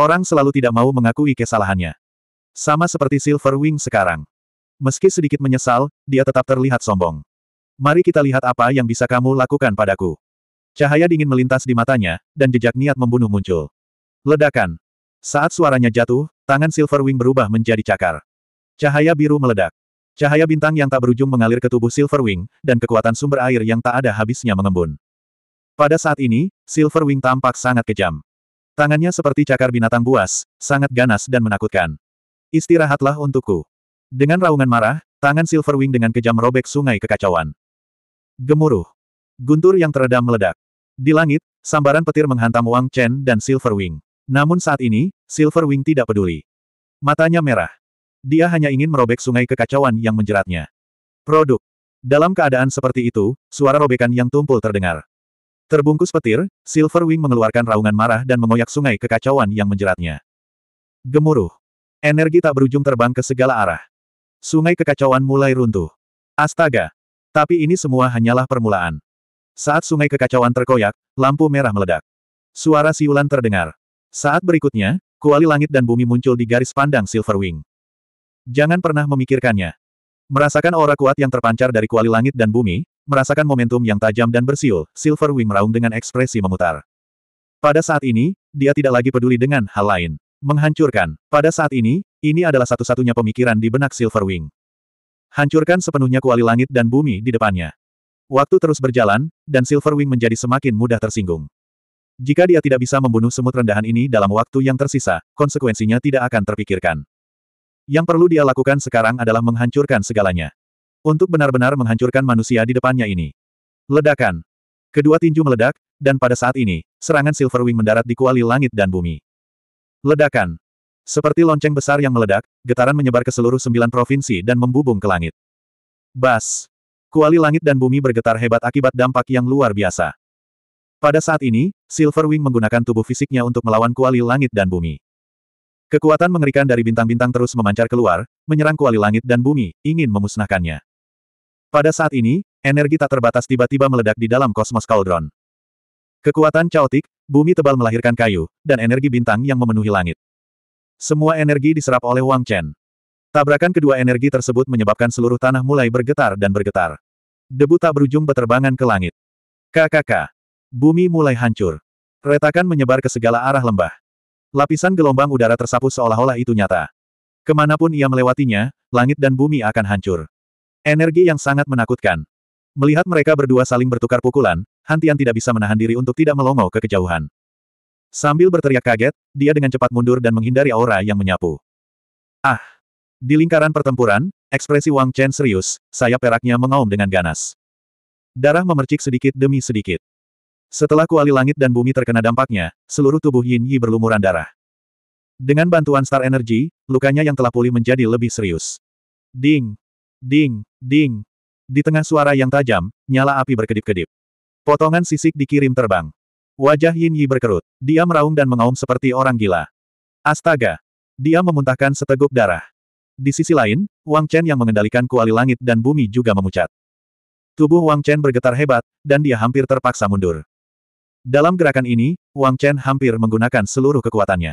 Orang selalu tidak mau mengakui kesalahannya. Sama seperti Silver Wing sekarang. Meski sedikit menyesal, dia tetap terlihat sombong. Mari kita lihat apa yang bisa kamu lakukan padaku. Cahaya dingin melintas di matanya, dan jejak niat membunuh muncul. Ledakan. Saat suaranya jatuh, tangan Silver Wing berubah menjadi cakar. Cahaya biru meledak. Cahaya bintang yang tak berujung mengalir ke tubuh Silver Wing, dan kekuatan sumber air yang tak ada habisnya mengembun. Pada saat ini, Silver Wing tampak sangat kejam. Tangannya seperti cakar binatang buas, sangat ganas dan menakutkan. Istirahatlah untukku. Dengan raungan marah, tangan Silverwing dengan kejam robek sungai kekacauan. Gemuruh. Guntur yang teredam meledak. Di langit, sambaran petir menghantam Wang Chen dan Silverwing. Namun saat ini, Silverwing tidak peduli. Matanya merah. Dia hanya ingin merobek sungai kekacauan yang menjeratnya. Produk. Dalam keadaan seperti itu, suara robekan yang tumpul terdengar. Terbungkus petir, Silverwing mengeluarkan raungan marah dan mengoyak sungai kekacauan yang menjeratnya. Gemuruh. Energi tak berujung terbang ke segala arah. Sungai kekacauan mulai runtuh. Astaga! Tapi ini semua hanyalah permulaan. Saat sungai kekacauan terkoyak, lampu merah meledak. Suara siulan terdengar. Saat berikutnya, kuali langit dan bumi muncul di garis pandang Silverwing. Jangan pernah memikirkannya. Merasakan aura kuat yang terpancar dari kuali langit dan bumi, Merasakan momentum yang tajam dan bersiul, Silver Wing meraung dengan ekspresi memutar. Pada saat ini, dia tidak lagi peduli dengan hal lain. Menghancurkan. Pada saat ini, ini adalah satu-satunya pemikiran di benak Silver Wing. Hancurkan sepenuhnya kuali langit dan bumi di depannya. Waktu terus berjalan, dan Silver Wing menjadi semakin mudah tersinggung. Jika dia tidak bisa membunuh semut rendahan ini dalam waktu yang tersisa, konsekuensinya tidak akan terpikirkan. Yang perlu dia lakukan sekarang adalah menghancurkan segalanya. Untuk benar-benar menghancurkan manusia di depannya ini. Ledakan. Kedua tinju meledak, dan pada saat ini, serangan Silverwing mendarat di kuali langit dan bumi. Ledakan. Seperti lonceng besar yang meledak, getaran menyebar ke seluruh sembilan provinsi dan membubung ke langit. Bas. Kuali langit dan bumi bergetar hebat akibat dampak yang luar biasa. Pada saat ini, Silverwing menggunakan tubuh fisiknya untuk melawan kuali langit dan bumi. Kekuatan mengerikan dari bintang-bintang terus memancar keluar, menyerang kuali langit dan bumi, ingin memusnahkannya. Pada saat ini, energi tak terbatas tiba-tiba meledak di dalam kosmos Cauldron. Kekuatan caotik, bumi tebal melahirkan kayu, dan energi bintang yang memenuhi langit. Semua energi diserap oleh Wang Chen. Tabrakan kedua energi tersebut menyebabkan seluruh tanah mulai bergetar dan bergetar. Debu tak berujung beterbangan ke langit. KKK. Bumi mulai hancur. Retakan menyebar ke segala arah lembah. Lapisan gelombang udara tersapu seolah-olah itu nyata. Kemanapun ia melewatinya, langit dan bumi akan hancur. Energi yang sangat menakutkan. Melihat mereka berdua saling bertukar pukulan, Hantian tidak bisa menahan diri untuk tidak melongo ke kejauhan. Sambil berteriak kaget, dia dengan cepat mundur dan menghindari aura yang menyapu. Ah! Di lingkaran pertempuran, ekspresi Wang Chen serius, sayap peraknya mengaum dengan ganas. Darah memercik sedikit demi sedikit. Setelah kuali langit dan bumi terkena dampaknya, seluruh tubuh Yin Yi berlumuran darah. Dengan bantuan Star Energy, lukanya yang telah pulih menjadi lebih serius. Ding! Ding, ding. Di tengah suara yang tajam, nyala api berkedip-kedip. Potongan sisik dikirim terbang. Wajah Yin Yi berkerut. Dia meraung dan mengaum seperti orang gila. Astaga! Dia memuntahkan seteguk darah. Di sisi lain, Wang Chen yang mengendalikan kuali langit dan bumi juga memucat. Tubuh Wang Chen bergetar hebat, dan dia hampir terpaksa mundur. Dalam gerakan ini, Wang Chen hampir menggunakan seluruh kekuatannya.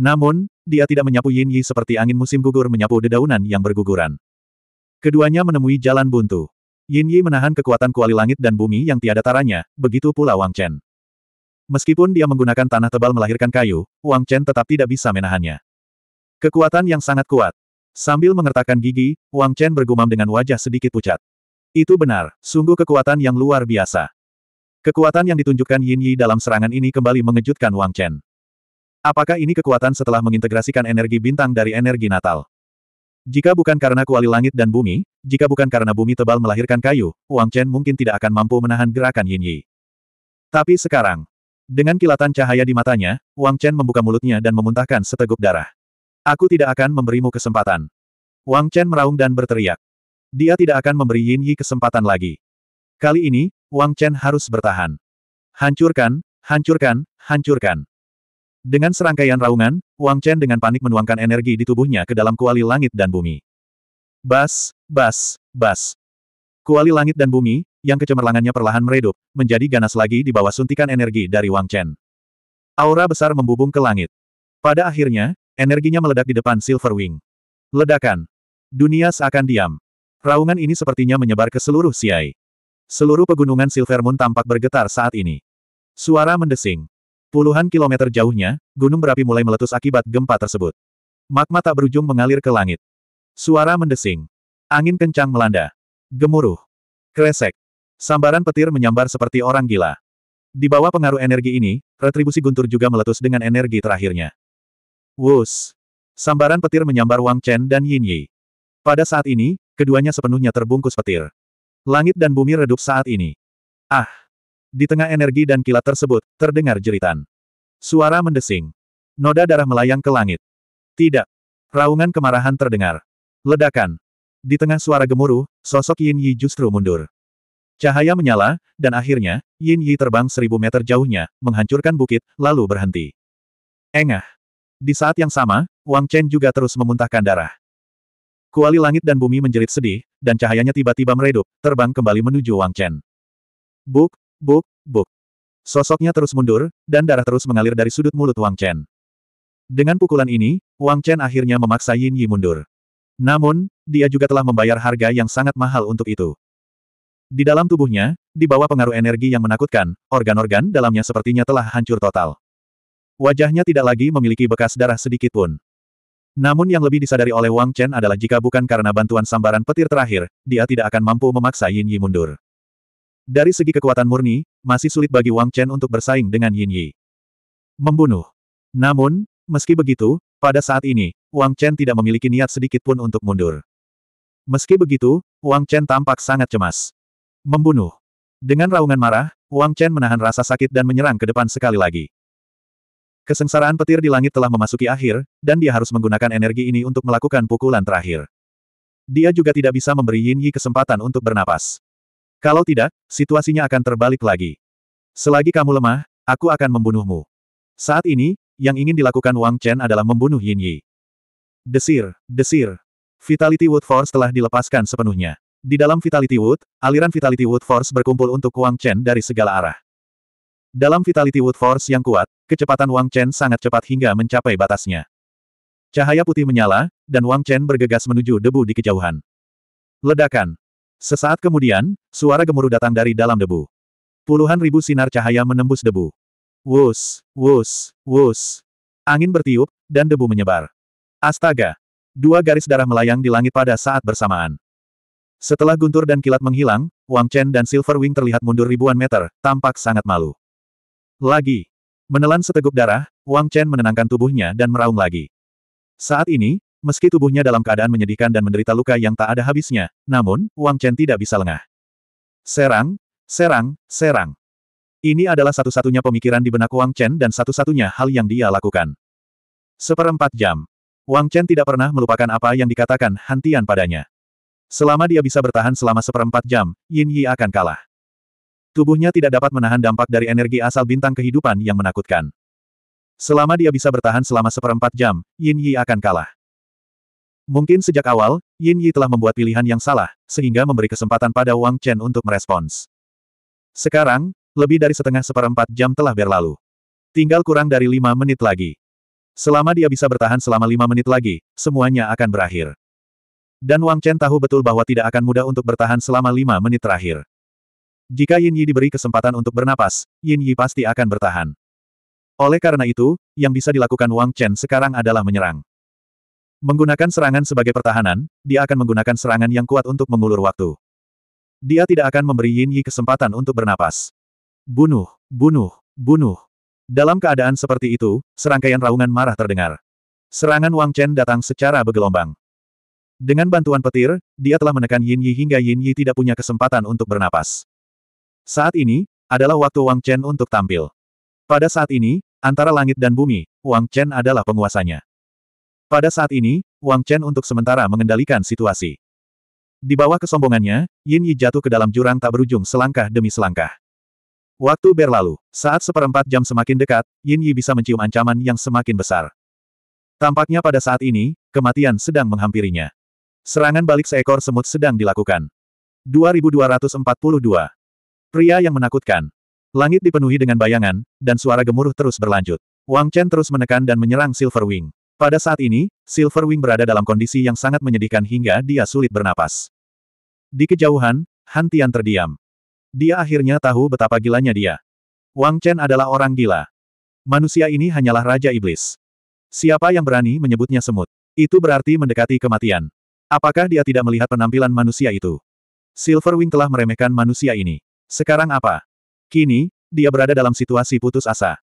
Namun, dia tidak menyapu Yin Yi seperti angin musim gugur menyapu dedaunan yang berguguran. Keduanya menemui jalan buntu. Yin Yi menahan kekuatan kuali langit dan bumi yang tiada taranya, begitu pula Wang Chen. Meskipun dia menggunakan tanah tebal melahirkan kayu, Wang Chen tetap tidak bisa menahannya. Kekuatan yang sangat kuat. Sambil mengertakkan gigi, Wang Chen bergumam dengan wajah sedikit pucat. Itu benar, sungguh kekuatan yang luar biasa. Kekuatan yang ditunjukkan Yin Yi dalam serangan ini kembali mengejutkan Wang Chen. Apakah ini kekuatan setelah mengintegrasikan energi bintang dari energi natal? Jika bukan karena kuali langit dan bumi, jika bukan karena bumi tebal melahirkan kayu, Wang Chen mungkin tidak akan mampu menahan gerakan Yin Yi. Tapi sekarang, dengan kilatan cahaya di matanya, Wang Chen membuka mulutnya dan memuntahkan seteguk darah. Aku tidak akan memberimu kesempatan. Wang Chen meraung dan berteriak. Dia tidak akan memberi Yin Yi kesempatan lagi. Kali ini, Wang Chen harus bertahan. Hancurkan, hancurkan, hancurkan. Dengan serangkaian raungan, Wang Chen dengan panik menuangkan energi di tubuhnya ke dalam kuali langit dan bumi. Bas, bas, bas. Kuali langit dan bumi, yang kecemerlangannya perlahan meredup, menjadi ganas lagi di bawah suntikan energi dari Wang Chen. Aura besar membubung ke langit. Pada akhirnya, energinya meledak di depan Silver Wing. Ledakan. Dunia seakan diam. Raungan ini sepertinya menyebar ke seluruh Siai. Seluruh pegunungan Silver Moon tampak bergetar saat ini. Suara mendesing. Puluhan kilometer jauhnya, gunung berapi mulai meletus akibat gempa tersebut. Magma tak berujung mengalir ke langit. Suara mendesing. Angin kencang melanda. Gemuruh. Kresek. Sambaran petir menyambar seperti orang gila. Di bawah pengaruh energi ini, retribusi guntur juga meletus dengan energi terakhirnya. Wus. Sambaran petir menyambar Wang Chen dan Yin Yi. Pada saat ini, keduanya sepenuhnya terbungkus petir. Langit dan bumi redup saat ini. Ah! Di tengah energi dan kilat tersebut, terdengar jeritan. Suara mendesing. Noda darah melayang ke langit. Tidak. Raungan kemarahan terdengar. Ledakan. Di tengah suara gemuruh, sosok Yin Yi justru mundur. Cahaya menyala, dan akhirnya, Yin Yi terbang seribu meter jauhnya, menghancurkan bukit, lalu berhenti. Engah. Di saat yang sama, Wang Chen juga terus memuntahkan darah. Kuali langit dan bumi menjerit sedih, dan cahayanya tiba-tiba meredup, terbang kembali menuju Wang Chen. Buk, Buk, buk. Sosoknya terus mundur, dan darah terus mengalir dari sudut mulut Wang Chen. Dengan pukulan ini, Wang Chen akhirnya memaksa Yin Yi mundur. Namun, dia juga telah membayar harga yang sangat mahal untuk itu. Di dalam tubuhnya, di bawah pengaruh energi yang menakutkan, organ-organ dalamnya sepertinya telah hancur total. Wajahnya tidak lagi memiliki bekas darah sedikit pun. Namun yang lebih disadari oleh Wang Chen adalah jika bukan karena bantuan sambaran petir terakhir, dia tidak akan mampu memaksa Yin Yi mundur. Dari segi kekuatan murni, masih sulit bagi Wang Chen untuk bersaing dengan Yin Yi. Membunuh. Namun, meski begitu, pada saat ini, Wang Chen tidak memiliki niat sedikit pun untuk mundur. Meski begitu, Wang Chen tampak sangat cemas. Membunuh. Dengan raungan marah, Wang Chen menahan rasa sakit dan menyerang ke depan sekali lagi. Kesengsaraan petir di langit telah memasuki akhir, dan dia harus menggunakan energi ini untuk melakukan pukulan terakhir. Dia juga tidak bisa memberi Yin Yi kesempatan untuk bernapas. Kalau tidak, situasinya akan terbalik lagi. Selagi kamu lemah, aku akan membunuhmu. Saat ini, yang ingin dilakukan Wang Chen adalah membunuh Yin Yi. Desir, desir. Vitality Wood Force telah dilepaskan sepenuhnya. Di dalam Vitality Wood, aliran Vitality Wood Force berkumpul untuk Wang Chen dari segala arah. Dalam Vitality Wood Force yang kuat, kecepatan Wang Chen sangat cepat hingga mencapai batasnya. Cahaya putih menyala, dan Wang Chen bergegas menuju debu di kejauhan. Ledakan. Sesaat kemudian, suara gemuruh datang dari dalam debu. Puluhan ribu sinar cahaya menembus debu. Wus, wus, wus. Angin bertiup, dan debu menyebar. Astaga! Dua garis darah melayang di langit pada saat bersamaan. Setelah guntur dan kilat menghilang, Wang Chen dan Silverwing terlihat mundur ribuan meter, tampak sangat malu. Lagi. Menelan seteguk darah, Wang Chen menenangkan tubuhnya dan meraung lagi. Saat ini, Meski tubuhnya dalam keadaan menyedihkan dan menderita luka yang tak ada habisnya, namun, Wang Chen tidak bisa lengah. Serang, serang, serang. Ini adalah satu-satunya pemikiran di benak Wang Chen dan satu-satunya hal yang dia lakukan. Seperempat jam. Wang Chen tidak pernah melupakan apa yang dikatakan hantian padanya. Selama dia bisa bertahan selama seperempat jam, Yin Yi akan kalah. Tubuhnya tidak dapat menahan dampak dari energi asal bintang kehidupan yang menakutkan. Selama dia bisa bertahan selama seperempat jam, Yin Yi akan kalah. Mungkin sejak awal, Yin Yi telah membuat pilihan yang salah, sehingga memberi kesempatan pada Wang Chen untuk merespons. Sekarang, lebih dari setengah seperempat jam telah berlalu. Tinggal kurang dari lima menit lagi. Selama dia bisa bertahan selama lima menit lagi, semuanya akan berakhir. Dan Wang Chen tahu betul bahwa tidak akan mudah untuk bertahan selama lima menit terakhir. Jika Yin Yi diberi kesempatan untuk bernapas, Yin Yi pasti akan bertahan. Oleh karena itu, yang bisa dilakukan Wang Chen sekarang adalah menyerang. Menggunakan serangan sebagai pertahanan, dia akan menggunakan serangan yang kuat untuk mengulur waktu. Dia tidak akan memberi Yin Yi kesempatan untuk bernapas. Bunuh, bunuh, bunuh. Dalam keadaan seperti itu, serangkaian raungan marah terdengar. Serangan Wang Chen datang secara bergelombang. Dengan bantuan petir, dia telah menekan Yin Yi hingga Yin Yi tidak punya kesempatan untuk bernapas. Saat ini, adalah waktu Wang Chen untuk tampil. Pada saat ini, antara langit dan bumi, Wang Chen adalah penguasanya. Pada saat ini, Wang Chen untuk sementara mengendalikan situasi. Di bawah kesombongannya, Yin Yi jatuh ke dalam jurang tak berujung selangkah demi selangkah. Waktu berlalu, saat seperempat jam semakin dekat, Yin Yi bisa mencium ancaman yang semakin besar. Tampaknya pada saat ini, kematian sedang menghampirinya. Serangan balik seekor semut sedang dilakukan. 2242. Pria yang menakutkan. Langit dipenuhi dengan bayangan, dan suara gemuruh terus berlanjut. Wang Chen terus menekan dan menyerang Silver Wing. Pada saat ini, Silverwing berada dalam kondisi yang sangat menyedihkan hingga dia sulit bernapas. Di kejauhan, Hantian terdiam. Dia akhirnya tahu betapa gilanya dia. Wang Chen adalah orang gila. Manusia ini hanyalah Raja Iblis. Siapa yang berani menyebutnya semut? Itu berarti mendekati kematian. Apakah dia tidak melihat penampilan manusia itu? Silverwing telah meremehkan manusia ini. Sekarang apa? Kini, dia berada dalam situasi putus asa.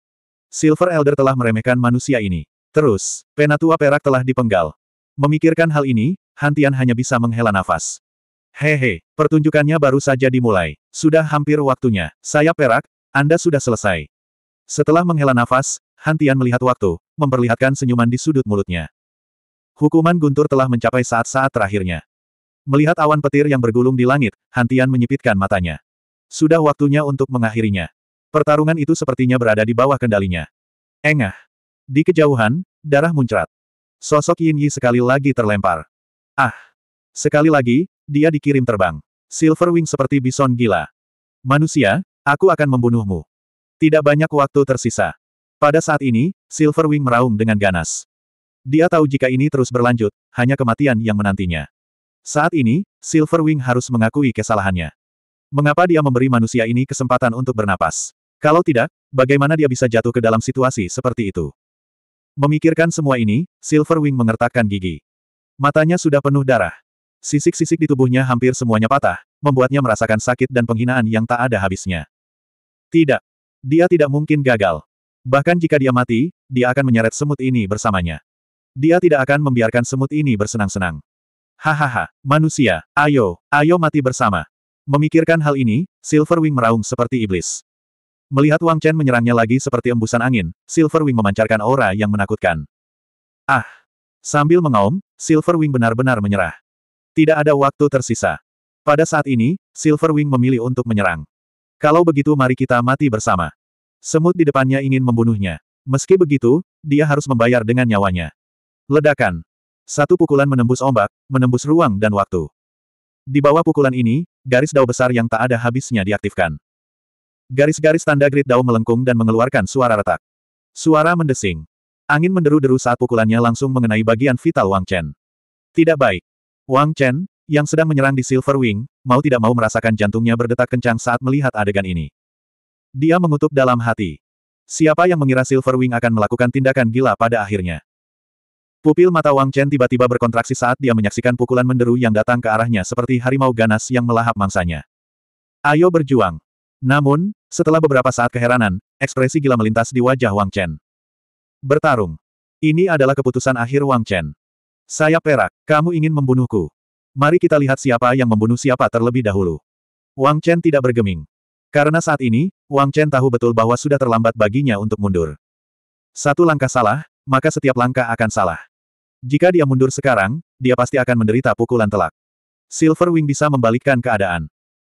Silver Elder telah meremehkan manusia ini. Terus, penatua perak telah dipenggal. Memikirkan hal ini, Hantian hanya bisa menghela nafas. Hehe, pertunjukannya baru saja dimulai. Sudah hampir waktunya. Saya perak, Anda sudah selesai. Setelah menghela nafas, Hantian melihat waktu, memperlihatkan senyuman di sudut mulutnya. Hukuman guntur telah mencapai saat-saat terakhirnya. Melihat awan petir yang bergulung di langit, Hantian menyipitkan matanya. Sudah waktunya untuk mengakhirinya. Pertarungan itu sepertinya berada di bawah kendalinya. Engah, di kejauhan, darah muncrat. Sosok Yin Yi sekali lagi terlempar. Ah! Sekali lagi, dia dikirim terbang. Silverwing seperti bison gila. Manusia, aku akan membunuhmu. Tidak banyak waktu tersisa. Pada saat ini, Silverwing meraung dengan ganas. Dia tahu jika ini terus berlanjut, hanya kematian yang menantinya. Saat ini, Silverwing harus mengakui kesalahannya. Mengapa dia memberi manusia ini kesempatan untuk bernapas? Kalau tidak, bagaimana dia bisa jatuh ke dalam situasi seperti itu? Memikirkan semua ini, Silverwing mengertakkan gigi. Matanya sudah penuh darah. Sisik-sisik di tubuhnya hampir semuanya patah, membuatnya merasakan sakit dan penghinaan yang tak ada habisnya. Tidak. Dia tidak mungkin gagal. Bahkan jika dia mati, dia akan menyeret semut ini bersamanya. Dia tidak akan membiarkan semut ini bersenang-senang. Hahaha, manusia, ayo, ayo mati bersama. Memikirkan hal ini, Silverwing meraung seperti iblis. Melihat Wang Chen menyerangnya lagi seperti embusan angin, Silver Wing memancarkan aura yang menakutkan. Ah! Sambil mengaum, Silver Wing benar-benar menyerah. Tidak ada waktu tersisa. Pada saat ini, Silver Wing memilih untuk menyerang. Kalau begitu mari kita mati bersama. Semut di depannya ingin membunuhnya. Meski begitu, dia harus membayar dengan nyawanya. Ledakan. Satu pukulan menembus ombak, menembus ruang dan waktu. Di bawah pukulan ini, garis dao besar yang tak ada habisnya diaktifkan. Garis-garis tanda grid Dao melengkung dan mengeluarkan suara retak. Suara mendesing. Angin menderu-deru saat pukulannya langsung mengenai bagian vital Wang Chen. Tidak baik. Wang Chen, yang sedang menyerang di Silver Wing, mau tidak mau merasakan jantungnya berdetak kencang saat melihat adegan ini. Dia mengutuk dalam hati. Siapa yang mengira Silver Wing akan melakukan tindakan gila pada akhirnya? Pupil mata Wang Chen tiba-tiba berkontraksi saat dia menyaksikan pukulan menderu yang datang ke arahnya seperti harimau ganas yang melahap mangsanya. Ayo berjuang. Namun, setelah beberapa saat keheranan, ekspresi gila melintas di wajah Wang Chen. Bertarung. Ini adalah keputusan akhir Wang Chen. Saya perak, kamu ingin membunuhku. Mari kita lihat siapa yang membunuh siapa terlebih dahulu. Wang Chen tidak bergeming. Karena saat ini, Wang Chen tahu betul bahwa sudah terlambat baginya untuk mundur. Satu langkah salah, maka setiap langkah akan salah. Jika dia mundur sekarang, dia pasti akan menderita pukulan telak. Silver Wing bisa membalikkan keadaan.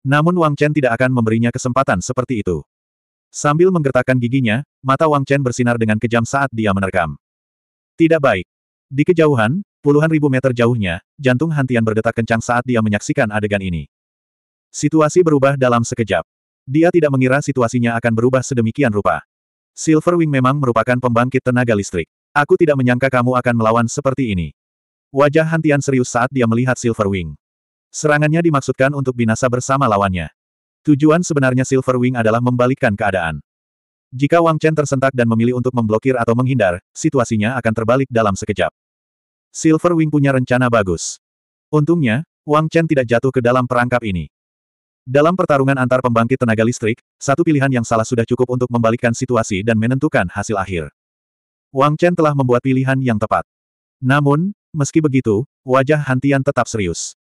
Namun Wang Chen tidak akan memberinya kesempatan seperti itu. Sambil menggertakkan giginya, mata Wang Chen bersinar dengan kejam saat dia menerkam. Tidak baik. Di kejauhan, puluhan ribu meter jauhnya, jantung Hantian berdetak kencang saat dia menyaksikan adegan ini. Situasi berubah dalam sekejap. Dia tidak mengira situasinya akan berubah sedemikian rupa. Silverwing memang merupakan pembangkit tenaga listrik. Aku tidak menyangka kamu akan melawan seperti ini. Wajah Hantian serius saat dia melihat Silverwing. Serangannya dimaksudkan untuk binasa bersama lawannya. Tujuan sebenarnya Silverwing adalah membalikkan keadaan. Jika Wang Chen tersentak dan memilih untuk memblokir atau menghindar, situasinya akan terbalik dalam sekejap. Silverwing punya rencana bagus. Untungnya, Wang Chen tidak jatuh ke dalam perangkap ini. Dalam pertarungan antar pembangkit tenaga listrik, satu pilihan yang salah sudah cukup untuk membalikkan situasi dan menentukan hasil akhir. Wang Chen telah membuat pilihan yang tepat. Namun, meski begitu, wajah Hantian tetap serius.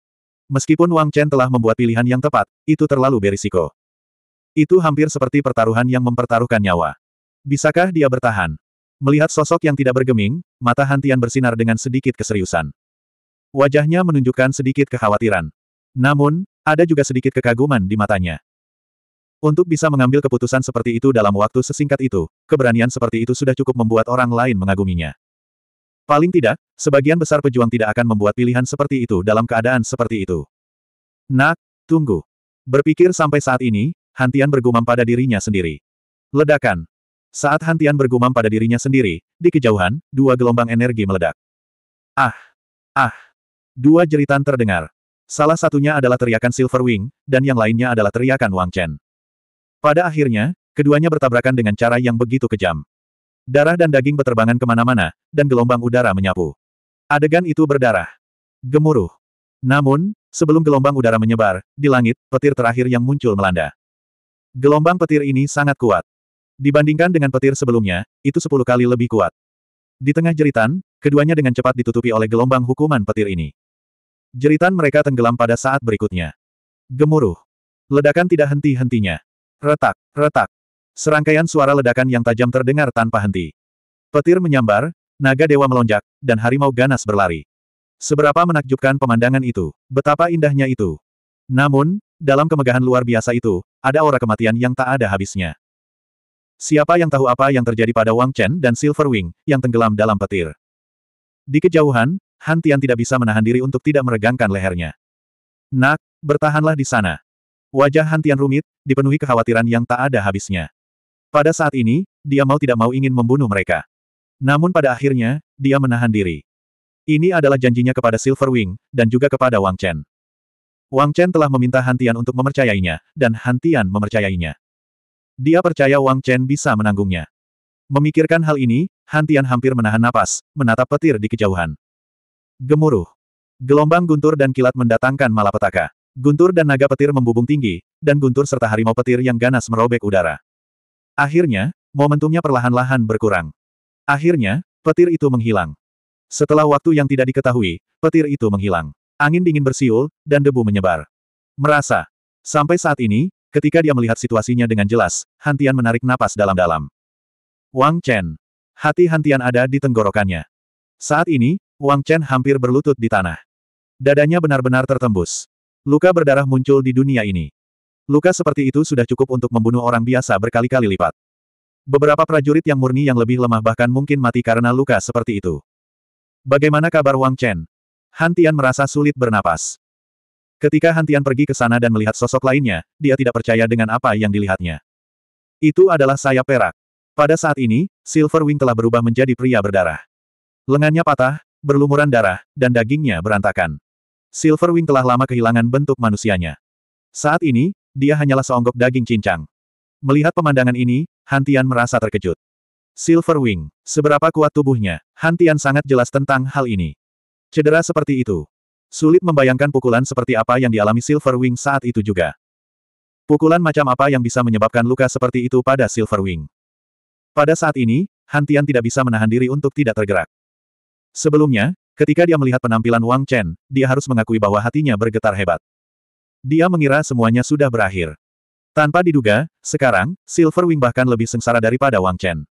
Meskipun Wang Chen telah membuat pilihan yang tepat, itu terlalu berisiko. Itu hampir seperti pertaruhan yang mempertaruhkan nyawa. Bisakah dia bertahan? Melihat sosok yang tidak bergeming, mata Hantian bersinar dengan sedikit keseriusan. Wajahnya menunjukkan sedikit kekhawatiran. Namun, ada juga sedikit kekaguman di matanya. Untuk bisa mengambil keputusan seperti itu dalam waktu sesingkat itu, keberanian seperti itu sudah cukup membuat orang lain mengaguminya. Paling tidak, sebagian besar pejuang tidak akan membuat pilihan seperti itu dalam keadaan seperti itu. Nak, tunggu. Berpikir sampai saat ini, Hantian bergumam pada dirinya sendiri. Ledakan. Saat Hantian bergumam pada dirinya sendiri, di kejauhan, dua gelombang energi meledak. Ah! Ah! Dua jeritan terdengar. Salah satunya adalah teriakan Silverwing, dan yang lainnya adalah teriakan Wang Chen. Pada akhirnya, keduanya bertabrakan dengan cara yang begitu kejam. Darah dan daging beterbangan kemana-mana, dan gelombang udara menyapu. Adegan itu berdarah. Gemuruh. Namun, sebelum gelombang udara menyebar, di langit, petir terakhir yang muncul melanda. Gelombang petir ini sangat kuat. Dibandingkan dengan petir sebelumnya, itu sepuluh kali lebih kuat. Di tengah jeritan, keduanya dengan cepat ditutupi oleh gelombang hukuman petir ini. Jeritan mereka tenggelam pada saat berikutnya. Gemuruh. Ledakan tidak henti-hentinya. Retak, retak, Serangkaian suara ledakan yang tajam terdengar tanpa henti. Petir menyambar, naga dewa melonjak, dan harimau ganas berlari. Seberapa menakjubkan pemandangan itu, betapa indahnya itu. Namun, dalam kemegahan luar biasa itu, ada aura kematian yang tak ada habisnya. Siapa yang tahu apa yang terjadi pada Wang Chen dan Silverwing, yang tenggelam dalam petir. Di kejauhan, Han Tian tidak bisa menahan diri untuk tidak meregangkan lehernya. Nak, bertahanlah di sana. Wajah Han Tian rumit, dipenuhi kekhawatiran yang tak ada habisnya. Pada saat ini, dia mau tidak mau ingin membunuh mereka. Namun pada akhirnya, dia menahan diri. Ini adalah janjinya kepada Silverwing, dan juga kepada Wang Chen. Wang Chen telah meminta Hantian untuk memercayainya, dan Hantian memercayainya. Dia percaya Wang Chen bisa menanggungnya. Memikirkan hal ini, Hantian hampir menahan napas, menatap petir di kejauhan. Gemuruh. Gelombang guntur dan kilat mendatangkan malapetaka. Guntur dan naga petir membubung tinggi, dan guntur serta harimau petir yang ganas merobek udara. Akhirnya, momentumnya perlahan-lahan berkurang. Akhirnya, petir itu menghilang. Setelah waktu yang tidak diketahui, petir itu menghilang. Angin dingin bersiul, dan debu menyebar. Merasa. Sampai saat ini, ketika dia melihat situasinya dengan jelas, Hantian menarik napas dalam-dalam. Wang Chen. Hati Hantian ada di tenggorokannya. Saat ini, Wang Chen hampir berlutut di tanah. Dadanya benar-benar tertembus. Luka berdarah muncul di dunia ini. Luka seperti itu sudah cukup untuk membunuh orang biasa berkali-kali lipat. Beberapa prajurit yang murni yang lebih lemah bahkan mungkin mati karena luka seperti itu. Bagaimana kabar Wang Chen? Hantian merasa sulit bernapas. Ketika Hantian pergi ke sana dan melihat sosok lainnya, dia tidak percaya dengan apa yang dilihatnya. Itu adalah sayap perak. Pada saat ini, Silver Wing telah berubah menjadi pria berdarah. Lengannya patah, berlumuran darah, dan dagingnya berantakan. Silver Wing telah lama kehilangan bentuk manusianya. Saat ini, dia hanyalah seonggok daging cincang. Melihat pemandangan ini, Hantian merasa terkejut. Silverwing, seberapa kuat tubuhnya, Hantian sangat jelas tentang hal ini. Cedera seperti itu. Sulit membayangkan pukulan seperti apa yang dialami Silverwing saat itu juga. Pukulan macam apa yang bisa menyebabkan luka seperti itu pada Silverwing. Pada saat ini, Hantian tidak bisa menahan diri untuk tidak tergerak. Sebelumnya, ketika dia melihat penampilan Wang Chen, dia harus mengakui bahwa hatinya bergetar hebat. Dia mengira semuanya sudah berakhir. Tanpa diduga, sekarang, Silver Wing bahkan lebih sengsara daripada Wang Chen.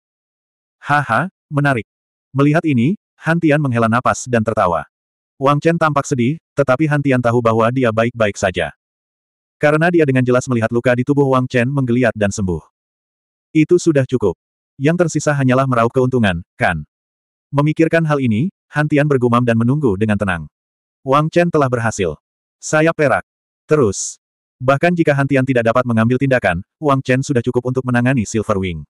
Haha, menarik. Melihat ini, Hantian menghela napas dan tertawa. Wang Chen tampak sedih, tetapi Hantian tahu bahwa dia baik-baik saja. Karena dia dengan jelas melihat luka di tubuh Wang Chen menggeliat dan sembuh. Itu sudah cukup. Yang tersisa hanyalah meraup keuntungan, kan? Memikirkan hal ini, Hantian bergumam dan menunggu dengan tenang. Wang Chen telah berhasil. Sayap perak. Terus. Bahkan jika Hantian tidak dapat mengambil tindakan, Wang Chen sudah cukup untuk menangani Silverwing.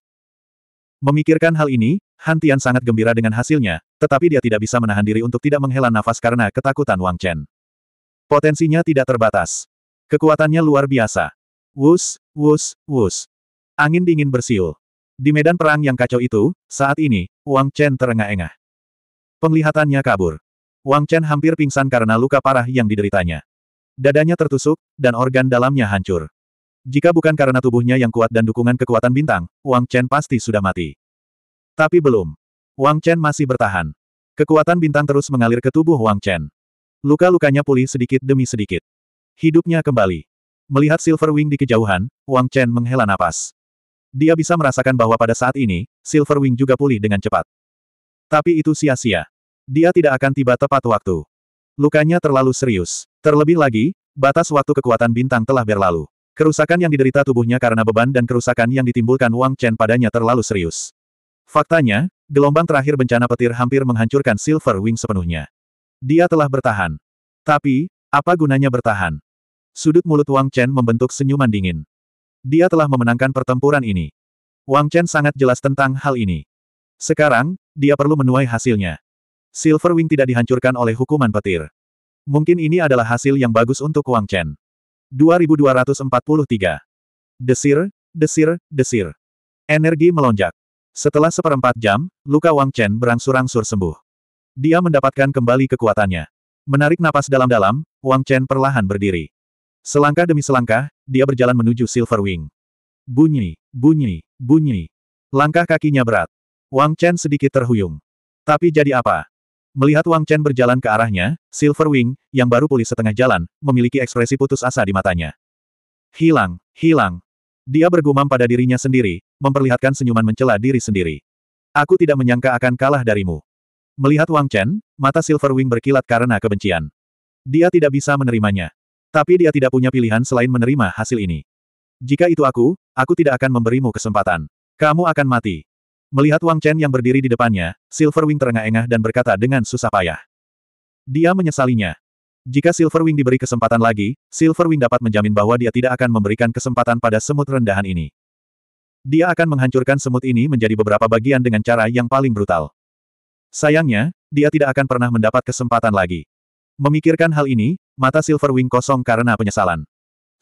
Memikirkan hal ini, Hantian sangat gembira dengan hasilnya, tetapi dia tidak bisa menahan diri untuk tidak menghela nafas karena ketakutan Wang Chen. Potensinya tidak terbatas. Kekuatannya luar biasa. Wus, wus, wus. Angin dingin bersiul. Di medan perang yang kacau itu, saat ini, Wang Chen terengah-engah. Penglihatannya kabur. Wang Chen hampir pingsan karena luka parah yang dideritanya. Dadanya tertusuk, dan organ dalamnya hancur. Jika bukan karena tubuhnya yang kuat dan dukungan kekuatan bintang, Wang Chen pasti sudah mati. Tapi belum. Wang Chen masih bertahan. Kekuatan bintang terus mengalir ke tubuh Wang Chen. Luka-lukanya pulih sedikit demi sedikit. Hidupnya kembali. Melihat Silver Wing di kejauhan, Wang Chen menghela napas. Dia bisa merasakan bahwa pada saat ini, Silver Wing juga pulih dengan cepat. Tapi itu sia-sia. Dia tidak akan tiba tepat waktu. Lukanya terlalu serius. Terlebih lagi, batas waktu kekuatan bintang telah berlalu. Kerusakan yang diderita tubuhnya karena beban dan kerusakan yang ditimbulkan Wang Chen padanya terlalu serius. Faktanya, gelombang terakhir bencana petir hampir menghancurkan Silver Wing sepenuhnya. Dia telah bertahan. Tapi, apa gunanya bertahan? Sudut mulut Wang Chen membentuk senyuman dingin. Dia telah memenangkan pertempuran ini. Wang Chen sangat jelas tentang hal ini. Sekarang, dia perlu menuai hasilnya. Silverwing tidak dihancurkan oleh hukuman petir. Mungkin ini adalah hasil yang bagus untuk Wang Chen. 2243. Desir, desir, desir. Energi melonjak. Setelah seperempat jam, luka Wang Chen berangsur-angsur sembuh. Dia mendapatkan kembali kekuatannya. Menarik napas dalam-dalam, Wang Chen perlahan berdiri. Selangkah demi selangkah, dia berjalan menuju Silverwing. Bunyi, bunyi, bunyi. Langkah kakinya berat. Wang Chen sedikit terhuyung. Tapi jadi apa? Melihat Wang Chen berjalan ke arahnya, Silver Wing yang baru pulih setengah jalan, memiliki ekspresi putus asa di matanya. Hilang, hilang. Dia bergumam pada dirinya sendiri, memperlihatkan senyuman mencela diri sendiri. Aku tidak menyangka akan kalah darimu. Melihat Wang Chen, mata Silver Wing berkilat karena kebencian. Dia tidak bisa menerimanya. Tapi dia tidak punya pilihan selain menerima hasil ini. Jika itu aku, aku tidak akan memberimu kesempatan. Kamu akan mati. Melihat Wang Chen yang berdiri di depannya, Silverwing terengah-engah dan berkata dengan susah payah. Dia menyesalinya. Jika Silverwing diberi kesempatan lagi, Silverwing dapat menjamin bahwa dia tidak akan memberikan kesempatan pada semut rendahan ini. Dia akan menghancurkan semut ini menjadi beberapa bagian dengan cara yang paling brutal. Sayangnya, dia tidak akan pernah mendapat kesempatan lagi. Memikirkan hal ini, mata Silverwing kosong karena penyesalan.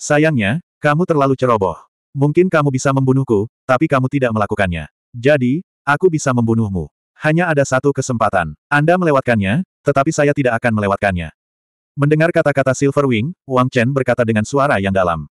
Sayangnya, kamu terlalu ceroboh. Mungkin kamu bisa membunuhku, tapi kamu tidak melakukannya. Jadi, aku bisa membunuhmu. Hanya ada satu kesempatan. Anda melewatkannya, tetapi saya tidak akan melewatkannya. Mendengar kata-kata Silverwing, Wang Chen berkata dengan suara yang dalam.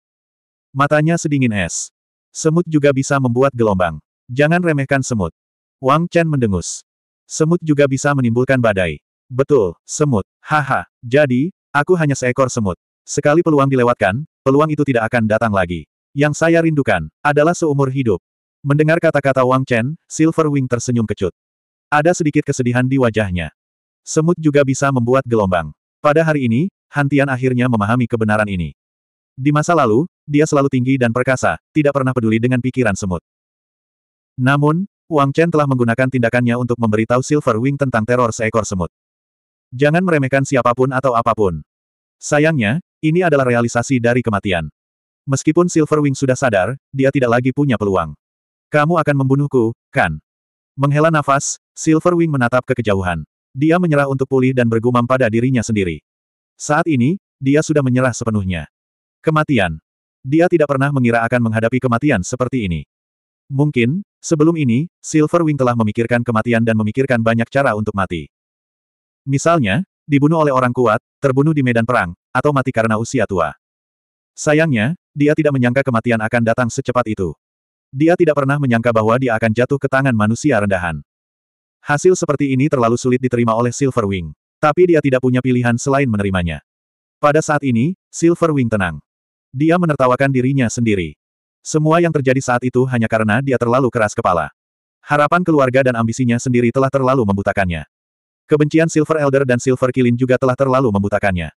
Matanya sedingin es. Semut juga bisa membuat gelombang. Jangan remehkan semut. Wang Chen mendengus. Semut juga bisa menimbulkan badai. Betul, semut. Haha. Jadi, aku hanya seekor semut. Sekali peluang dilewatkan, peluang itu tidak akan datang lagi. Yang saya rindukan adalah seumur hidup. Mendengar kata-kata Wang Chen, Silver Wing tersenyum kecut. Ada sedikit kesedihan di wajahnya. Semut juga bisa membuat gelombang. Pada hari ini, Hantian akhirnya memahami kebenaran ini. Di masa lalu, dia selalu tinggi dan perkasa, tidak pernah peduli dengan pikiran semut. Namun, Wang Chen telah menggunakan tindakannya untuk memberitahu Silver Wing tentang teror seekor semut. Jangan meremehkan siapapun atau apapun. Sayangnya, ini adalah realisasi dari kematian. Meskipun Silver Wing sudah sadar, dia tidak lagi punya peluang. Kamu akan membunuhku, kan? Menghela nafas, Silverwing menatap ke kejauhan. Dia menyerah untuk pulih dan bergumam pada dirinya sendiri. Saat ini, dia sudah menyerah sepenuhnya. Kematian. Dia tidak pernah mengira akan menghadapi kematian seperti ini. Mungkin, sebelum ini, Silverwing telah memikirkan kematian dan memikirkan banyak cara untuk mati. Misalnya, dibunuh oleh orang kuat, terbunuh di medan perang, atau mati karena usia tua. Sayangnya, dia tidak menyangka kematian akan datang secepat itu. Dia tidak pernah menyangka bahwa dia akan jatuh ke tangan manusia rendahan. Hasil seperti ini terlalu sulit diterima oleh Silverwing. Tapi dia tidak punya pilihan selain menerimanya. Pada saat ini, Silverwing tenang. Dia menertawakan dirinya sendiri. Semua yang terjadi saat itu hanya karena dia terlalu keras kepala. Harapan keluarga dan ambisinya sendiri telah terlalu membutakannya. Kebencian Silver Elder dan Silver Kilin juga telah terlalu membutakannya.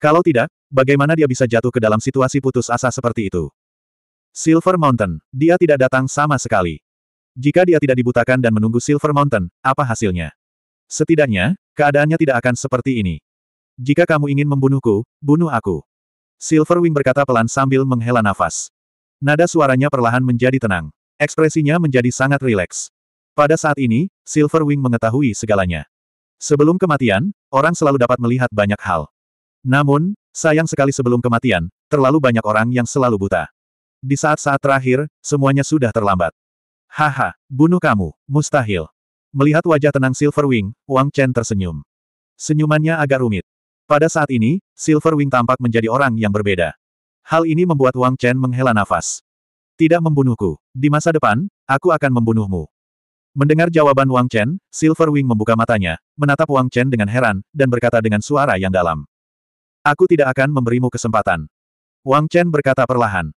Kalau tidak, bagaimana dia bisa jatuh ke dalam situasi putus asa seperti itu? Silver Mountain, dia tidak datang sama sekali. Jika dia tidak dibutakan dan menunggu Silver Mountain, apa hasilnya? Setidaknya, keadaannya tidak akan seperti ini. Jika kamu ingin membunuhku, bunuh aku. Silverwing berkata pelan sambil menghela nafas. Nada suaranya perlahan menjadi tenang. Ekspresinya menjadi sangat rileks. Pada saat ini, Silverwing mengetahui segalanya. Sebelum kematian, orang selalu dapat melihat banyak hal. Namun, sayang sekali sebelum kematian, terlalu banyak orang yang selalu buta. Di saat-saat terakhir, semuanya sudah terlambat. Haha, bunuh kamu, mustahil. Melihat wajah tenang Silverwing, Wang Chen tersenyum. Senyumannya agak rumit. Pada saat ini, Silverwing tampak menjadi orang yang berbeda. Hal ini membuat Wang Chen menghela nafas. Tidak membunuhku. Di masa depan, aku akan membunuhmu. Mendengar jawaban Wang Chen, Silverwing membuka matanya, menatap Wang Chen dengan heran, dan berkata dengan suara yang dalam. Aku tidak akan memberimu kesempatan. Wang Chen berkata perlahan.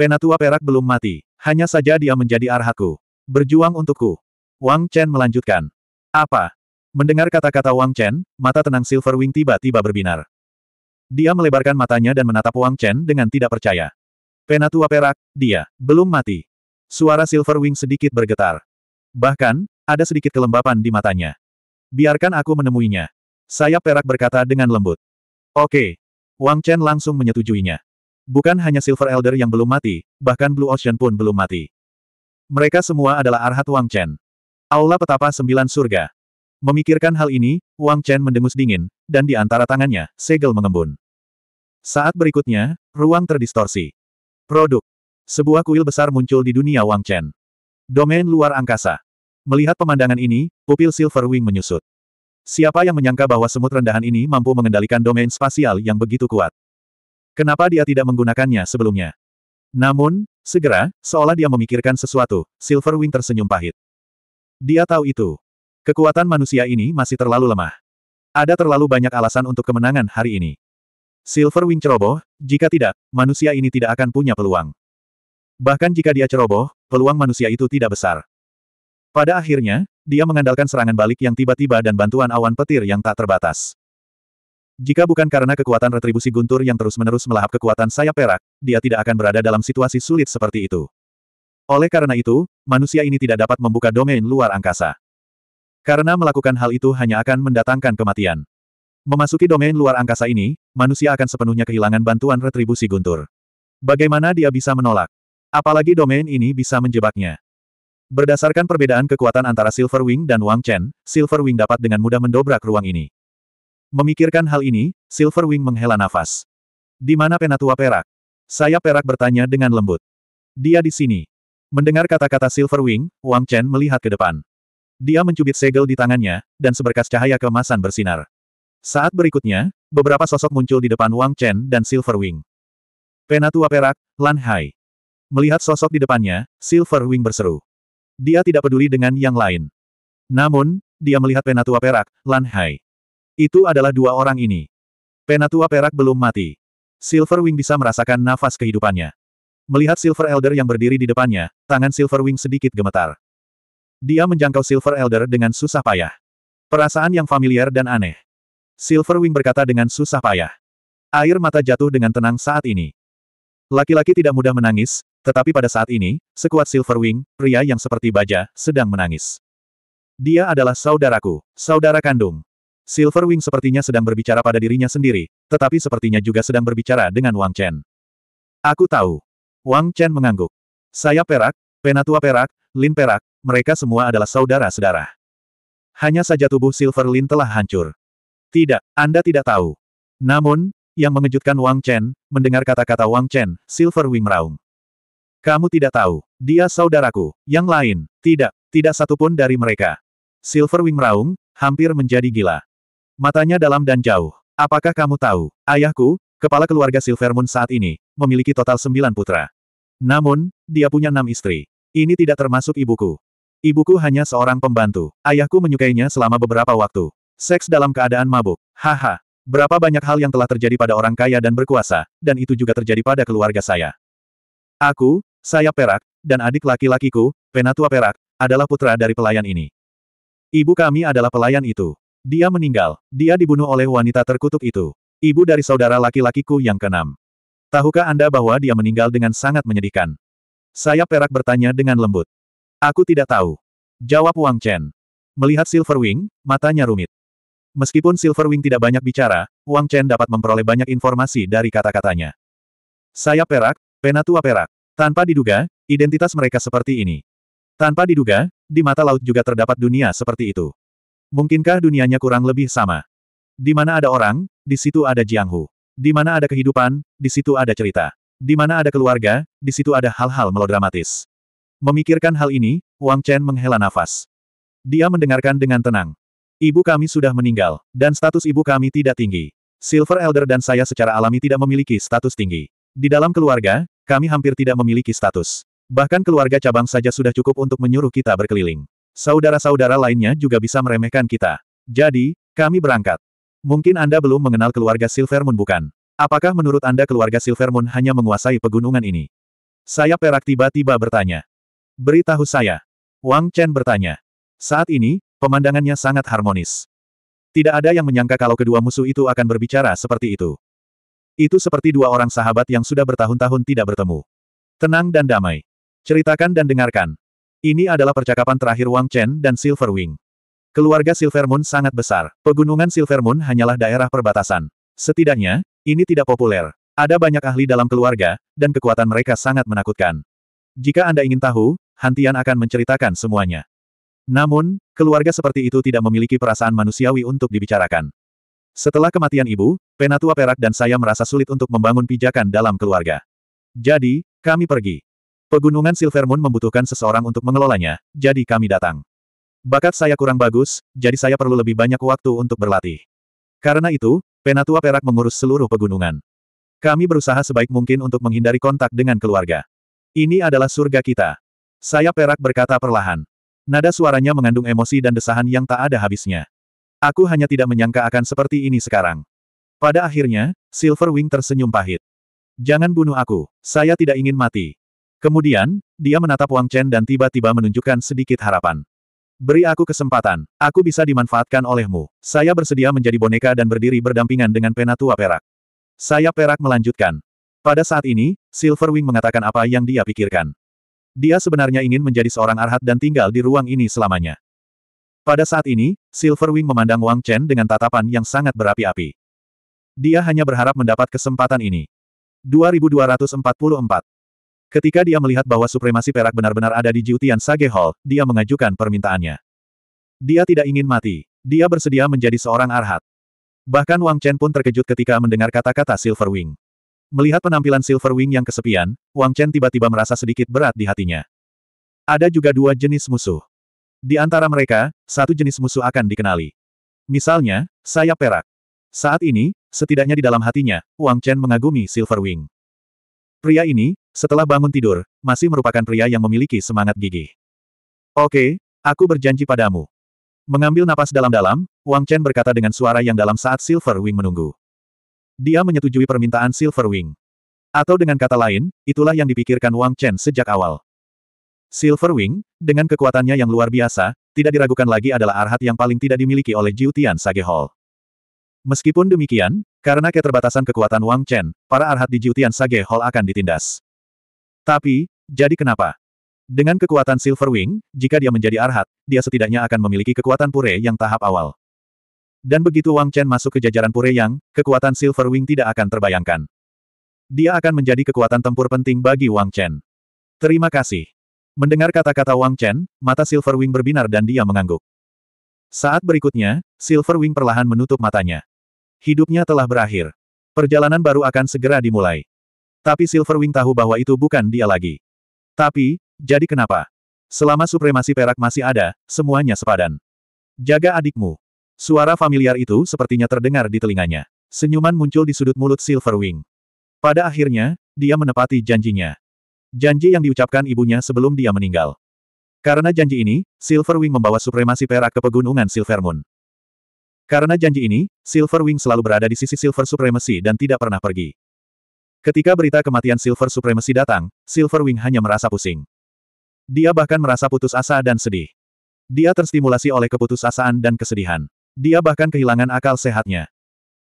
Penatua Perak belum mati, hanya saja dia menjadi arhatku. Berjuang untukku. Wang Chen melanjutkan. Apa? Mendengar kata-kata Wang Chen, mata tenang Silverwing tiba-tiba berbinar. Dia melebarkan matanya dan menatap Wang Chen dengan tidak percaya. Penatua Perak, dia, belum mati. Suara Silverwing sedikit bergetar. Bahkan, ada sedikit kelembapan di matanya. Biarkan aku menemuinya. Sayap Perak berkata dengan lembut. Oke. Wang Chen langsung menyetujuinya. Bukan hanya Silver Elder yang belum mati, bahkan Blue Ocean pun belum mati. Mereka semua adalah Arhat Wang Chen. Aula Petapa Sembilan Surga. Memikirkan hal ini, Wang Chen mendengus dingin, dan di antara tangannya, segel mengembun. Saat berikutnya, ruang terdistorsi. Produk. Sebuah kuil besar muncul di dunia Wang Chen. Domain luar angkasa. Melihat pemandangan ini, pupil Silver Wing menyusut. Siapa yang menyangka bahwa semut rendahan ini mampu mengendalikan domain spasial yang begitu kuat? Kenapa dia tidak menggunakannya sebelumnya? Namun, segera, seolah dia memikirkan sesuatu, Silverwing tersenyum pahit. Dia tahu itu. Kekuatan manusia ini masih terlalu lemah. Ada terlalu banyak alasan untuk kemenangan hari ini. Silverwing ceroboh, jika tidak, manusia ini tidak akan punya peluang. Bahkan jika dia ceroboh, peluang manusia itu tidak besar. Pada akhirnya, dia mengandalkan serangan balik yang tiba-tiba dan bantuan awan petir yang tak terbatas. Jika bukan karena kekuatan retribusi guntur yang terus-menerus melahap kekuatan sayap perak, dia tidak akan berada dalam situasi sulit seperti itu. Oleh karena itu, manusia ini tidak dapat membuka domain luar angkasa. Karena melakukan hal itu hanya akan mendatangkan kematian. Memasuki domain luar angkasa ini, manusia akan sepenuhnya kehilangan bantuan retribusi guntur. Bagaimana dia bisa menolak? Apalagi domain ini bisa menjebaknya. Berdasarkan perbedaan kekuatan antara Silverwing dan Wang Chen, Silverwing dapat dengan mudah mendobrak ruang ini. Memikirkan hal ini, Silverwing menghela nafas. Di mana penatua perak? Saya perak bertanya dengan lembut. Dia di sini. Mendengar kata-kata Silverwing, Wang Chen melihat ke depan. Dia mencubit segel di tangannya, dan seberkas cahaya kemasan bersinar. Saat berikutnya, beberapa sosok muncul di depan Wang Chen dan Silverwing. Penatua perak, Lan Hai. Melihat sosok di depannya, Silverwing berseru. Dia tidak peduli dengan yang lain. Namun, dia melihat penatua perak, Lan Hai. Itu adalah dua orang ini. Penatua Perak belum mati. Silverwing bisa merasakan nafas kehidupannya. Melihat Silver Elder yang berdiri di depannya, tangan Silverwing sedikit gemetar. Dia menjangkau Silver Elder dengan susah payah. Perasaan yang familiar dan aneh. Silverwing berkata dengan susah payah. Air mata jatuh dengan tenang saat ini. Laki-laki tidak mudah menangis, tetapi pada saat ini, sekuat Silverwing, pria yang seperti baja, sedang menangis. Dia adalah saudaraku, saudara kandung. Silverwing sepertinya sedang berbicara pada dirinya sendiri, tetapi sepertinya juga sedang berbicara dengan Wang Chen. Aku tahu. Wang Chen mengangguk. Saya Perak, Penatua Perak, Lin Perak, mereka semua adalah saudara-sedara. Hanya saja tubuh Silver Lin telah hancur. Tidak, Anda tidak tahu. Namun, yang mengejutkan Wang Chen, mendengar kata-kata Wang Chen, Silverwing Wing meraung. Kamu tidak tahu, dia saudaraku, yang lain, tidak, tidak satupun dari mereka. Silverwing Wing meraung, hampir menjadi gila. Matanya dalam dan jauh. Apakah kamu tahu, ayahku, kepala keluarga Silver Moon saat ini, memiliki total sembilan putra. Namun, dia punya enam istri. Ini tidak termasuk ibuku. Ibuku hanya seorang pembantu. Ayahku menyukainya selama beberapa waktu. Seks dalam keadaan mabuk. Haha. Berapa banyak hal yang telah terjadi pada orang kaya dan berkuasa, dan itu juga terjadi pada keluarga saya. Aku, saya Perak, dan adik laki-lakiku, Penatua Perak, adalah putra dari pelayan ini. Ibu kami adalah pelayan itu. Dia meninggal. Dia dibunuh oleh wanita terkutuk itu. Ibu dari saudara laki-lakiku yang keenam. Tahukah Anda bahwa dia meninggal dengan sangat menyedihkan? Saya perak bertanya dengan lembut. Aku tidak tahu. Jawab Wang Chen. Melihat Silverwing, matanya rumit. Meskipun Silverwing tidak banyak bicara, Wang Chen dapat memperoleh banyak informasi dari kata-katanya. Saya perak, penatua perak. Tanpa diduga, identitas mereka seperti ini. Tanpa diduga, di mata laut juga terdapat dunia seperti itu. Mungkinkah dunianya kurang lebih sama? Di mana ada orang, di situ ada Jianghu. Di mana ada kehidupan, di situ ada cerita. Di mana ada keluarga, di situ ada hal-hal melodramatis. Memikirkan hal ini, Wang Chen menghela nafas. Dia mendengarkan dengan tenang. Ibu kami sudah meninggal, dan status ibu kami tidak tinggi. Silver Elder dan saya secara alami tidak memiliki status tinggi. Di dalam keluarga, kami hampir tidak memiliki status. Bahkan keluarga cabang saja sudah cukup untuk menyuruh kita berkeliling. Saudara-saudara lainnya juga bisa meremehkan kita. Jadi, kami berangkat. Mungkin Anda belum mengenal keluarga Silver bukan? Apakah menurut Anda keluarga Silver Moon hanya menguasai pegunungan ini? Saya perak tiba-tiba bertanya. Beritahu saya. Wang Chen bertanya. Saat ini, pemandangannya sangat harmonis. Tidak ada yang menyangka kalau kedua musuh itu akan berbicara seperti itu. Itu seperti dua orang sahabat yang sudah bertahun-tahun tidak bertemu. Tenang dan damai. Ceritakan dan dengarkan. Ini adalah percakapan terakhir Wang Chen dan Silver Wing. Keluarga Silver Moon sangat besar. Pegunungan Silver Moon hanyalah daerah perbatasan. Setidaknya, ini tidak populer. Ada banyak ahli dalam keluarga, dan kekuatan mereka sangat menakutkan. Jika Anda ingin tahu, Hantian akan menceritakan semuanya. Namun, keluarga seperti itu tidak memiliki perasaan manusiawi untuk dibicarakan. Setelah kematian ibu, Penatua Perak dan saya merasa sulit untuk membangun pijakan dalam keluarga. Jadi, kami pergi. Pegunungan Silver Moon membutuhkan seseorang untuk mengelolanya, jadi kami datang. Bakat saya kurang bagus, jadi saya perlu lebih banyak waktu untuk berlatih. Karena itu, Penatua Perak mengurus seluruh pegunungan. Kami berusaha sebaik mungkin untuk menghindari kontak dengan keluarga. Ini adalah surga kita. Saya Perak berkata perlahan. Nada suaranya mengandung emosi dan desahan yang tak ada habisnya. Aku hanya tidak menyangka akan seperti ini sekarang. Pada akhirnya, Silverwing tersenyum pahit. Jangan bunuh aku, saya tidak ingin mati. Kemudian, dia menatap Wang Chen dan tiba-tiba menunjukkan sedikit harapan. Beri aku kesempatan, aku bisa dimanfaatkan olehmu. Saya bersedia menjadi boneka dan berdiri berdampingan dengan penatua perak. Saya perak melanjutkan. Pada saat ini, Silverwing mengatakan apa yang dia pikirkan. Dia sebenarnya ingin menjadi seorang arhat dan tinggal di ruang ini selamanya. Pada saat ini, Silverwing memandang Wang Chen dengan tatapan yang sangat berapi-api. Dia hanya berharap mendapat kesempatan ini. 2244 Ketika dia melihat bahwa supremasi perak benar-benar ada di Jiutian Sage Hall, dia mengajukan permintaannya. Dia tidak ingin mati. Dia bersedia menjadi seorang arhat. Bahkan Wang Chen pun terkejut ketika mendengar kata-kata Silver Wing. Melihat penampilan Silver Wing yang kesepian, Wang Chen tiba-tiba merasa sedikit berat di hatinya. Ada juga dua jenis musuh. Di antara mereka, satu jenis musuh akan dikenali. Misalnya, sayap perak. Saat ini, setidaknya di dalam hatinya, Wang Chen mengagumi Silver Wing. Pria ini, setelah bangun tidur, masih merupakan pria yang memiliki semangat gigih. Oke, aku berjanji padamu. Mengambil napas dalam-dalam, Wang Chen berkata dengan suara yang dalam saat Silver Wing menunggu. Dia menyetujui permintaan Silver Wing. Atau dengan kata lain, itulah yang dipikirkan Wang Chen sejak awal. Silver Wing, dengan kekuatannya yang luar biasa, tidak diragukan lagi adalah arhat yang paling tidak dimiliki oleh Jiu Tian Sage Hall. Meskipun demikian, karena keterbatasan kekuatan Wang Chen, para arhat di Jiutian Sage Hall akan ditindas. Tapi, jadi kenapa? Dengan kekuatan Silverwing, jika dia menjadi Arhat, dia setidaknya akan memiliki kekuatan Pure yang tahap awal. Dan begitu Wang Chen masuk ke jajaran Pure yang, kekuatan Silverwing tidak akan terbayangkan. Dia akan menjadi kekuatan tempur penting bagi Wang Chen. Terima kasih. Mendengar kata-kata Wang Chen, mata Silverwing berbinar dan dia mengangguk. Saat berikutnya, Silverwing perlahan menutup matanya. Hidupnya telah berakhir. Perjalanan baru akan segera dimulai. Tapi Silverwing tahu bahwa itu bukan dia lagi. Tapi, jadi kenapa? Selama supremasi perak masih ada, semuanya sepadan. Jaga adikmu. Suara familiar itu sepertinya terdengar di telinganya. Senyuman muncul di sudut mulut Silverwing. Pada akhirnya, dia menepati janjinya. Janji yang diucapkan ibunya sebelum dia meninggal. Karena janji ini, Silverwing membawa supremasi perak ke pegunungan Silvermoon. Karena janji ini, Silverwing selalu berada di sisi Silver Supremacy dan tidak pernah pergi. Ketika berita kematian Silver Supremacy datang, Silver Wing hanya merasa pusing. Dia bahkan merasa putus asa dan sedih. Dia terstimulasi oleh keputusasaan dan kesedihan. Dia bahkan kehilangan akal sehatnya.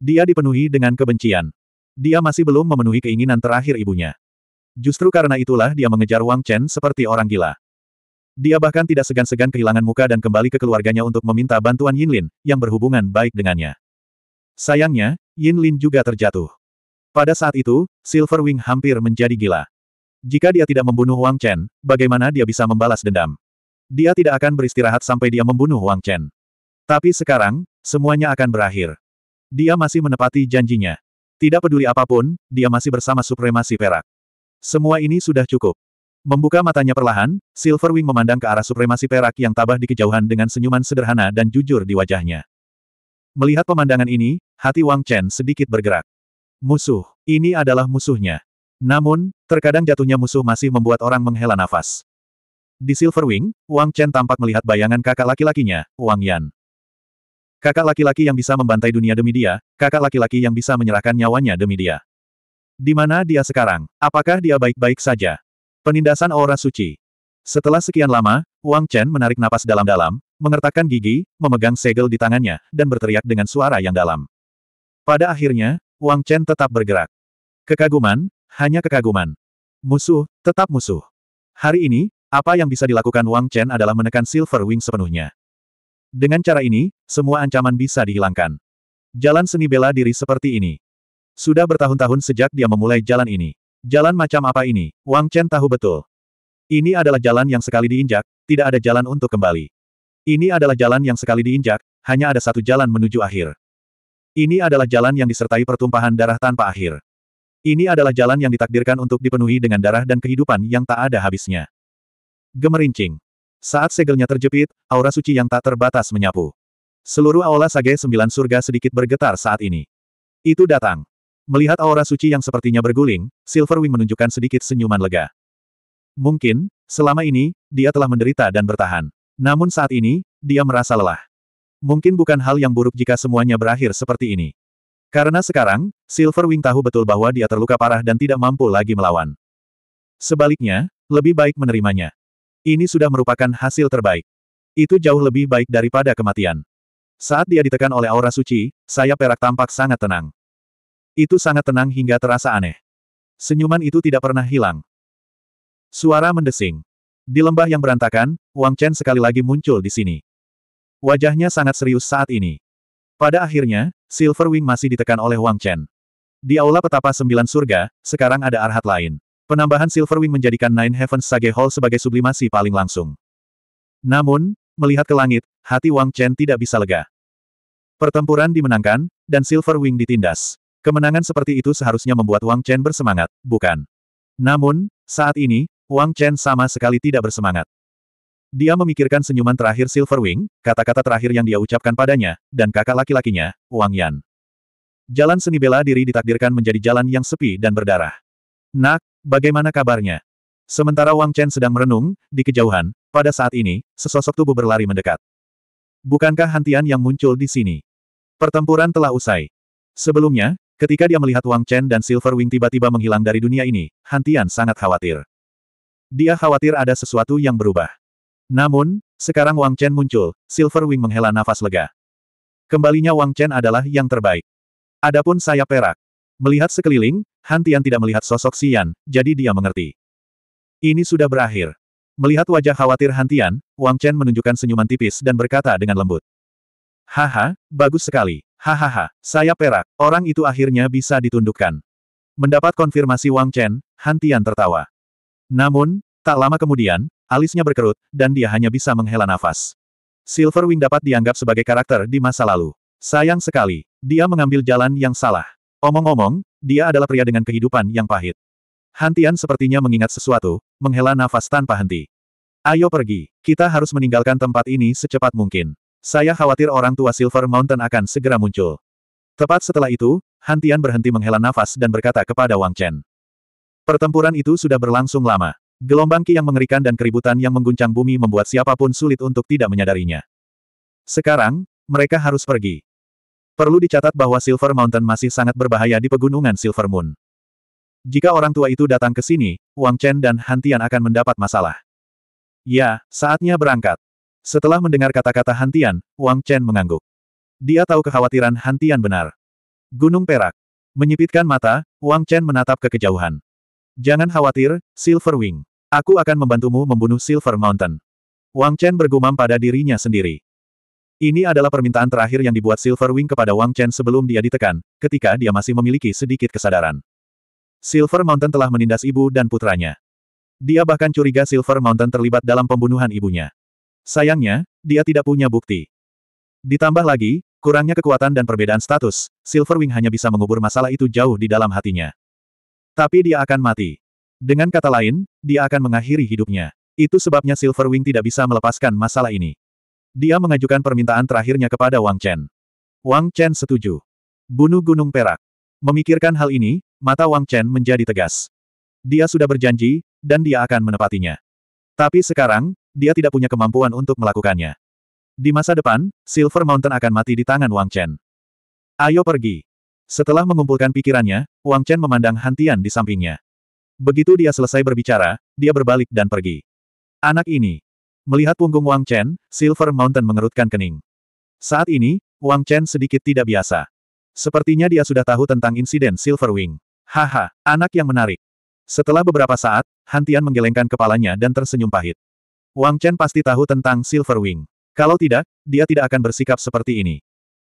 Dia dipenuhi dengan kebencian. Dia masih belum memenuhi keinginan terakhir ibunya. Justru karena itulah dia mengejar Wang Chen seperti orang gila. Dia bahkan tidak segan-segan kehilangan muka dan kembali ke keluarganya untuk meminta bantuan Yin Lin, yang berhubungan baik dengannya. Sayangnya, Yin Lin juga terjatuh. Pada saat itu, Silverwing hampir menjadi gila. Jika dia tidak membunuh Wang Chen, bagaimana dia bisa membalas dendam? Dia tidak akan beristirahat sampai dia membunuh Wang Chen. Tapi sekarang, semuanya akan berakhir. Dia masih menepati janjinya. Tidak peduli apapun, dia masih bersama supremasi perak. Semua ini sudah cukup. Membuka matanya perlahan, Silverwing memandang ke arah supremasi perak yang tabah di kejauhan dengan senyuman sederhana dan jujur di wajahnya. Melihat pemandangan ini, hati Wang Chen sedikit bergerak. Musuh. Ini adalah musuhnya. Namun, terkadang jatuhnya musuh masih membuat orang menghela nafas. Di Silverwing, Wang Chen tampak melihat bayangan kakak laki-lakinya, Wang Yan. Kakak laki-laki yang bisa membantai dunia demi dia, kakak laki-laki yang bisa menyerahkan nyawanya demi dia. Di mana dia sekarang? Apakah dia baik-baik saja? Penindasan aura suci. Setelah sekian lama, Wang Chen menarik napas dalam-dalam, mengertakkan gigi, memegang segel di tangannya, dan berteriak dengan suara yang dalam. Pada akhirnya, Wang Chen tetap bergerak. Kekaguman, hanya kekaguman. Musuh, tetap musuh. Hari ini, apa yang bisa dilakukan Wang Chen adalah menekan Silver Wing sepenuhnya. Dengan cara ini, semua ancaman bisa dihilangkan. Jalan seni bela diri seperti ini. Sudah bertahun-tahun sejak dia memulai jalan ini. Jalan macam apa ini, Wang Chen tahu betul. Ini adalah jalan yang sekali diinjak, tidak ada jalan untuk kembali. Ini adalah jalan yang sekali diinjak, hanya ada satu jalan menuju akhir. Ini adalah jalan yang disertai pertumpahan darah tanpa akhir. Ini adalah jalan yang ditakdirkan untuk dipenuhi dengan darah dan kehidupan yang tak ada habisnya. Gemerincing. Saat segelnya terjepit, aura suci yang tak terbatas menyapu. Seluruh aula Sage Sembilan Surga sedikit bergetar saat ini. Itu datang. Melihat aura suci yang sepertinya berguling, Silverwing menunjukkan sedikit senyuman lega. Mungkin, selama ini, dia telah menderita dan bertahan. Namun saat ini, dia merasa lelah. Mungkin bukan hal yang buruk jika semuanya berakhir seperti ini. Karena sekarang, Silverwing tahu betul bahwa dia terluka parah dan tidak mampu lagi melawan. Sebaliknya, lebih baik menerimanya. Ini sudah merupakan hasil terbaik. Itu jauh lebih baik daripada kematian. Saat dia ditekan oleh aura suci, Saya perak tampak sangat tenang. Itu sangat tenang hingga terasa aneh. Senyuman itu tidak pernah hilang. Suara mendesing. Di lembah yang berantakan, Wang Chen sekali lagi muncul di sini. Wajahnya sangat serius saat ini. Pada akhirnya, Silverwing masih ditekan oleh Wang Chen. Di aula petapa sembilan surga, sekarang ada arhat lain. Penambahan Silverwing menjadikan Nine Heavens Sage Hall sebagai sublimasi paling langsung. Namun, melihat ke langit, hati Wang Chen tidak bisa lega. Pertempuran dimenangkan, dan Silverwing ditindas. Kemenangan seperti itu seharusnya membuat Wang Chen bersemangat, bukan? Namun, saat ini, Wang Chen sama sekali tidak bersemangat. Dia memikirkan senyuman terakhir Silverwing, kata-kata terakhir yang dia ucapkan padanya, dan kakak laki-lakinya, Wang Yan. Jalan seni bela diri ditakdirkan menjadi jalan yang sepi dan berdarah. Nak, bagaimana kabarnya? Sementara Wang Chen sedang merenung, di kejauhan, pada saat ini, sesosok tubuh berlari mendekat. Bukankah hantian yang muncul di sini? Pertempuran telah usai. Sebelumnya, ketika dia melihat Wang Chen dan Silverwing tiba-tiba menghilang dari dunia ini, hantian sangat khawatir. Dia khawatir ada sesuatu yang berubah. Namun, sekarang Wang Chen muncul, Silver Wing menghela nafas lega. Kembalinya Wang Chen adalah yang terbaik. Adapun saya perak. Melihat sekeliling, Han Tian tidak melihat sosok Xian, jadi dia mengerti. Ini sudah berakhir. Melihat wajah khawatir Han Tian, Wang Chen menunjukkan senyuman tipis dan berkata dengan lembut. Haha, bagus sekali. Hahaha, saya perak, orang itu akhirnya bisa ditundukkan. Mendapat konfirmasi Wang Chen, Han Tian tertawa. Namun, tak lama kemudian, Alisnya berkerut, dan dia hanya bisa menghela nafas. Silverwing dapat dianggap sebagai karakter di masa lalu. Sayang sekali, dia mengambil jalan yang salah. Omong-omong, dia adalah pria dengan kehidupan yang pahit. Hantian sepertinya mengingat sesuatu, menghela nafas tanpa henti. Ayo pergi, kita harus meninggalkan tempat ini secepat mungkin. Saya khawatir orang tua Silver Mountain akan segera muncul. Tepat setelah itu, Hantian berhenti menghela nafas dan berkata kepada Wang Chen. Pertempuran itu sudah berlangsung lama. Gelombang Ki yang mengerikan dan keributan yang mengguncang bumi membuat siapapun sulit untuk tidak menyadarinya. Sekarang, mereka harus pergi. Perlu dicatat bahwa Silver Mountain masih sangat berbahaya di pegunungan Silver Moon. Jika orang tua itu datang ke sini, Wang Chen dan Hantian akan mendapat masalah. Ya, saatnya berangkat. Setelah mendengar kata-kata Hantian, Wang Chen mengangguk. Dia tahu kekhawatiran Hantian benar. Gunung Perak. Menyipitkan mata, Wang Chen menatap ke kejauhan. Jangan khawatir, Silverwing. Aku akan membantumu membunuh Silver Mountain. Wang Chen bergumam pada dirinya sendiri. Ini adalah permintaan terakhir yang dibuat Silverwing kepada Wang Chen sebelum dia ditekan, ketika dia masih memiliki sedikit kesadaran. Silver Mountain telah menindas ibu dan putranya. Dia bahkan curiga Silver Mountain terlibat dalam pembunuhan ibunya. Sayangnya, dia tidak punya bukti. Ditambah lagi, kurangnya kekuatan dan perbedaan status, Silverwing hanya bisa mengubur masalah itu jauh di dalam hatinya. Tapi dia akan mati. Dengan kata lain, dia akan mengakhiri hidupnya. Itu sebabnya Silverwing tidak bisa melepaskan masalah ini. Dia mengajukan permintaan terakhirnya kepada Wang Chen. Wang Chen setuju. Bunuh Gunung Perak. Memikirkan hal ini, mata Wang Chen menjadi tegas. Dia sudah berjanji, dan dia akan menepatinya. Tapi sekarang, dia tidak punya kemampuan untuk melakukannya. Di masa depan, Silver Mountain akan mati di tangan Wang Chen. Ayo pergi. Setelah mengumpulkan pikirannya, Wang Chen memandang Hantian di sampingnya. Begitu dia selesai berbicara, dia berbalik dan pergi. Anak ini. Melihat punggung Wang Chen, Silver Mountain mengerutkan kening. Saat ini, Wang Chen sedikit tidak biasa. Sepertinya dia sudah tahu tentang insiden Silver Wing. Haha, anak yang menarik. Setelah beberapa saat, Hantian menggelengkan kepalanya dan tersenyum pahit. Wang Chen pasti tahu tentang Silver Wing. Kalau tidak, dia tidak akan bersikap seperti ini.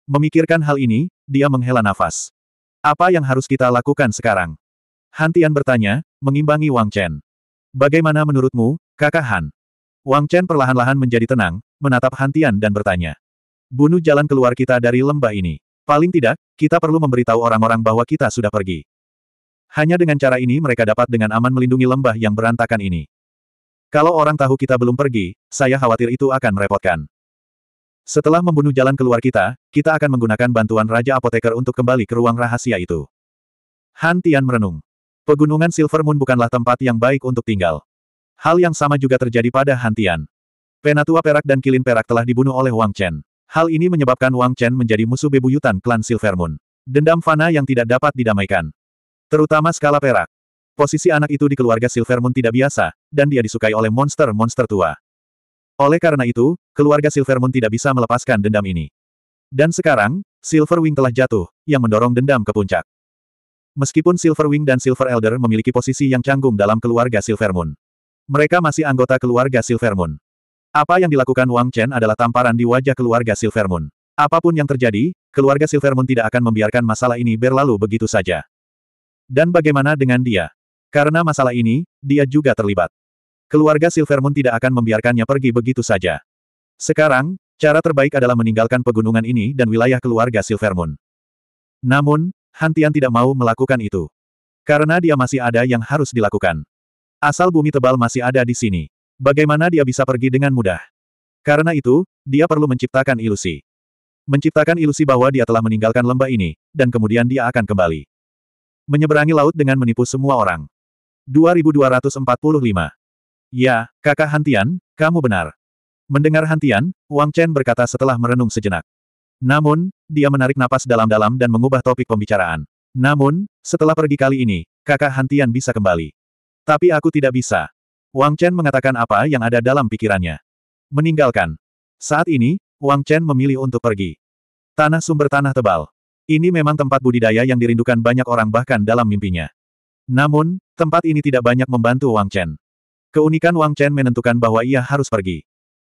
Memikirkan hal ini, dia menghela nafas. Apa yang harus kita lakukan sekarang? Hantian bertanya, mengimbangi Wang Chen. Bagaimana menurutmu, kakak Han? Wang Chen perlahan-lahan menjadi tenang, menatap Hantian dan bertanya. Bunuh jalan keluar kita dari lembah ini. Paling tidak, kita perlu memberitahu orang-orang bahwa kita sudah pergi. Hanya dengan cara ini mereka dapat dengan aman melindungi lembah yang berantakan ini. Kalau orang tahu kita belum pergi, saya khawatir itu akan merepotkan. Setelah membunuh jalan keluar kita, kita akan menggunakan bantuan Raja Apoteker untuk kembali ke ruang rahasia itu. Han Tian merenung. Pegunungan Silver Moon bukanlah tempat yang baik untuk tinggal. Hal yang sama juga terjadi pada Han Tian. Penatua Perak dan Kilin Perak telah dibunuh oleh Wang Chen. Hal ini menyebabkan Wang Chen menjadi musuh bebuyutan klan Silver Moon. Dendam fana yang tidak dapat didamaikan. Terutama skala Perak. Posisi anak itu di keluarga Silver Moon tidak biasa, dan dia disukai oleh monster-monster tua. Oleh karena itu, keluarga Silvermoon tidak bisa melepaskan dendam ini. Dan sekarang, Silverwing telah jatuh, yang mendorong dendam ke puncak. Meskipun Silverwing dan Silver Elder memiliki posisi yang canggung dalam keluarga Silvermoon. Mereka masih anggota keluarga Silvermoon. Apa yang dilakukan Wang Chen adalah tamparan di wajah keluarga Silvermoon. Apapun yang terjadi, keluarga Silvermoon tidak akan membiarkan masalah ini berlalu begitu saja. Dan bagaimana dengan dia? Karena masalah ini, dia juga terlibat. Keluarga Silvermoon tidak akan membiarkannya pergi begitu saja. Sekarang, cara terbaik adalah meninggalkan pegunungan ini dan wilayah keluarga Silvermoon. Namun, Hantian tidak mau melakukan itu. Karena dia masih ada yang harus dilakukan. Asal bumi tebal masih ada di sini. Bagaimana dia bisa pergi dengan mudah? Karena itu, dia perlu menciptakan ilusi. Menciptakan ilusi bahwa dia telah meninggalkan lembah ini, dan kemudian dia akan kembali. Menyeberangi laut dengan menipu semua orang. 2245 Ya, kakak Hantian, kamu benar. Mendengar Hantian, Wang Chen berkata setelah merenung sejenak. Namun, dia menarik napas dalam-dalam dan mengubah topik pembicaraan. Namun, setelah pergi kali ini, kakak Hantian bisa kembali. Tapi aku tidak bisa. Wang Chen mengatakan apa yang ada dalam pikirannya. Meninggalkan. Saat ini, Wang Chen memilih untuk pergi. Tanah sumber tanah tebal. Ini memang tempat budidaya yang dirindukan banyak orang bahkan dalam mimpinya. Namun, tempat ini tidak banyak membantu Wang Chen. Keunikan Wang Chen menentukan bahwa ia harus pergi.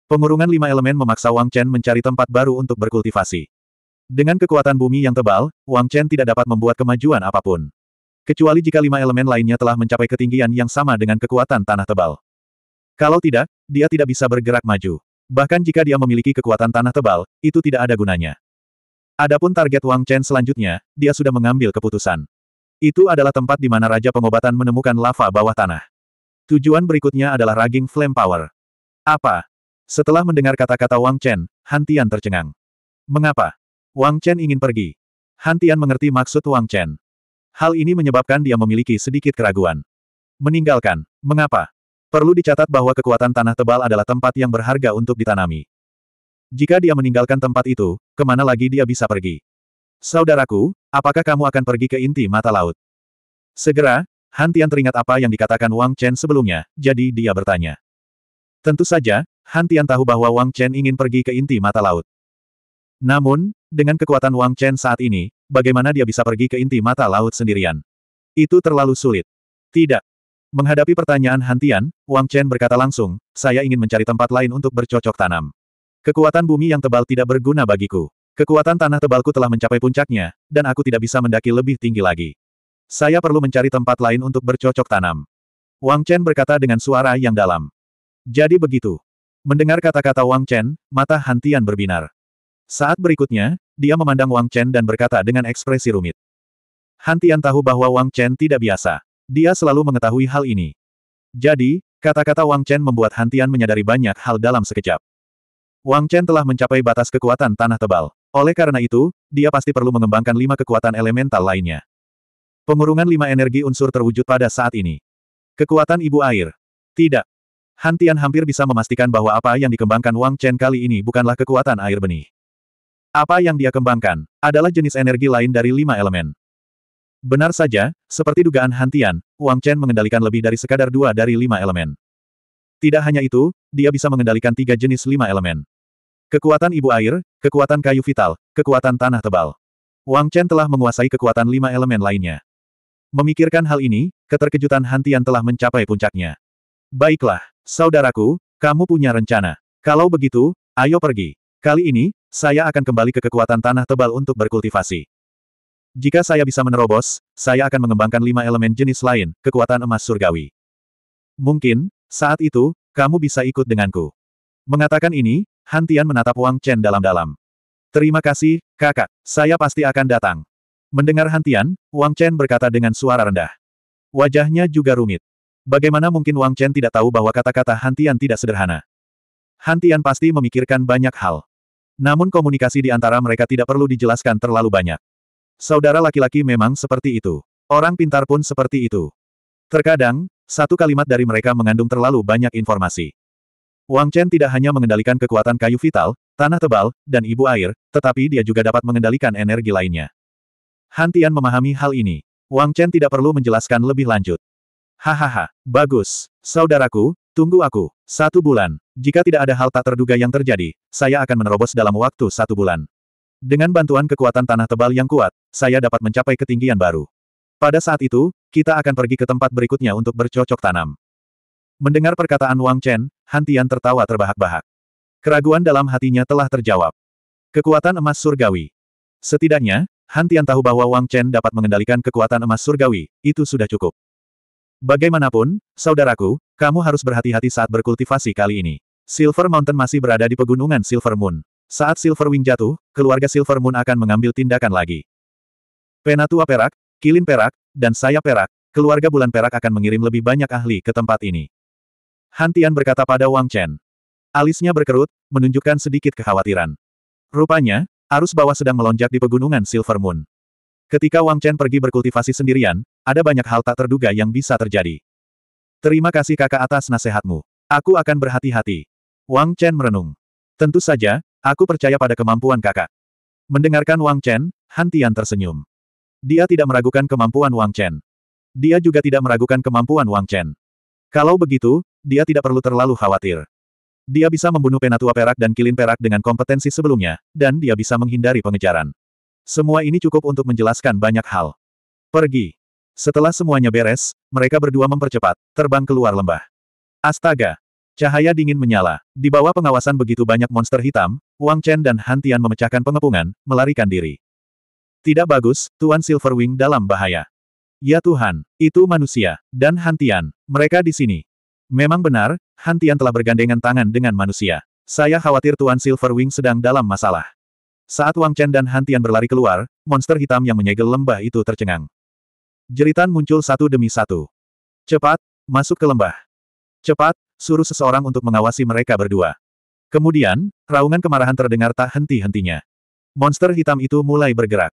Pengurungan lima elemen memaksa Wang Chen mencari tempat baru untuk berkultivasi. Dengan kekuatan bumi yang tebal, Wang Chen tidak dapat membuat kemajuan apapun. Kecuali jika lima elemen lainnya telah mencapai ketinggian yang sama dengan kekuatan tanah tebal. Kalau tidak, dia tidak bisa bergerak maju. Bahkan jika dia memiliki kekuatan tanah tebal, itu tidak ada gunanya. Adapun target Wang Chen selanjutnya, dia sudah mengambil keputusan. Itu adalah tempat di mana Raja Pengobatan menemukan lava bawah tanah. Tujuan berikutnya adalah Raging Flame Power. Apa? Setelah mendengar kata-kata Wang Chen, Hantian tercengang. Mengapa? Wang Chen ingin pergi. Hantian mengerti maksud Wang Chen. Hal ini menyebabkan dia memiliki sedikit keraguan. Meninggalkan. Mengapa? Perlu dicatat bahwa kekuatan tanah tebal adalah tempat yang berharga untuk ditanami. Jika dia meninggalkan tempat itu, kemana lagi dia bisa pergi? Saudaraku, apakah kamu akan pergi ke inti mata laut? Segera, Hantian teringat apa yang dikatakan Wang Chen sebelumnya, jadi dia bertanya. Tentu saja, Hantian tahu bahwa Wang Chen ingin pergi ke inti mata laut. Namun, dengan kekuatan Wang Chen saat ini, bagaimana dia bisa pergi ke inti mata laut sendirian? Itu terlalu sulit. Tidak. Menghadapi pertanyaan Hantian, Wang Chen berkata langsung, saya ingin mencari tempat lain untuk bercocok tanam. Kekuatan bumi yang tebal tidak berguna bagiku. Kekuatan tanah tebalku telah mencapai puncaknya, dan aku tidak bisa mendaki lebih tinggi lagi. Saya perlu mencari tempat lain untuk bercocok tanam. Wang Chen berkata dengan suara yang dalam. Jadi begitu. Mendengar kata-kata Wang Chen, mata Hantian berbinar. Saat berikutnya, dia memandang Wang Chen dan berkata dengan ekspresi rumit. Hantian tahu bahwa Wang Chen tidak biasa. Dia selalu mengetahui hal ini. Jadi, kata-kata Wang Chen membuat Hantian menyadari banyak hal dalam sekejap. Wang Chen telah mencapai batas kekuatan tanah tebal. Oleh karena itu, dia pasti perlu mengembangkan lima kekuatan elemental lainnya. Pengurungan lima energi unsur terwujud pada saat ini. Kekuatan ibu air. Tidak. Hantian hampir bisa memastikan bahwa apa yang dikembangkan Wang Chen kali ini bukanlah kekuatan air benih. Apa yang dia kembangkan, adalah jenis energi lain dari lima elemen. Benar saja, seperti dugaan Hantian, Wang Chen mengendalikan lebih dari sekadar dua dari lima elemen. Tidak hanya itu, dia bisa mengendalikan tiga jenis lima elemen. Kekuatan ibu air, kekuatan kayu vital, kekuatan tanah tebal. Wang Chen telah menguasai kekuatan lima elemen lainnya. Memikirkan hal ini, keterkejutan Hantian telah mencapai puncaknya. Baiklah, saudaraku, kamu punya rencana. Kalau begitu, ayo pergi. Kali ini, saya akan kembali ke kekuatan tanah tebal untuk berkultivasi. Jika saya bisa menerobos, saya akan mengembangkan lima elemen jenis lain, kekuatan emas surgawi. Mungkin, saat itu, kamu bisa ikut denganku. Mengatakan ini, Hantian menatap Wang Chen dalam-dalam. Terima kasih, kakak, saya pasti akan datang. Mendengar hantian, Wang Chen berkata dengan suara rendah. Wajahnya juga rumit. Bagaimana mungkin Wang Chen tidak tahu bahwa kata-kata hantian tidak sederhana? Hantian pasti memikirkan banyak hal. Namun komunikasi di antara mereka tidak perlu dijelaskan terlalu banyak. Saudara laki-laki memang seperti itu. Orang pintar pun seperti itu. Terkadang, satu kalimat dari mereka mengandung terlalu banyak informasi. Wang Chen tidak hanya mengendalikan kekuatan kayu vital, tanah tebal, dan ibu air, tetapi dia juga dapat mengendalikan energi lainnya. Hantian memahami hal ini. Wang Chen tidak perlu menjelaskan lebih lanjut. Hahaha, bagus. Saudaraku, tunggu aku. Satu bulan. Jika tidak ada hal tak terduga yang terjadi, saya akan menerobos dalam waktu satu bulan. Dengan bantuan kekuatan tanah tebal yang kuat, saya dapat mencapai ketinggian baru. Pada saat itu, kita akan pergi ke tempat berikutnya untuk bercocok tanam. Mendengar perkataan Wang Chen, Hantian tertawa terbahak-bahak. Keraguan dalam hatinya telah terjawab. Kekuatan emas surgawi. Setidaknya, Han Tian tahu bahwa Wang Chen dapat mengendalikan kekuatan emas surgawi, itu sudah cukup. Bagaimanapun, saudaraku, kamu harus berhati-hati saat berkultivasi kali ini. Silver Mountain masih berada di pegunungan Silver Moon. Saat Silver Wing jatuh, keluarga Silver Moon akan mengambil tindakan lagi. Penatua Perak, Kilin Perak, dan saya Perak, keluarga Bulan Perak akan mengirim lebih banyak ahli ke tempat ini. Han Tian berkata pada Wang Chen. Alisnya berkerut, menunjukkan sedikit kekhawatiran. Rupanya, Arus bawah sedang melonjak di pegunungan Silver Moon. Ketika Wang Chen pergi berkultivasi sendirian, ada banyak hal tak terduga yang bisa terjadi. Terima kasih kakak atas nasihatmu. Aku akan berhati-hati. Wang Chen merenung. Tentu saja, aku percaya pada kemampuan kakak. Mendengarkan Wang Chen, Han Tian tersenyum. Dia tidak meragukan kemampuan Wang Chen. Dia juga tidak meragukan kemampuan Wang Chen. Kalau begitu, dia tidak perlu terlalu khawatir. Dia bisa membunuh penatua perak dan kilin perak dengan kompetensi sebelumnya, dan dia bisa menghindari pengejaran. Semua ini cukup untuk menjelaskan banyak hal. Pergi. Setelah semuanya beres, mereka berdua mempercepat, terbang keluar lembah. Astaga! Cahaya dingin menyala. Di bawah pengawasan begitu banyak monster hitam, Wang Chen dan Han Tian memecahkan pengepungan, melarikan diri. Tidak bagus, Tuan Silverwing dalam bahaya. Ya Tuhan, itu manusia, dan Han Tian, mereka di sini, Memang benar, Hantian telah bergandengan tangan dengan manusia. Saya khawatir Tuan Silverwing sedang dalam masalah. Saat Wang Chen dan Hantian berlari keluar, monster hitam yang menyegel lembah itu tercengang. Jeritan muncul satu demi satu. Cepat, masuk ke lembah. Cepat, suruh seseorang untuk mengawasi mereka berdua. Kemudian, raungan kemarahan terdengar tak henti-hentinya. Monster hitam itu mulai bergerak.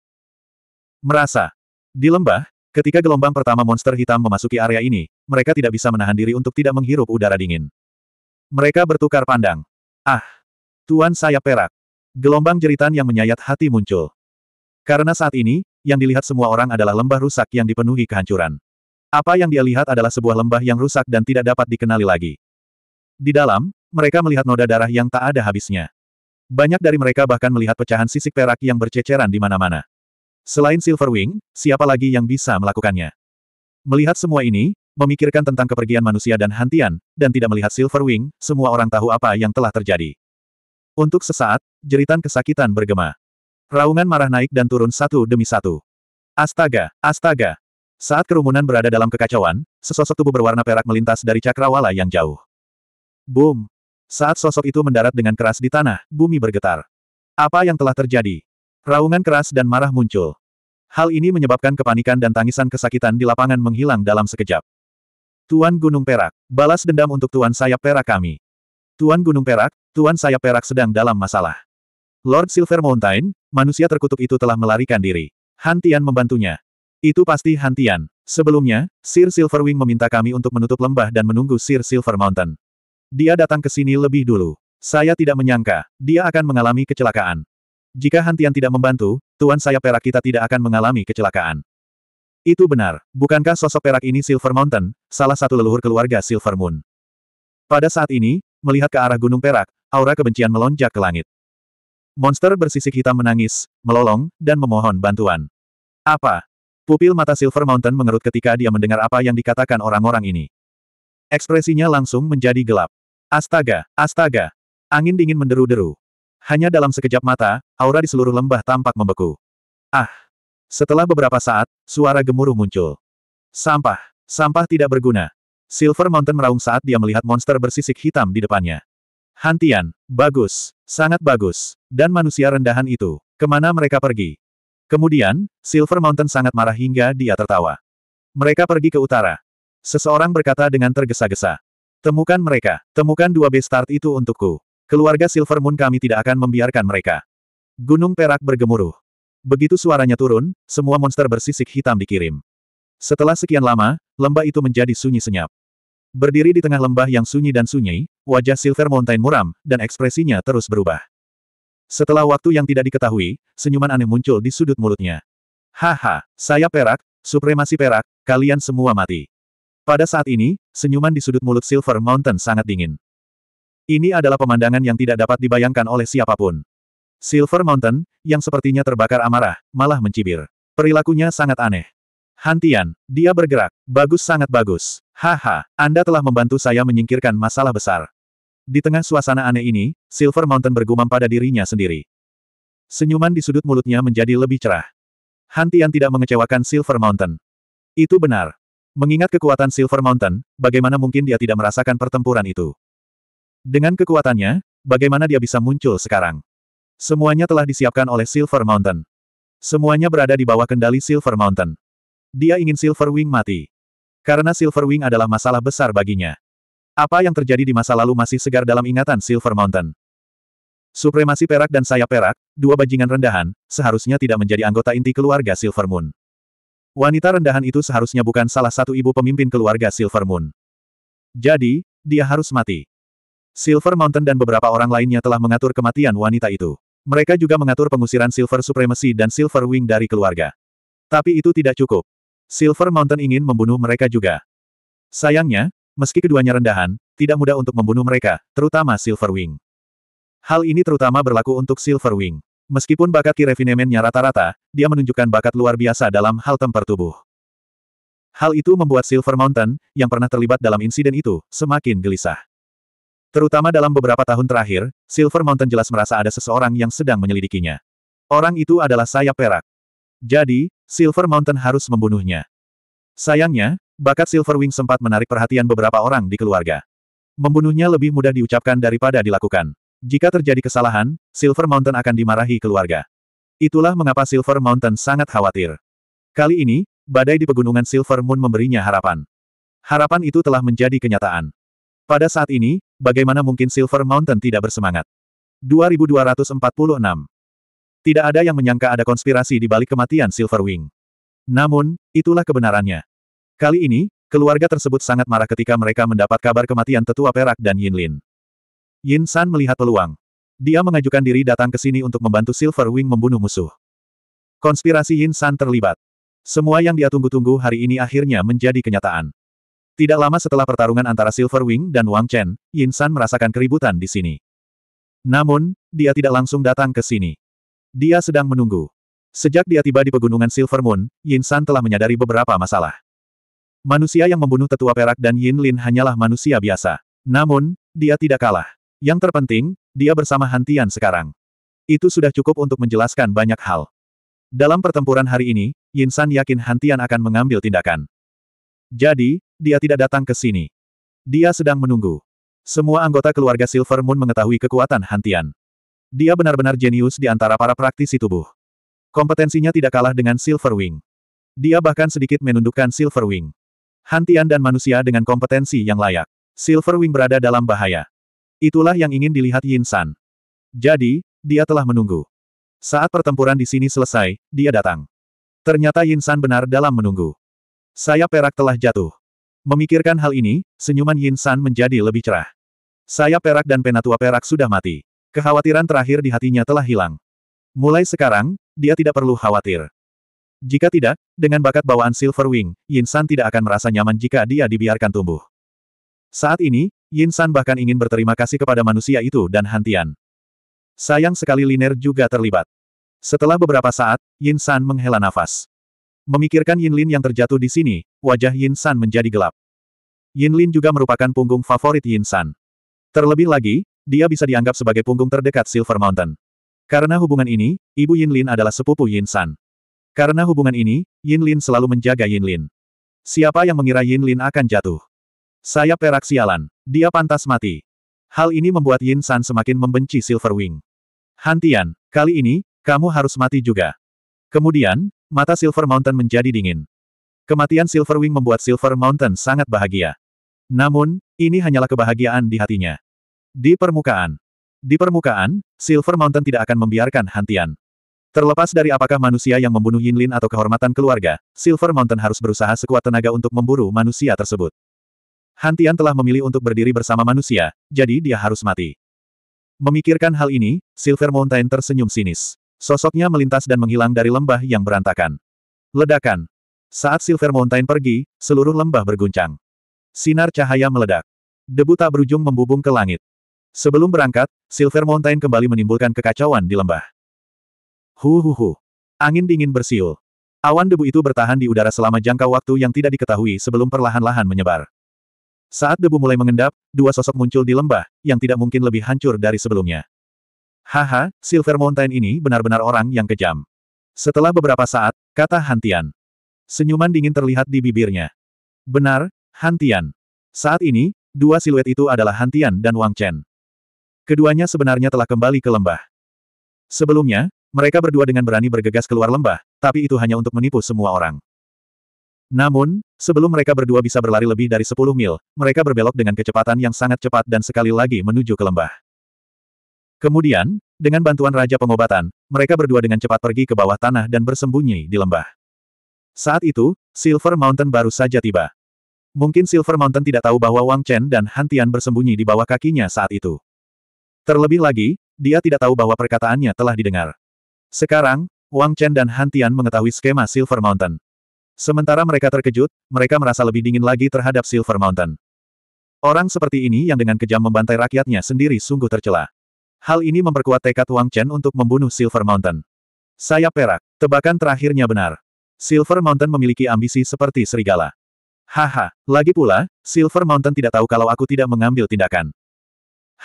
Merasa. Di lembah, Ketika gelombang pertama monster hitam memasuki area ini, mereka tidak bisa menahan diri untuk tidak menghirup udara dingin. Mereka bertukar pandang. Ah! Tuan saya perak. Gelombang jeritan yang menyayat hati muncul. Karena saat ini, yang dilihat semua orang adalah lembah rusak yang dipenuhi kehancuran. Apa yang dia lihat adalah sebuah lembah yang rusak dan tidak dapat dikenali lagi. Di dalam, mereka melihat noda darah yang tak ada habisnya. Banyak dari mereka bahkan melihat pecahan sisik perak yang berceceran di mana-mana. Selain Silverwing, siapa lagi yang bisa melakukannya? Melihat semua ini, memikirkan tentang kepergian manusia dan hantian, dan tidak melihat Silverwing, semua orang tahu apa yang telah terjadi. Untuk sesaat, jeritan kesakitan bergema. Raungan marah naik dan turun satu demi satu. Astaga, astaga. Saat kerumunan berada dalam kekacauan, sesosok tubuh berwarna perak melintas dari cakrawala yang jauh. Boom! Saat sosok itu mendarat dengan keras di tanah, bumi bergetar. Apa yang telah terjadi? Raungan keras dan marah muncul. Hal ini menyebabkan kepanikan dan tangisan kesakitan di lapangan menghilang dalam sekejap. Tuan Gunung Perak, balas dendam untuk Tuan Sayap Perak kami. Tuan Gunung Perak, Tuan Sayap Perak sedang dalam masalah. Lord Silver Mountain, manusia terkutuk itu telah melarikan diri. Hantian membantunya. Itu pasti Hantian. Sebelumnya, Sir Silverwing meminta kami untuk menutup lembah dan menunggu Sir Silver Mountain. Dia datang ke sini lebih dulu. Saya tidak menyangka, dia akan mengalami kecelakaan. Jika Hantian tidak membantu, tuan saya perak kita tidak akan mengalami kecelakaan. Itu benar. Bukankah sosok perak ini Silver Mountain, salah satu leluhur keluarga Silver Moon? Pada saat ini, melihat ke arah Gunung Perak, aura kebencian melonjak ke langit. Monster bersisik hitam menangis, melolong, dan memohon bantuan. Apa? Pupil mata Silver Mountain mengerut ketika dia mendengar apa yang dikatakan orang-orang ini. Ekspresinya langsung menjadi gelap. Astaga, astaga. Angin dingin menderu-deru. Hanya dalam sekejap mata, aura di seluruh lembah tampak membeku. Ah! Setelah beberapa saat, suara gemuruh muncul. Sampah! Sampah tidak berguna. Silver Mountain meraung saat dia melihat monster bersisik hitam di depannya. Hantian, bagus, sangat bagus, dan manusia rendahan itu, kemana mereka pergi? Kemudian, Silver Mountain sangat marah hingga dia tertawa. Mereka pergi ke utara. Seseorang berkata dengan tergesa-gesa. Temukan mereka, temukan dua bestart itu untukku. Keluarga Silver Moon kami tidak akan membiarkan mereka. Gunung perak bergemuruh. Begitu suaranya turun, semua monster bersisik hitam dikirim. Setelah sekian lama, lembah itu menjadi sunyi senyap. Berdiri di tengah lembah yang sunyi dan sunyi, wajah Silver Mountain muram, dan ekspresinya terus berubah. Setelah waktu yang tidak diketahui, senyuman aneh muncul di sudut mulutnya. Haha, saya perak, supremasi perak, kalian semua mati. Pada saat ini, senyuman di sudut mulut Silver Mountain sangat dingin. Ini adalah pemandangan yang tidak dapat dibayangkan oleh siapapun. Silver Mountain, yang sepertinya terbakar amarah, malah mencibir. Perilakunya sangat aneh. Hantian, dia bergerak. Bagus sangat bagus. Haha, Anda telah membantu saya menyingkirkan masalah besar. Di tengah suasana aneh ini, Silver Mountain bergumam pada dirinya sendiri. Senyuman di sudut mulutnya menjadi lebih cerah. Hantian tidak mengecewakan Silver Mountain. Itu benar. Mengingat kekuatan Silver Mountain, bagaimana mungkin dia tidak merasakan pertempuran itu? Dengan kekuatannya, bagaimana dia bisa muncul sekarang? Semuanya telah disiapkan oleh Silver Mountain. Semuanya berada di bawah kendali Silver Mountain. Dia ingin Silver Wing mati. Karena Silver Wing adalah masalah besar baginya. Apa yang terjadi di masa lalu masih segar dalam ingatan Silver Mountain. Supremasi perak dan sayap perak, dua bajingan rendahan, seharusnya tidak menjadi anggota inti keluarga Silver Moon. Wanita rendahan itu seharusnya bukan salah satu ibu pemimpin keluarga Silver Moon. Jadi, dia harus mati. Silver Mountain dan beberapa orang lainnya telah mengatur kematian wanita itu. Mereka juga mengatur pengusiran Silver Supremacy dan Silver Wing dari keluarga. Tapi itu tidak cukup. Silver Mountain ingin membunuh mereka juga. Sayangnya, meski keduanya rendahan, tidak mudah untuk membunuh mereka, terutama Silver Wing. Hal ini terutama berlaku untuk Silver Wing. Meskipun bakat kirefinemennya rata-rata, dia menunjukkan bakat luar biasa dalam hal temper tubuh. Hal itu membuat Silver Mountain, yang pernah terlibat dalam insiden itu, semakin gelisah. Terutama dalam beberapa tahun terakhir, Silver Mountain jelas merasa ada seseorang yang sedang menyelidikinya. Orang itu adalah sayap perak. Jadi, Silver Mountain harus membunuhnya. Sayangnya, bakat Silverwing sempat menarik perhatian beberapa orang di keluarga. Membunuhnya lebih mudah diucapkan daripada dilakukan. Jika terjadi kesalahan, Silver Mountain akan dimarahi keluarga. Itulah mengapa Silver Mountain sangat khawatir. Kali ini, badai di pegunungan Silver Moon memberinya harapan. Harapan itu telah menjadi kenyataan. Pada saat ini, bagaimana mungkin Silver Mountain tidak bersemangat? 2246. Tidak ada yang menyangka ada konspirasi di balik kematian Silver Wing. Namun, itulah kebenarannya. Kali ini, keluarga tersebut sangat marah ketika mereka mendapat kabar kematian tetua perak dan Yin Lin. Yin San melihat peluang. Dia mengajukan diri datang ke sini untuk membantu Silver Wing membunuh musuh. Konspirasi Yin San terlibat. Semua yang dia tunggu-tunggu hari ini akhirnya menjadi kenyataan. Tidak lama setelah pertarungan antara Silverwing dan Wang Chen, Yin San merasakan keributan di sini. Namun, dia tidak langsung datang ke sini. Dia sedang menunggu. Sejak dia tiba di pegunungan Silver Moon, Yin San telah menyadari beberapa masalah. Manusia yang membunuh tetua perak dan Yin Lin hanyalah manusia biasa. Namun, dia tidak kalah. Yang terpenting, dia bersama Hantian sekarang. Itu sudah cukup untuk menjelaskan banyak hal. Dalam pertempuran hari ini, Yin San yakin Hantian akan mengambil tindakan. Jadi, dia tidak datang ke sini. Dia sedang menunggu. Semua anggota keluarga Silver Moon mengetahui kekuatan Hantian. Dia benar-benar jenius di antara para praktisi tubuh. Kompetensinya tidak kalah dengan Silver Wing. Dia bahkan sedikit menundukkan Silver Wing. Hantian dan manusia dengan kompetensi yang layak. Silver Wing berada dalam bahaya. Itulah yang ingin dilihat Yin San. Jadi, dia telah menunggu. Saat pertempuran di sini selesai, dia datang. Ternyata Yin San benar dalam menunggu. Sayap perak telah jatuh. Memikirkan hal ini, senyuman Yin San menjadi lebih cerah. Saya perak dan penatua perak sudah mati. Kekhawatiran terakhir di hatinya telah hilang. Mulai sekarang, dia tidak perlu khawatir. Jika tidak, dengan bakat bawaan Silverwing, Wing, Yin San tidak akan merasa nyaman jika dia dibiarkan tumbuh. Saat ini, Yin San bahkan ingin berterima kasih kepada manusia itu dan Hantian. Sayang sekali Liner juga terlibat. Setelah beberapa saat, Yin San menghela nafas. Memikirkan Yin Lin yang terjatuh di sini, wajah Yin San menjadi gelap. Yin Lin juga merupakan punggung favorit Yin San. Terlebih lagi, dia bisa dianggap sebagai punggung terdekat Silver Mountain. Karena hubungan ini, ibu Yin Lin adalah sepupu Yin San. Karena hubungan ini, Yin Lin selalu menjaga Yin Lin. Siapa yang mengira Yin Lin akan jatuh? Saya perak sialan. Dia pantas mati. Hal ini membuat Yin San semakin membenci Silver Wing. Hantian, kali ini, kamu harus mati juga. Kemudian, mata Silver Mountain menjadi dingin. Kematian Silverwing membuat Silver Mountain sangat bahagia. Namun, ini hanyalah kebahagiaan di hatinya. Di permukaan. Di permukaan, Silver Mountain tidak akan membiarkan hantian. Terlepas dari apakah manusia yang membunuh Yinlin atau kehormatan keluarga, Silver Mountain harus berusaha sekuat tenaga untuk memburu manusia tersebut. Hantian telah memilih untuk berdiri bersama manusia, jadi dia harus mati. Memikirkan hal ini, Silver Mountain tersenyum sinis. Sosoknya melintas dan menghilang dari lembah yang berantakan. Ledakan. Saat Silver Mountain pergi, seluruh lembah berguncang. Sinar cahaya meledak. Debu tak berujung membubung ke langit. Sebelum berangkat, Silver Mountain kembali menimbulkan kekacauan di lembah. Hu hu hu. Angin dingin bersiul. Awan debu itu bertahan di udara selama jangka waktu yang tidak diketahui sebelum perlahan-lahan menyebar. Saat debu mulai mengendap, dua sosok muncul di lembah, yang tidak mungkin lebih hancur dari sebelumnya. Haha, Silver Mountain ini benar-benar orang yang kejam. Setelah beberapa saat, kata Hantian. Senyuman dingin terlihat di bibirnya. Benar, Hantian. Saat ini, dua siluet itu adalah Hantian dan Wang Chen. Keduanya sebenarnya telah kembali ke lembah. Sebelumnya, mereka berdua dengan berani bergegas keluar lembah, tapi itu hanya untuk menipu semua orang. Namun, sebelum mereka berdua bisa berlari lebih dari 10 mil, mereka berbelok dengan kecepatan yang sangat cepat dan sekali lagi menuju ke lembah. Kemudian, dengan bantuan Raja Pengobatan, mereka berdua dengan cepat pergi ke bawah tanah dan bersembunyi di lembah. Saat itu, Silver Mountain baru saja tiba. Mungkin Silver Mountain tidak tahu bahwa Wang Chen dan Hantian bersembunyi di bawah kakinya saat itu. Terlebih lagi, dia tidak tahu bahwa perkataannya telah didengar. Sekarang, Wang Chen dan Hantian mengetahui skema Silver Mountain. Sementara mereka terkejut, mereka merasa lebih dingin lagi terhadap Silver Mountain. Orang seperti ini yang dengan kejam membantai rakyatnya sendiri sungguh tercela. Hal ini memperkuat tekad Wang Chen untuk membunuh Silver Mountain. Saya perak, tebakan terakhirnya benar. Silver Mountain memiliki ambisi seperti serigala. Haha, lagi pula, Silver Mountain tidak tahu kalau aku tidak mengambil tindakan.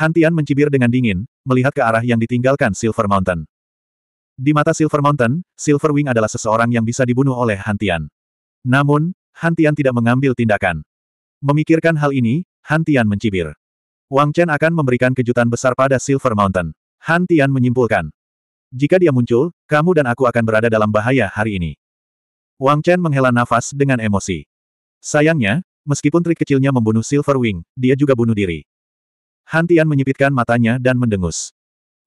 Hantian mencibir dengan dingin, melihat ke arah yang ditinggalkan Silver Mountain. Di mata Silver Mountain, Silver Wing adalah seseorang yang bisa dibunuh oleh Hantian. Namun, Hantian tidak mengambil tindakan. Memikirkan hal ini, Hantian mencibir. Wang Chen akan memberikan kejutan besar pada Silver Mountain. Han Tian menyimpulkan. Jika dia muncul, kamu dan aku akan berada dalam bahaya hari ini. Wang Chen menghela nafas dengan emosi. Sayangnya, meskipun trik kecilnya membunuh Silver Wing, dia juga bunuh diri. Han Tian menyipitkan matanya dan mendengus.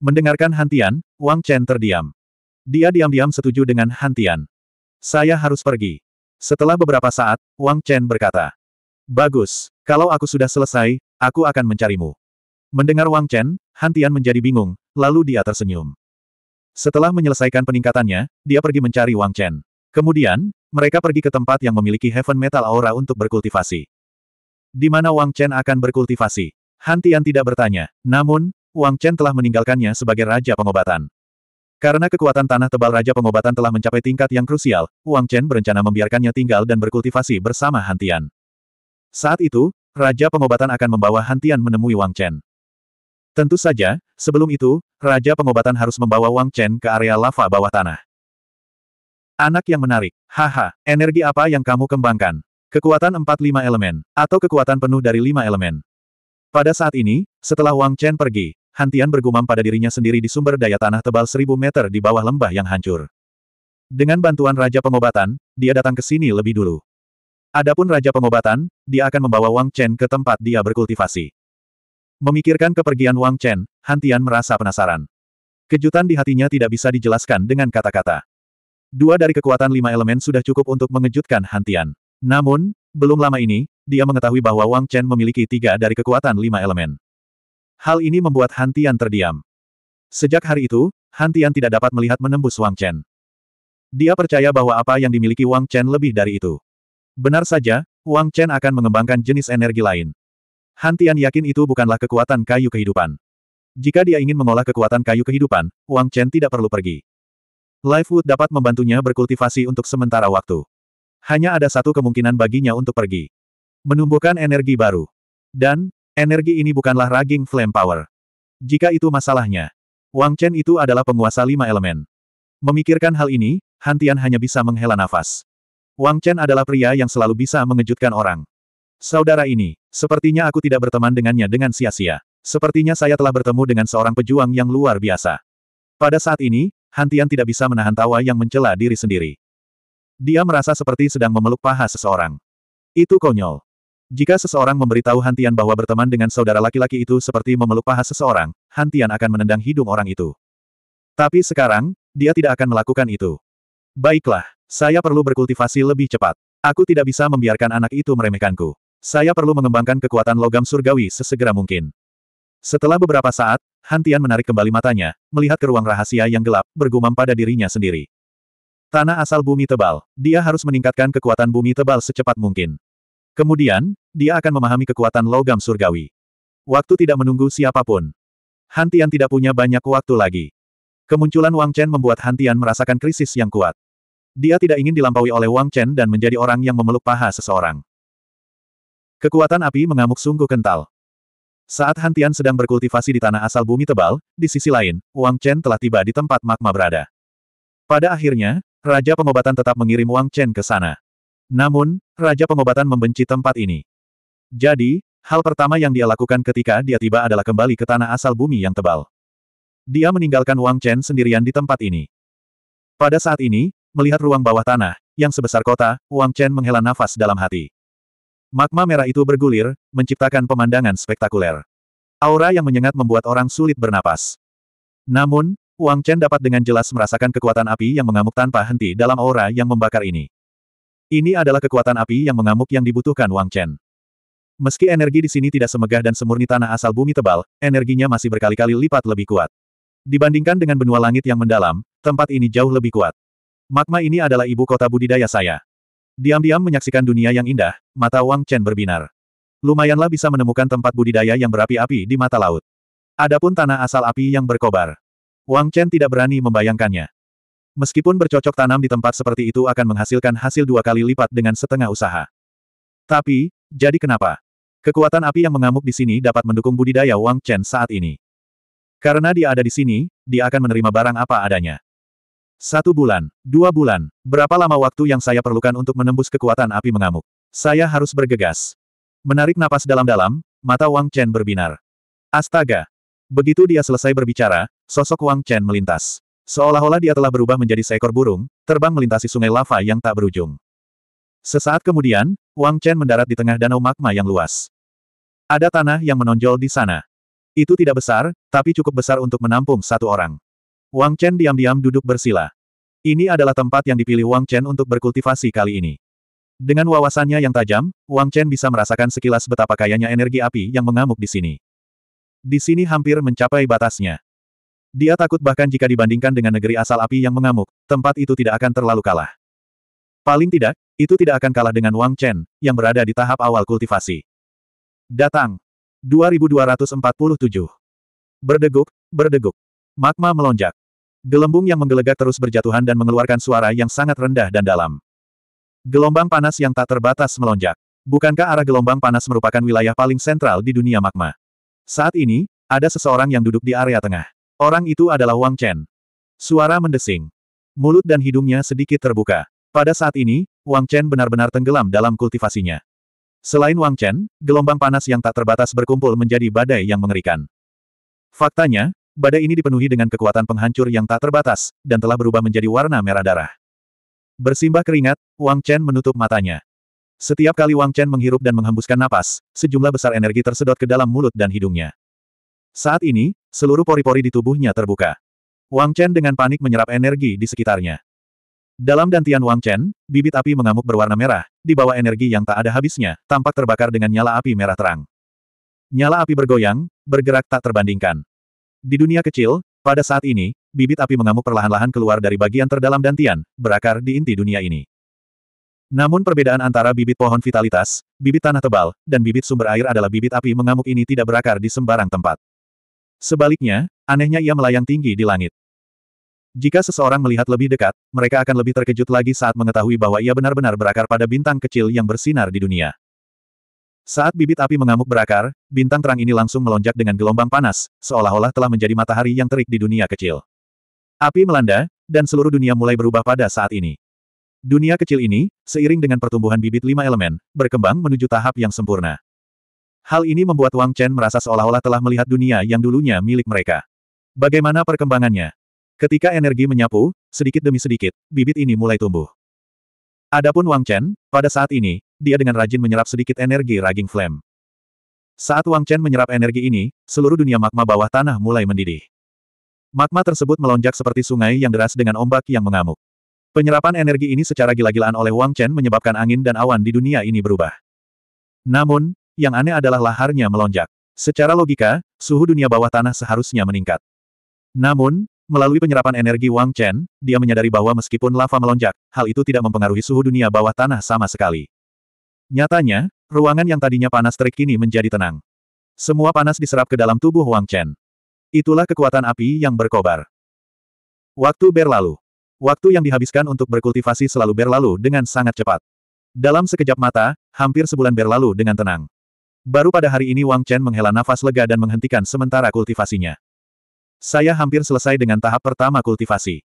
Mendengarkan Han Tian, Wang Chen terdiam. Dia diam-diam setuju dengan Han Tian. Saya harus pergi. Setelah beberapa saat, Wang Chen berkata. Bagus, kalau aku sudah selesai, Aku akan mencarimu. Mendengar Wang Chen, Han Tian menjadi bingung, lalu dia tersenyum. Setelah menyelesaikan peningkatannya, dia pergi mencari Wang Chen. Kemudian, mereka pergi ke tempat yang memiliki Heaven Metal Aura untuk berkultivasi. Di mana Wang Chen akan berkultivasi? Han Tian tidak bertanya, namun, Wang Chen telah meninggalkannya sebagai Raja Pengobatan. Karena kekuatan tanah tebal Raja Pengobatan telah mencapai tingkat yang krusial, Wang Chen berencana membiarkannya tinggal dan berkultivasi bersama Han Tian. Saat itu, Raja Pengobatan akan membawa Hantian menemui Wang Chen. Tentu saja, sebelum itu, Raja Pengobatan harus membawa Wang Chen ke area lava bawah tanah. Anak yang menarik, haha, energi apa yang kamu kembangkan? Kekuatan empat lima elemen, atau kekuatan penuh dari lima elemen. Pada saat ini, setelah Wang Chen pergi, Hantian bergumam pada dirinya sendiri di sumber daya tanah tebal seribu meter di bawah lembah yang hancur. Dengan bantuan Raja Pengobatan, dia datang ke sini lebih dulu. Adapun Raja Pengobatan, dia akan membawa Wang Chen ke tempat dia berkultivasi. Memikirkan kepergian Wang Chen, Hantian merasa penasaran. Kejutan di hatinya tidak bisa dijelaskan dengan kata-kata. Dua dari kekuatan lima elemen sudah cukup untuk mengejutkan Hantian. Namun, belum lama ini, dia mengetahui bahwa Wang Chen memiliki tiga dari kekuatan lima elemen. Hal ini membuat Hantian terdiam. Sejak hari itu, Hantian tidak dapat melihat menembus Wang Chen. Dia percaya bahwa apa yang dimiliki Wang Chen lebih dari itu. Benar saja, Wang Chen akan mengembangkan jenis energi lain. Hantian yakin itu bukanlah kekuatan kayu kehidupan. Jika dia ingin mengolah kekuatan kayu kehidupan, Wang Chen tidak perlu pergi. Lifewood dapat membantunya berkultivasi untuk sementara waktu. Hanya ada satu kemungkinan baginya untuk pergi. Menumbuhkan energi baru. Dan, energi ini bukanlah raging flame power. Jika itu masalahnya, Wang Chen itu adalah penguasa lima elemen. Memikirkan hal ini, Hantian hanya bisa menghela nafas. Wang Chen adalah pria yang selalu bisa mengejutkan orang. Saudara ini, sepertinya aku tidak berteman dengannya dengan sia-sia. Sepertinya saya telah bertemu dengan seorang pejuang yang luar biasa. Pada saat ini, Hantian tidak bisa menahan tawa yang mencela diri sendiri. Dia merasa seperti sedang memeluk paha seseorang. Itu konyol. Jika seseorang memberitahu Hantian bahwa berteman dengan saudara laki-laki itu seperti memeluk paha seseorang, Hantian akan menendang hidung orang itu. Tapi sekarang, dia tidak akan melakukan itu. Baiklah. Saya perlu berkultivasi lebih cepat. Aku tidak bisa membiarkan anak itu meremehkanku. Saya perlu mengembangkan kekuatan logam surgawi sesegera mungkin. Setelah beberapa saat, Hantian menarik kembali matanya, melihat ke ruang rahasia yang gelap, bergumam pada dirinya sendiri. Tanah asal bumi tebal, dia harus meningkatkan kekuatan bumi tebal secepat mungkin. Kemudian, dia akan memahami kekuatan logam surgawi. Waktu tidak menunggu siapapun. Hantian tidak punya banyak waktu lagi. Kemunculan Wang Chen membuat Hantian merasakan krisis yang kuat. Dia tidak ingin dilampaui oleh Wang Chen dan menjadi orang yang memeluk paha seseorang. Kekuatan api mengamuk sungguh kental. Saat Hantian sedang berkultivasi di tanah asal bumi tebal, di sisi lain, Wang Chen telah tiba di tempat magma berada. Pada akhirnya, Raja Pengobatan tetap mengirim Wang Chen ke sana. Namun, Raja Pengobatan membenci tempat ini. Jadi, hal pertama yang dia lakukan ketika dia tiba adalah kembali ke tanah asal bumi yang tebal. Dia meninggalkan Wang Chen sendirian di tempat ini. Pada saat ini, Melihat ruang bawah tanah, yang sebesar kota, Wang Chen menghela nafas dalam hati. Magma merah itu bergulir, menciptakan pemandangan spektakuler. Aura yang menyengat membuat orang sulit bernapas. Namun, Wang Chen dapat dengan jelas merasakan kekuatan api yang mengamuk tanpa henti dalam aura yang membakar ini. Ini adalah kekuatan api yang mengamuk yang dibutuhkan Wang Chen. Meski energi di sini tidak semegah dan semurni tanah asal bumi tebal, energinya masih berkali-kali lipat lebih kuat. Dibandingkan dengan benua langit yang mendalam, tempat ini jauh lebih kuat. Magma ini adalah ibu kota budidaya saya. Diam-diam menyaksikan dunia yang indah, mata Wang Chen berbinar. Lumayanlah bisa menemukan tempat budidaya yang berapi-api di mata laut. Adapun tanah asal api yang berkobar. Wang Chen tidak berani membayangkannya. Meskipun bercocok tanam di tempat seperti itu akan menghasilkan hasil dua kali lipat dengan setengah usaha. Tapi, jadi kenapa? Kekuatan api yang mengamuk di sini dapat mendukung budidaya Wang Chen saat ini. Karena dia ada di sini, dia akan menerima barang apa adanya. Satu bulan, dua bulan, berapa lama waktu yang saya perlukan untuk menembus kekuatan api mengamuk? Saya harus bergegas. Menarik napas dalam-dalam, mata Wang Chen berbinar. Astaga! Begitu dia selesai berbicara, sosok Wang Chen melintas. Seolah-olah dia telah berubah menjadi seekor burung, terbang melintasi sungai lava yang tak berujung. Sesaat kemudian, Wang Chen mendarat di tengah danau magma yang luas. Ada tanah yang menonjol di sana. Itu tidak besar, tapi cukup besar untuk menampung satu orang. Wang Chen diam-diam duduk bersila. Ini adalah tempat yang dipilih Wang Chen untuk berkultivasi kali ini. Dengan wawasannya yang tajam, Wang Chen bisa merasakan sekilas betapa kayanya energi api yang mengamuk di sini. Di sini hampir mencapai batasnya. Dia takut bahkan jika dibandingkan dengan negeri asal api yang mengamuk, tempat itu tidak akan terlalu kalah. Paling tidak, itu tidak akan kalah dengan Wang Chen, yang berada di tahap awal kultivasi. Datang. 2247. Berdeguk, berdeguk. Magma melonjak. Gelembung yang menggelegak terus berjatuhan dan mengeluarkan suara yang sangat rendah dan dalam. Gelombang panas yang tak terbatas melonjak. Bukankah arah gelombang panas merupakan wilayah paling sentral di dunia magma? Saat ini, ada seseorang yang duduk di area tengah. Orang itu adalah Wang Chen. Suara mendesing. Mulut dan hidungnya sedikit terbuka. Pada saat ini, Wang Chen benar-benar tenggelam dalam kultivasinya. Selain Wang Chen, gelombang panas yang tak terbatas berkumpul menjadi badai yang mengerikan. Faktanya, Badai ini dipenuhi dengan kekuatan penghancur yang tak terbatas, dan telah berubah menjadi warna merah darah. Bersimbah keringat, Wang Chen menutup matanya. Setiap kali Wang Chen menghirup dan menghembuskan napas, sejumlah besar energi tersedot ke dalam mulut dan hidungnya. Saat ini, seluruh pori-pori di tubuhnya terbuka. Wang Chen dengan panik menyerap energi di sekitarnya. Dalam dantian Wang Chen, bibit api mengamuk berwarna merah, di bawah energi yang tak ada habisnya, tampak terbakar dengan nyala api merah terang. Nyala api bergoyang, bergerak tak terbandingkan. Di dunia kecil, pada saat ini, bibit api mengamuk perlahan-lahan keluar dari bagian terdalam dantian, berakar di inti dunia ini. Namun perbedaan antara bibit pohon vitalitas, bibit tanah tebal, dan bibit sumber air adalah bibit api mengamuk ini tidak berakar di sembarang tempat. Sebaliknya, anehnya ia melayang tinggi di langit. Jika seseorang melihat lebih dekat, mereka akan lebih terkejut lagi saat mengetahui bahwa ia benar-benar berakar pada bintang kecil yang bersinar di dunia. Saat bibit api mengamuk berakar, bintang terang ini langsung melonjak dengan gelombang panas, seolah-olah telah menjadi matahari yang terik di dunia kecil. Api melanda, dan seluruh dunia mulai berubah pada saat ini. Dunia kecil ini, seiring dengan pertumbuhan bibit lima elemen, berkembang menuju tahap yang sempurna. Hal ini membuat Wang Chen merasa seolah-olah telah melihat dunia yang dulunya milik mereka. Bagaimana perkembangannya? Ketika energi menyapu, sedikit demi sedikit, bibit ini mulai tumbuh. Adapun Wang Chen, pada saat ini, dia dengan rajin menyerap sedikit energi raging flame. Saat Wang Chen menyerap energi ini, seluruh dunia magma bawah tanah mulai mendidih. Magma tersebut melonjak seperti sungai yang deras dengan ombak yang mengamuk. Penyerapan energi ini secara gila-gilaan oleh Wang Chen menyebabkan angin dan awan di dunia ini berubah. Namun, yang aneh adalah laharnya melonjak. Secara logika, suhu dunia bawah tanah seharusnya meningkat. Namun, Melalui penyerapan energi Wang Chen, dia menyadari bahwa meskipun lava melonjak, hal itu tidak mempengaruhi suhu dunia bawah tanah sama sekali. Nyatanya, ruangan yang tadinya panas terik kini menjadi tenang. Semua panas diserap ke dalam tubuh Wang Chen. Itulah kekuatan api yang berkobar. Waktu berlalu. Waktu yang dihabiskan untuk berkultivasi selalu berlalu dengan sangat cepat. Dalam sekejap mata, hampir sebulan berlalu dengan tenang. Baru pada hari ini Wang Chen menghela nafas lega dan menghentikan sementara kultivasinya. Saya hampir selesai dengan tahap pertama kultivasi.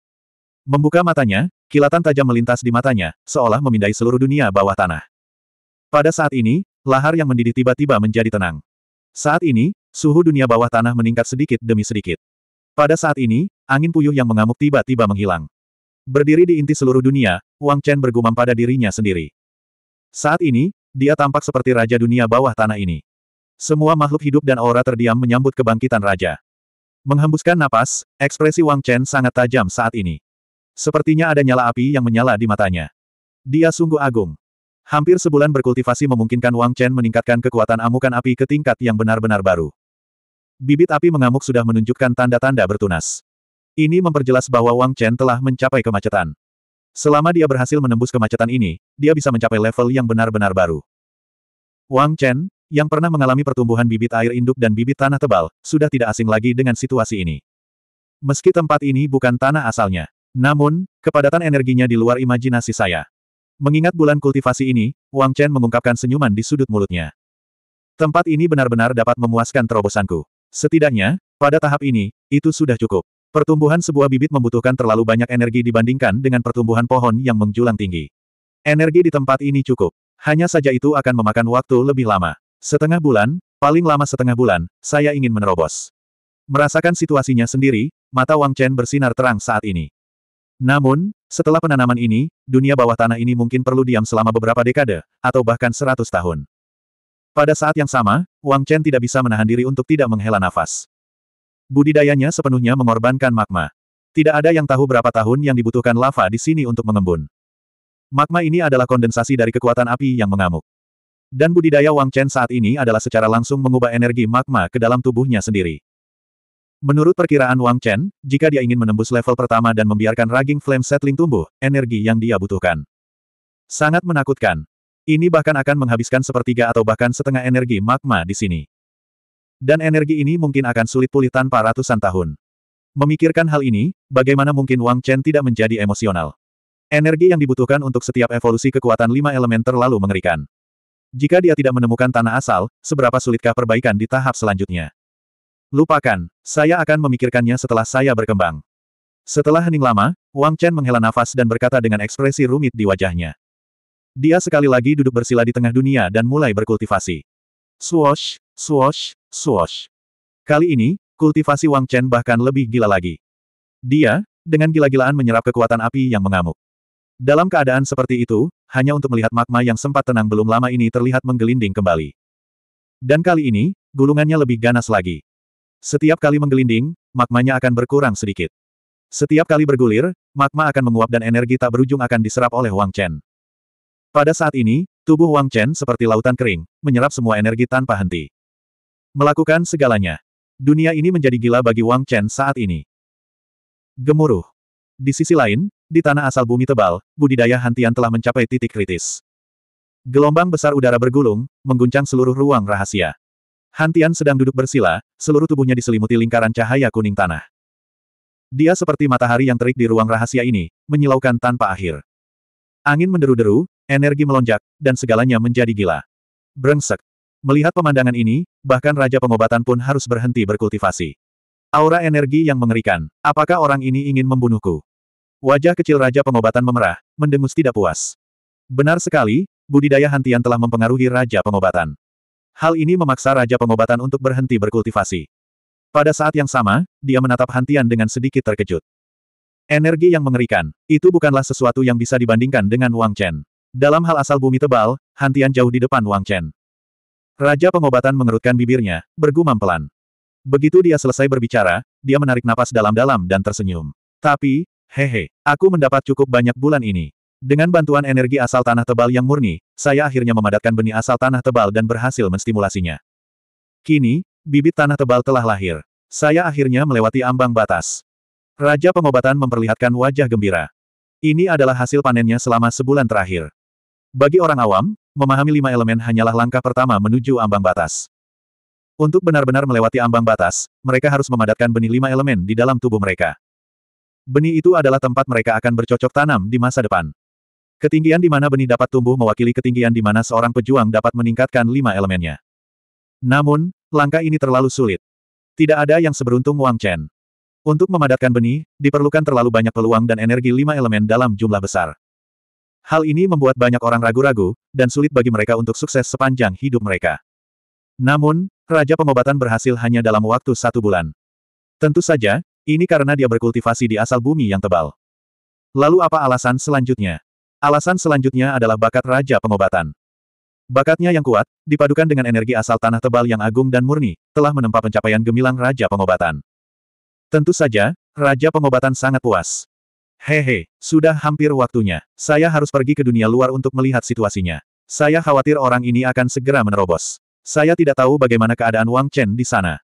Membuka matanya, kilatan tajam melintas di matanya, seolah memindai seluruh dunia bawah tanah. Pada saat ini, lahar yang mendidih tiba-tiba menjadi tenang. Saat ini, suhu dunia bawah tanah meningkat sedikit demi sedikit. Pada saat ini, angin puyuh yang mengamuk tiba-tiba menghilang. Berdiri di inti seluruh dunia, Wang Chen bergumam pada dirinya sendiri. Saat ini, dia tampak seperti raja dunia bawah tanah ini. Semua makhluk hidup dan aura terdiam menyambut kebangkitan raja. Menghembuskan napas, ekspresi Wang Chen sangat tajam saat ini. Sepertinya ada nyala api yang menyala di matanya. Dia sungguh agung. Hampir sebulan berkultivasi memungkinkan Wang Chen meningkatkan kekuatan amukan api ke tingkat yang benar-benar baru. Bibit api mengamuk sudah menunjukkan tanda-tanda bertunas. Ini memperjelas bahwa Wang Chen telah mencapai kemacetan. Selama dia berhasil menembus kemacetan ini, dia bisa mencapai level yang benar-benar baru. Wang Chen, yang pernah mengalami pertumbuhan bibit air induk dan bibit tanah tebal, sudah tidak asing lagi dengan situasi ini. Meski tempat ini bukan tanah asalnya, namun, kepadatan energinya di luar imajinasi saya. Mengingat bulan kultivasi ini, Wang Chen mengungkapkan senyuman di sudut mulutnya. Tempat ini benar-benar dapat memuaskan terobosanku. Setidaknya, pada tahap ini, itu sudah cukup. Pertumbuhan sebuah bibit membutuhkan terlalu banyak energi dibandingkan dengan pertumbuhan pohon yang menjulang tinggi. Energi di tempat ini cukup. Hanya saja itu akan memakan waktu lebih lama. Setengah bulan, paling lama setengah bulan, saya ingin menerobos. Merasakan situasinya sendiri, mata Wang Chen bersinar terang saat ini. Namun, setelah penanaman ini, dunia bawah tanah ini mungkin perlu diam selama beberapa dekade, atau bahkan seratus tahun. Pada saat yang sama, Wang Chen tidak bisa menahan diri untuk tidak menghela nafas. Budidayanya sepenuhnya mengorbankan magma. Tidak ada yang tahu berapa tahun yang dibutuhkan lava di sini untuk mengembun. Magma ini adalah kondensasi dari kekuatan api yang mengamuk. Dan budidaya Wang Chen saat ini adalah secara langsung mengubah energi magma ke dalam tubuhnya sendiri. Menurut perkiraan Wang Chen, jika dia ingin menembus level pertama dan membiarkan raging flame settling tumbuh, energi yang dia butuhkan. Sangat menakutkan. Ini bahkan akan menghabiskan sepertiga atau bahkan setengah energi magma di sini. Dan energi ini mungkin akan sulit pulih tanpa ratusan tahun. Memikirkan hal ini, bagaimana mungkin Wang Chen tidak menjadi emosional? Energi yang dibutuhkan untuk setiap evolusi kekuatan lima elemen terlalu mengerikan. Jika dia tidak menemukan tanah asal, seberapa sulitkah perbaikan di tahap selanjutnya? Lupakan, saya akan memikirkannya setelah saya berkembang. Setelah hening lama, Wang Chen menghela nafas dan berkata dengan ekspresi rumit di wajahnya. Dia sekali lagi duduk bersila di tengah dunia dan mulai berkultivasi. Swosh, swosh, swosh. Kali ini, kultivasi Wang Chen bahkan lebih gila lagi. Dia, dengan gila-gilaan menyerap kekuatan api yang mengamuk. Dalam keadaan seperti itu, hanya untuk melihat magma yang sempat tenang belum lama ini terlihat menggelinding kembali. Dan kali ini, gulungannya lebih ganas lagi. Setiap kali menggelinding, magmanya akan berkurang sedikit. Setiap kali bergulir, magma akan menguap dan energi tak berujung akan diserap oleh Wang Chen. Pada saat ini, tubuh Wang Chen seperti lautan kering, menyerap semua energi tanpa henti. Melakukan segalanya. Dunia ini menjadi gila bagi Wang Chen saat ini. Gemuruh. Di sisi lain, di tanah asal bumi tebal, budidaya hantian telah mencapai titik kritis. Gelombang besar udara bergulung, mengguncang seluruh ruang rahasia. Hantian sedang duduk bersila, seluruh tubuhnya diselimuti lingkaran cahaya kuning tanah. Dia seperti matahari yang terik di ruang rahasia ini, menyilaukan tanpa akhir. Angin menderu-deru, energi melonjak, dan segalanya menjadi gila. Brengsek. Melihat pemandangan ini, bahkan Raja Pengobatan pun harus berhenti berkultivasi. Aura energi yang mengerikan. Apakah orang ini ingin membunuhku? Wajah kecil Raja Pengobatan memerah, mendengus tidak puas. Benar sekali, budidaya Hantian telah mempengaruhi Raja Pengobatan. Hal ini memaksa Raja Pengobatan untuk berhenti berkultivasi. Pada saat yang sama, dia menatap Hantian dengan sedikit terkejut. Energi yang mengerikan, itu bukanlah sesuatu yang bisa dibandingkan dengan Wang Chen. Dalam hal asal bumi tebal, Hantian jauh di depan Wang Chen. Raja pengobatan mengerutkan bibirnya, bergumam pelan. Begitu dia selesai berbicara, dia menarik napas dalam-dalam dan tersenyum. Tapi, hehe, aku mendapat cukup banyak bulan ini. Dengan bantuan energi asal tanah tebal yang murni, saya akhirnya memadatkan benih asal tanah tebal dan berhasil menstimulasinya. Kini, bibit tanah tebal telah lahir. Saya akhirnya melewati ambang batas. Raja pengobatan memperlihatkan wajah gembira. Ini adalah hasil panennya selama sebulan terakhir. Bagi orang awam, memahami lima elemen hanyalah langkah pertama menuju ambang batas. Untuk benar-benar melewati ambang batas, mereka harus memadatkan benih lima elemen di dalam tubuh mereka. Benih itu adalah tempat mereka akan bercocok tanam di masa depan. Ketinggian di mana benih dapat tumbuh mewakili ketinggian di mana seorang pejuang dapat meningkatkan lima elemennya. Namun, langkah ini terlalu sulit. Tidak ada yang seberuntung Wang Chen. Untuk memadatkan benih, diperlukan terlalu banyak peluang dan energi lima elemen dalam jumlah besar. Hal ini membuat banyak orang ragu-ragu, dan sulit bagi mereka untuk sukses sepanjang hidup mereka. Namun, Raja Pengobatan berhasil hanya dalam waktu satu bulan. Tentu saja, ini karena dia berkultivasi di asal bumi yang tebal. Lalu apa alasan selanjutnya? Alasan selanjutnya adalah bakat Raja Pengobatan. Bakatnya yang kuat, dipadukan dengan energi asal tanah tebal yang agung dan murni, telah menempa pencapaian gemilang Raja Pengobatan. Tentu saja, Raja Pengobatan sangat puas. Hehe, sudah hampir waktunya. Saya harus pergi ke dunia luar untuk melihat situasinya. Saya khawatir orang ini akan segera menerobos. Saya tidak tahu bagaimana keadaan Wang Chen di sana.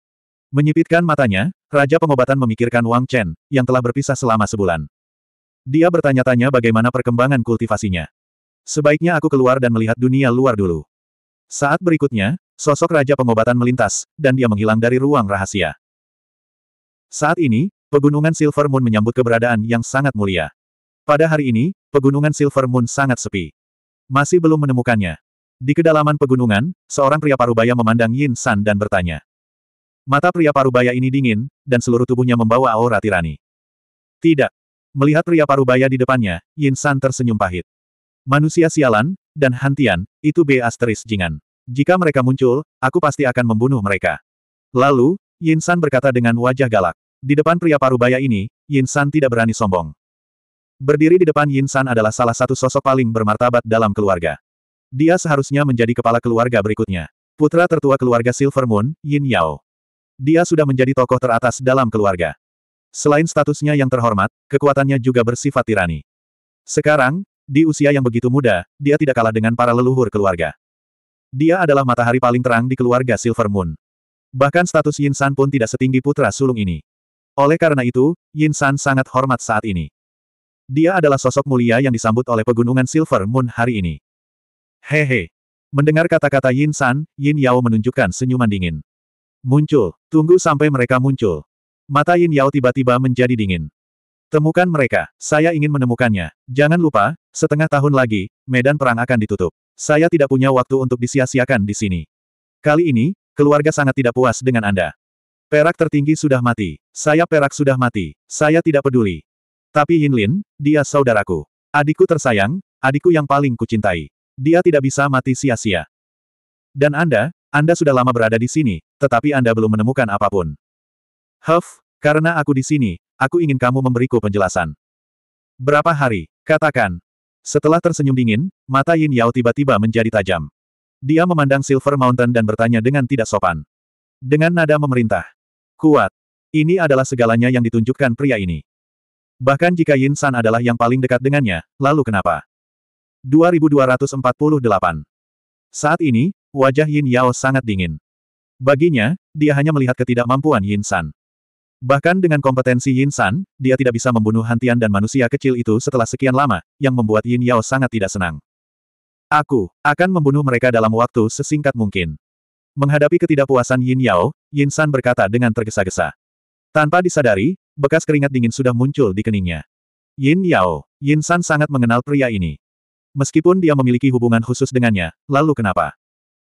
Menyipitkan matanya, Raja Pengobatan memikirkan Wang Chen, yang telah berpisah selama sebulan. Dia bertanya-tanya bagaimana perkembangan kultivasinya. Sebaiknya aku keluar dan melihat dunia luar dulu. Saat berikutnya, sosok Raja Pengobatan melintas, dan dia menghilang dari ruang rahasia. Saat ini, Pegunungan Silver Moon menyambut keberadaan yang sangat mulia. Pada hari ini, Pegunungan Silver Moon sangat sepi. Masih belum menemukannya. Di kedalaman pegunungan, seorang pria parubaya memandang Yin San dan bertanya. Mata pria parubaya ini dingin, dan seluruh tubuhnya membawa aura tirani. Tidak. Melihat pria parubaya di depannya, Yin San tersenyum pahit. Manusia sialan, dan hantian, itu B asteris jingan. Jika mereka muncul, aku pasti akan membunuh mereka. Lalu, Yin San berkata dengan wajah galak. Di depan pria parubaya ini, Yin San tidak berani sombong. Berdiri di depan Yin San adalah salah satu sosok paling bermartabat dalam keluarga. Dia seharusnya menjadi kepala keluarga berikutnya. Putra tertua keluarga Silver Moon, Yin Yao. Dia sudah menjadi tokoh teratas dalam keluarga. Selain statusnya yang terhormat, kekuatannya juga bersifat tirani. Sekarang, di usia yang begitu muda, dia tidak kalah dengan para leluhur keluarga. Dia adalah matahari paling terang di keluarga Silver Moon. Bahkan status Yin San pun tidak setinggi putra sulung ini. Oleh karena itu, Yin San sangat hormat saat ini. Dia adalah sosok mulia yang disambut oleh pegunungan Silver Moon hari ini. Hehe. Mendengar kata-kata Yin San, Yin Yao menunjukkan senyuman dingin. Muncul, tunggu sampai mereka muncul. Mata Yin Yao tiba-tiba menjadi dingin. Temukan mereka, saya ingin menemukannya. Jangan lupa, setengah tahun lagi, medan perang akan ditutup. Saya tidak punya waktu untuk disia-siakan di sini. Kali ini, keluarga sangat tidak puas dengan Anda. Perak tertinggi sudah mati. Saya perak sudah mati. Saya tidak peduli. Tapi Yin Lin, dia saudaraku. Adikku tersayang, adikku yang paling kucintai. Dia tidak bisa mati sia-sia. Dan Anda, Anda sudah lama berada di sini, tetapi Anda belum menemukan apapun. Huff, karena aku di sini, aku ingin kamu memberiku penjelasan. Berapa hari? Katakan. Setelah tersenyum dingin, mata Yin Yao tiba-tiba menjadi tajam. Dia memandang Silver Mountain dan bertanya dengan tidak sopan. Dengan nada memerintah. Kuat. Ini adalah segalanya yang ditunjukkan pria ini. Bahkan jika Yin San adalah yang paling dekat dengannya, lalu kenapa? 2248 Saat ini, wajah Yin Yao sangat dingin. Baginya, dia hanya melihat ketidakmampuan Yin San. Bahkan dengan kompetensi Yin San, dia tidak bisa membunuh hantian dan manusia kecil itu setelah sekian lama, yang membuat Yin Yao sangat tidak senang. Aku akan membunuh mereka dalam waktu sesingkat mungkin. Menghadapi ketidakpuasan Yin Yao, Yin San berkata dengan tergesa-gesa. Tanpa disadari, bekas keringat dingin sudah muncul di keningnya. Yin Yao, Yin San sangat mengenal pria ini. Meskipun dia memiliki hubungan khusus dengannya, lalu kenapa?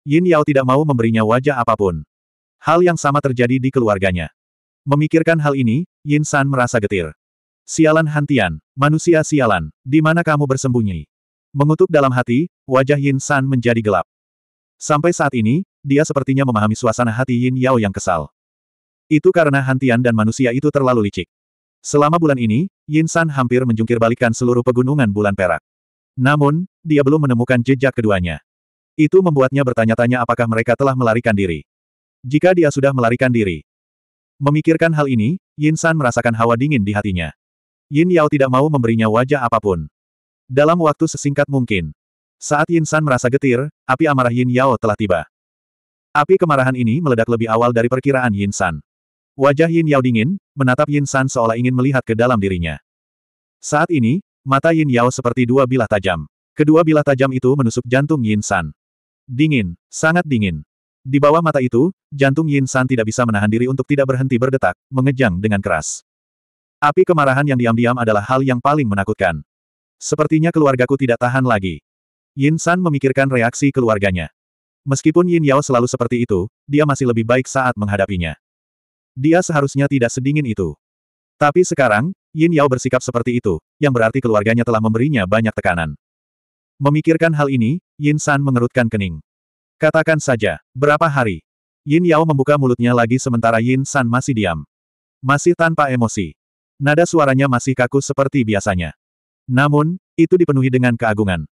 Yin Yao tidak mau memberinya wajah apapun. Hal yang sama terjadi di keluarganya. Memikirkan hal ini, Yin San merasa getir. Sialan Hantian, manusia sialan, di mana kamu bersembunyi? Mengutuk dalam hati, wajah Yin San menjadi gelap. Sampai saat ini, dia sepertinya memahami suasana hati Yin Yao yang kesal. Itu karena Hantian dan manusia itu terlalu licik. Selama bulan ini, Yin San hampir menjungkir seluruh pegunungan bulan perak. Namun, dia belum menemukan jejak keduanya. Itu membuatnya bertanya-tanya apakah mereka telah melarikan diri. Jika dia sudah melarikan diri, Memikirkan hal ini, Yin San merasakan hawa dingin di hatinya. Yin Yao tidak mau memberinya wajah apapun. Dalam waktu sesingkat mungkin. Saat Yin San merasa getir, api amarah Yin Yao telah tiba. Api kemarahan ini meledak lebih awal dari perkiraan Yin San. Wajah Yin Yao dingin, menatap Yin San seolah ingin melihat ke dalam dirinya. Saat ini, mata Yin Yao seperti dua bilah tajam. Kedua bilah tajam itu menusuk jantung Yin San. Dingin, sangat dingin. Di bawah mata itu, jantung Yin San tidak bisa menahan diri untuk tidak berhenti berdetak, mengejang dengan keras. Api kemarahan yang diam-diam adalah hal yang paling menakutkan. Sepertinya keluargaku tidak tahan lagi. Yin San memikirkan reaksi keluarganya. Meskipun Yin Yao selalu seperti itu, dia masih lebih baik saat menghadapinya. Dia seharusnya tidak sedingin itu. Tapi sekarang, Yin Yao bersikap seperti itu, yang berarti keluarganya telah memberinya banyak tekanan. Memikirkan hal ini, Yin San mengerutkan kening. Katakan saja, berapa hari? Yin Yao membuka mulutnya lagi sementara Yin San masih diam. Masih tanpa emosi. Nada suaranya masih kaku seperti biasanya. Namun, itu dipenuhi dengan keagungan.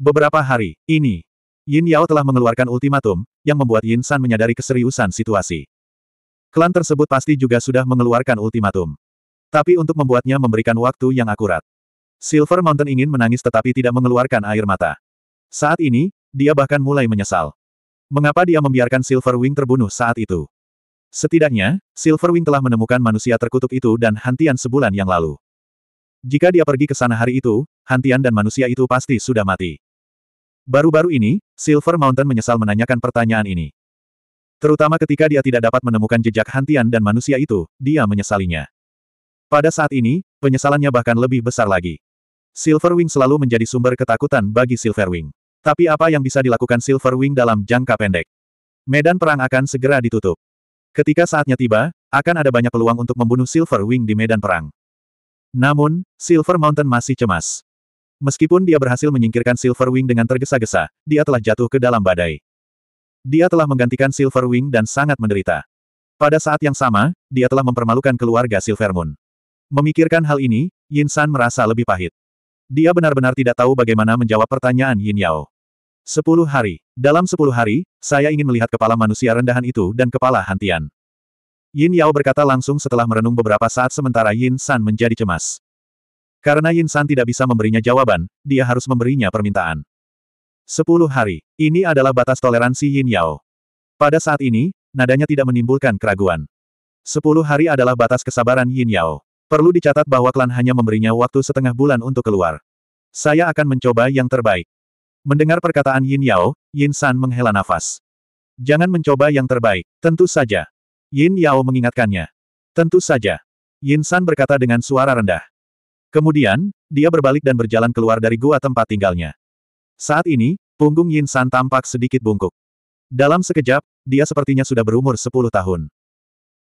Beberapa hari, ini, Yin Yao telah mengeluarkan ultimatum, yang membuat Yin San menyadari keseriusan situasi. Klan tersebut pasti juga sudah mengeluarkan ultimatum. Tapi untuk membuatnya memberikan waktu yang akurat. Silver Mountain ingin menangis tetapi tidak mengeluarkan air mata. Saat ini, dia bahkan mulai menyesal. Mengapa dia membiarkan Silverwing terbunuh saat itu? Setidaknya, Silverwing telah menemukan manusia terkutuk itu dan Hantian sebulan yang lalu. Jika dia pergi ke sana hari itu, Hantian dan manusia itu pasti sudah mati. Baru-baru ini, Silver Mountain menyesal menanyakan pertanyaan ini. Terutama ketika dia tidak dapat menemukan jejak Hantian dan manusia itu, dia menyesalinya. Pada saat ini, penyesalannya bahkan lebih besar lagi. Silverwing selalu menjadi sumber ketakutan bagi Silverwing. Tapi apa yang bisa dilakukan Silverwing dalam jangka pendek? Medan perang akan segera ditutup. Ketika saatnya tiba, akan ada banyak peluang untuk membunuh Silverwing di medan perang. Namun, Silver Mountain masih cemas. Meskipun dia berhasil menyingkirkan Silverwing dengan tergesa-gesa, dia telah jatuh ke dalam badai. Dia telah menggantikan Silverwing dan sangat menderita. Pada saat yang sama, dia telah mempermalukan keluarga Silvermoon. Memikirkan hal ini, Yin San merasa lebih pahit. Dia benar-benar tidak tahu bagaimana menjawab pertanyaan Yin Yao. Sepuluh hari. Dalam sepuluh hari, saya ingin melihat kepala manusia rendahan itu dan kepala hantian. Yin Yao berkata langsung setelah merenung beberapa saat sementara Yin San menjadi cemas. Karena Yin San tidak bisa memberinya jawaban, dia harus memberinya permintaan. Sepuluh hari. Ini adalah batas toleransi Yin Yao. Pada saat ini, nadanya tidak menimbulkan keraguan. Sepuluh hari adalah batas kesabaran Yin Yao. Perlu dicatat bahwa klan hanya memberinya waktu setengah bulan untuk keluar. Saya akan mencoba yang terbaik. Mendengar perkataan Yin Yao, Yin San menghela nafas. Jangan mencoba yang terbaik, tentu saja. Yin Yao mengingatkannya. Tentu saja. Yin San berkata dengan suara rendah. Kemudian, dia berbalik dan berjalan keluar dari gua tempat tinggalnya. Saat ini, punggung Yin San tampak sedikit bungkuk. Dalam sekejap, dia sepertinya sudah berumur 10 tahun.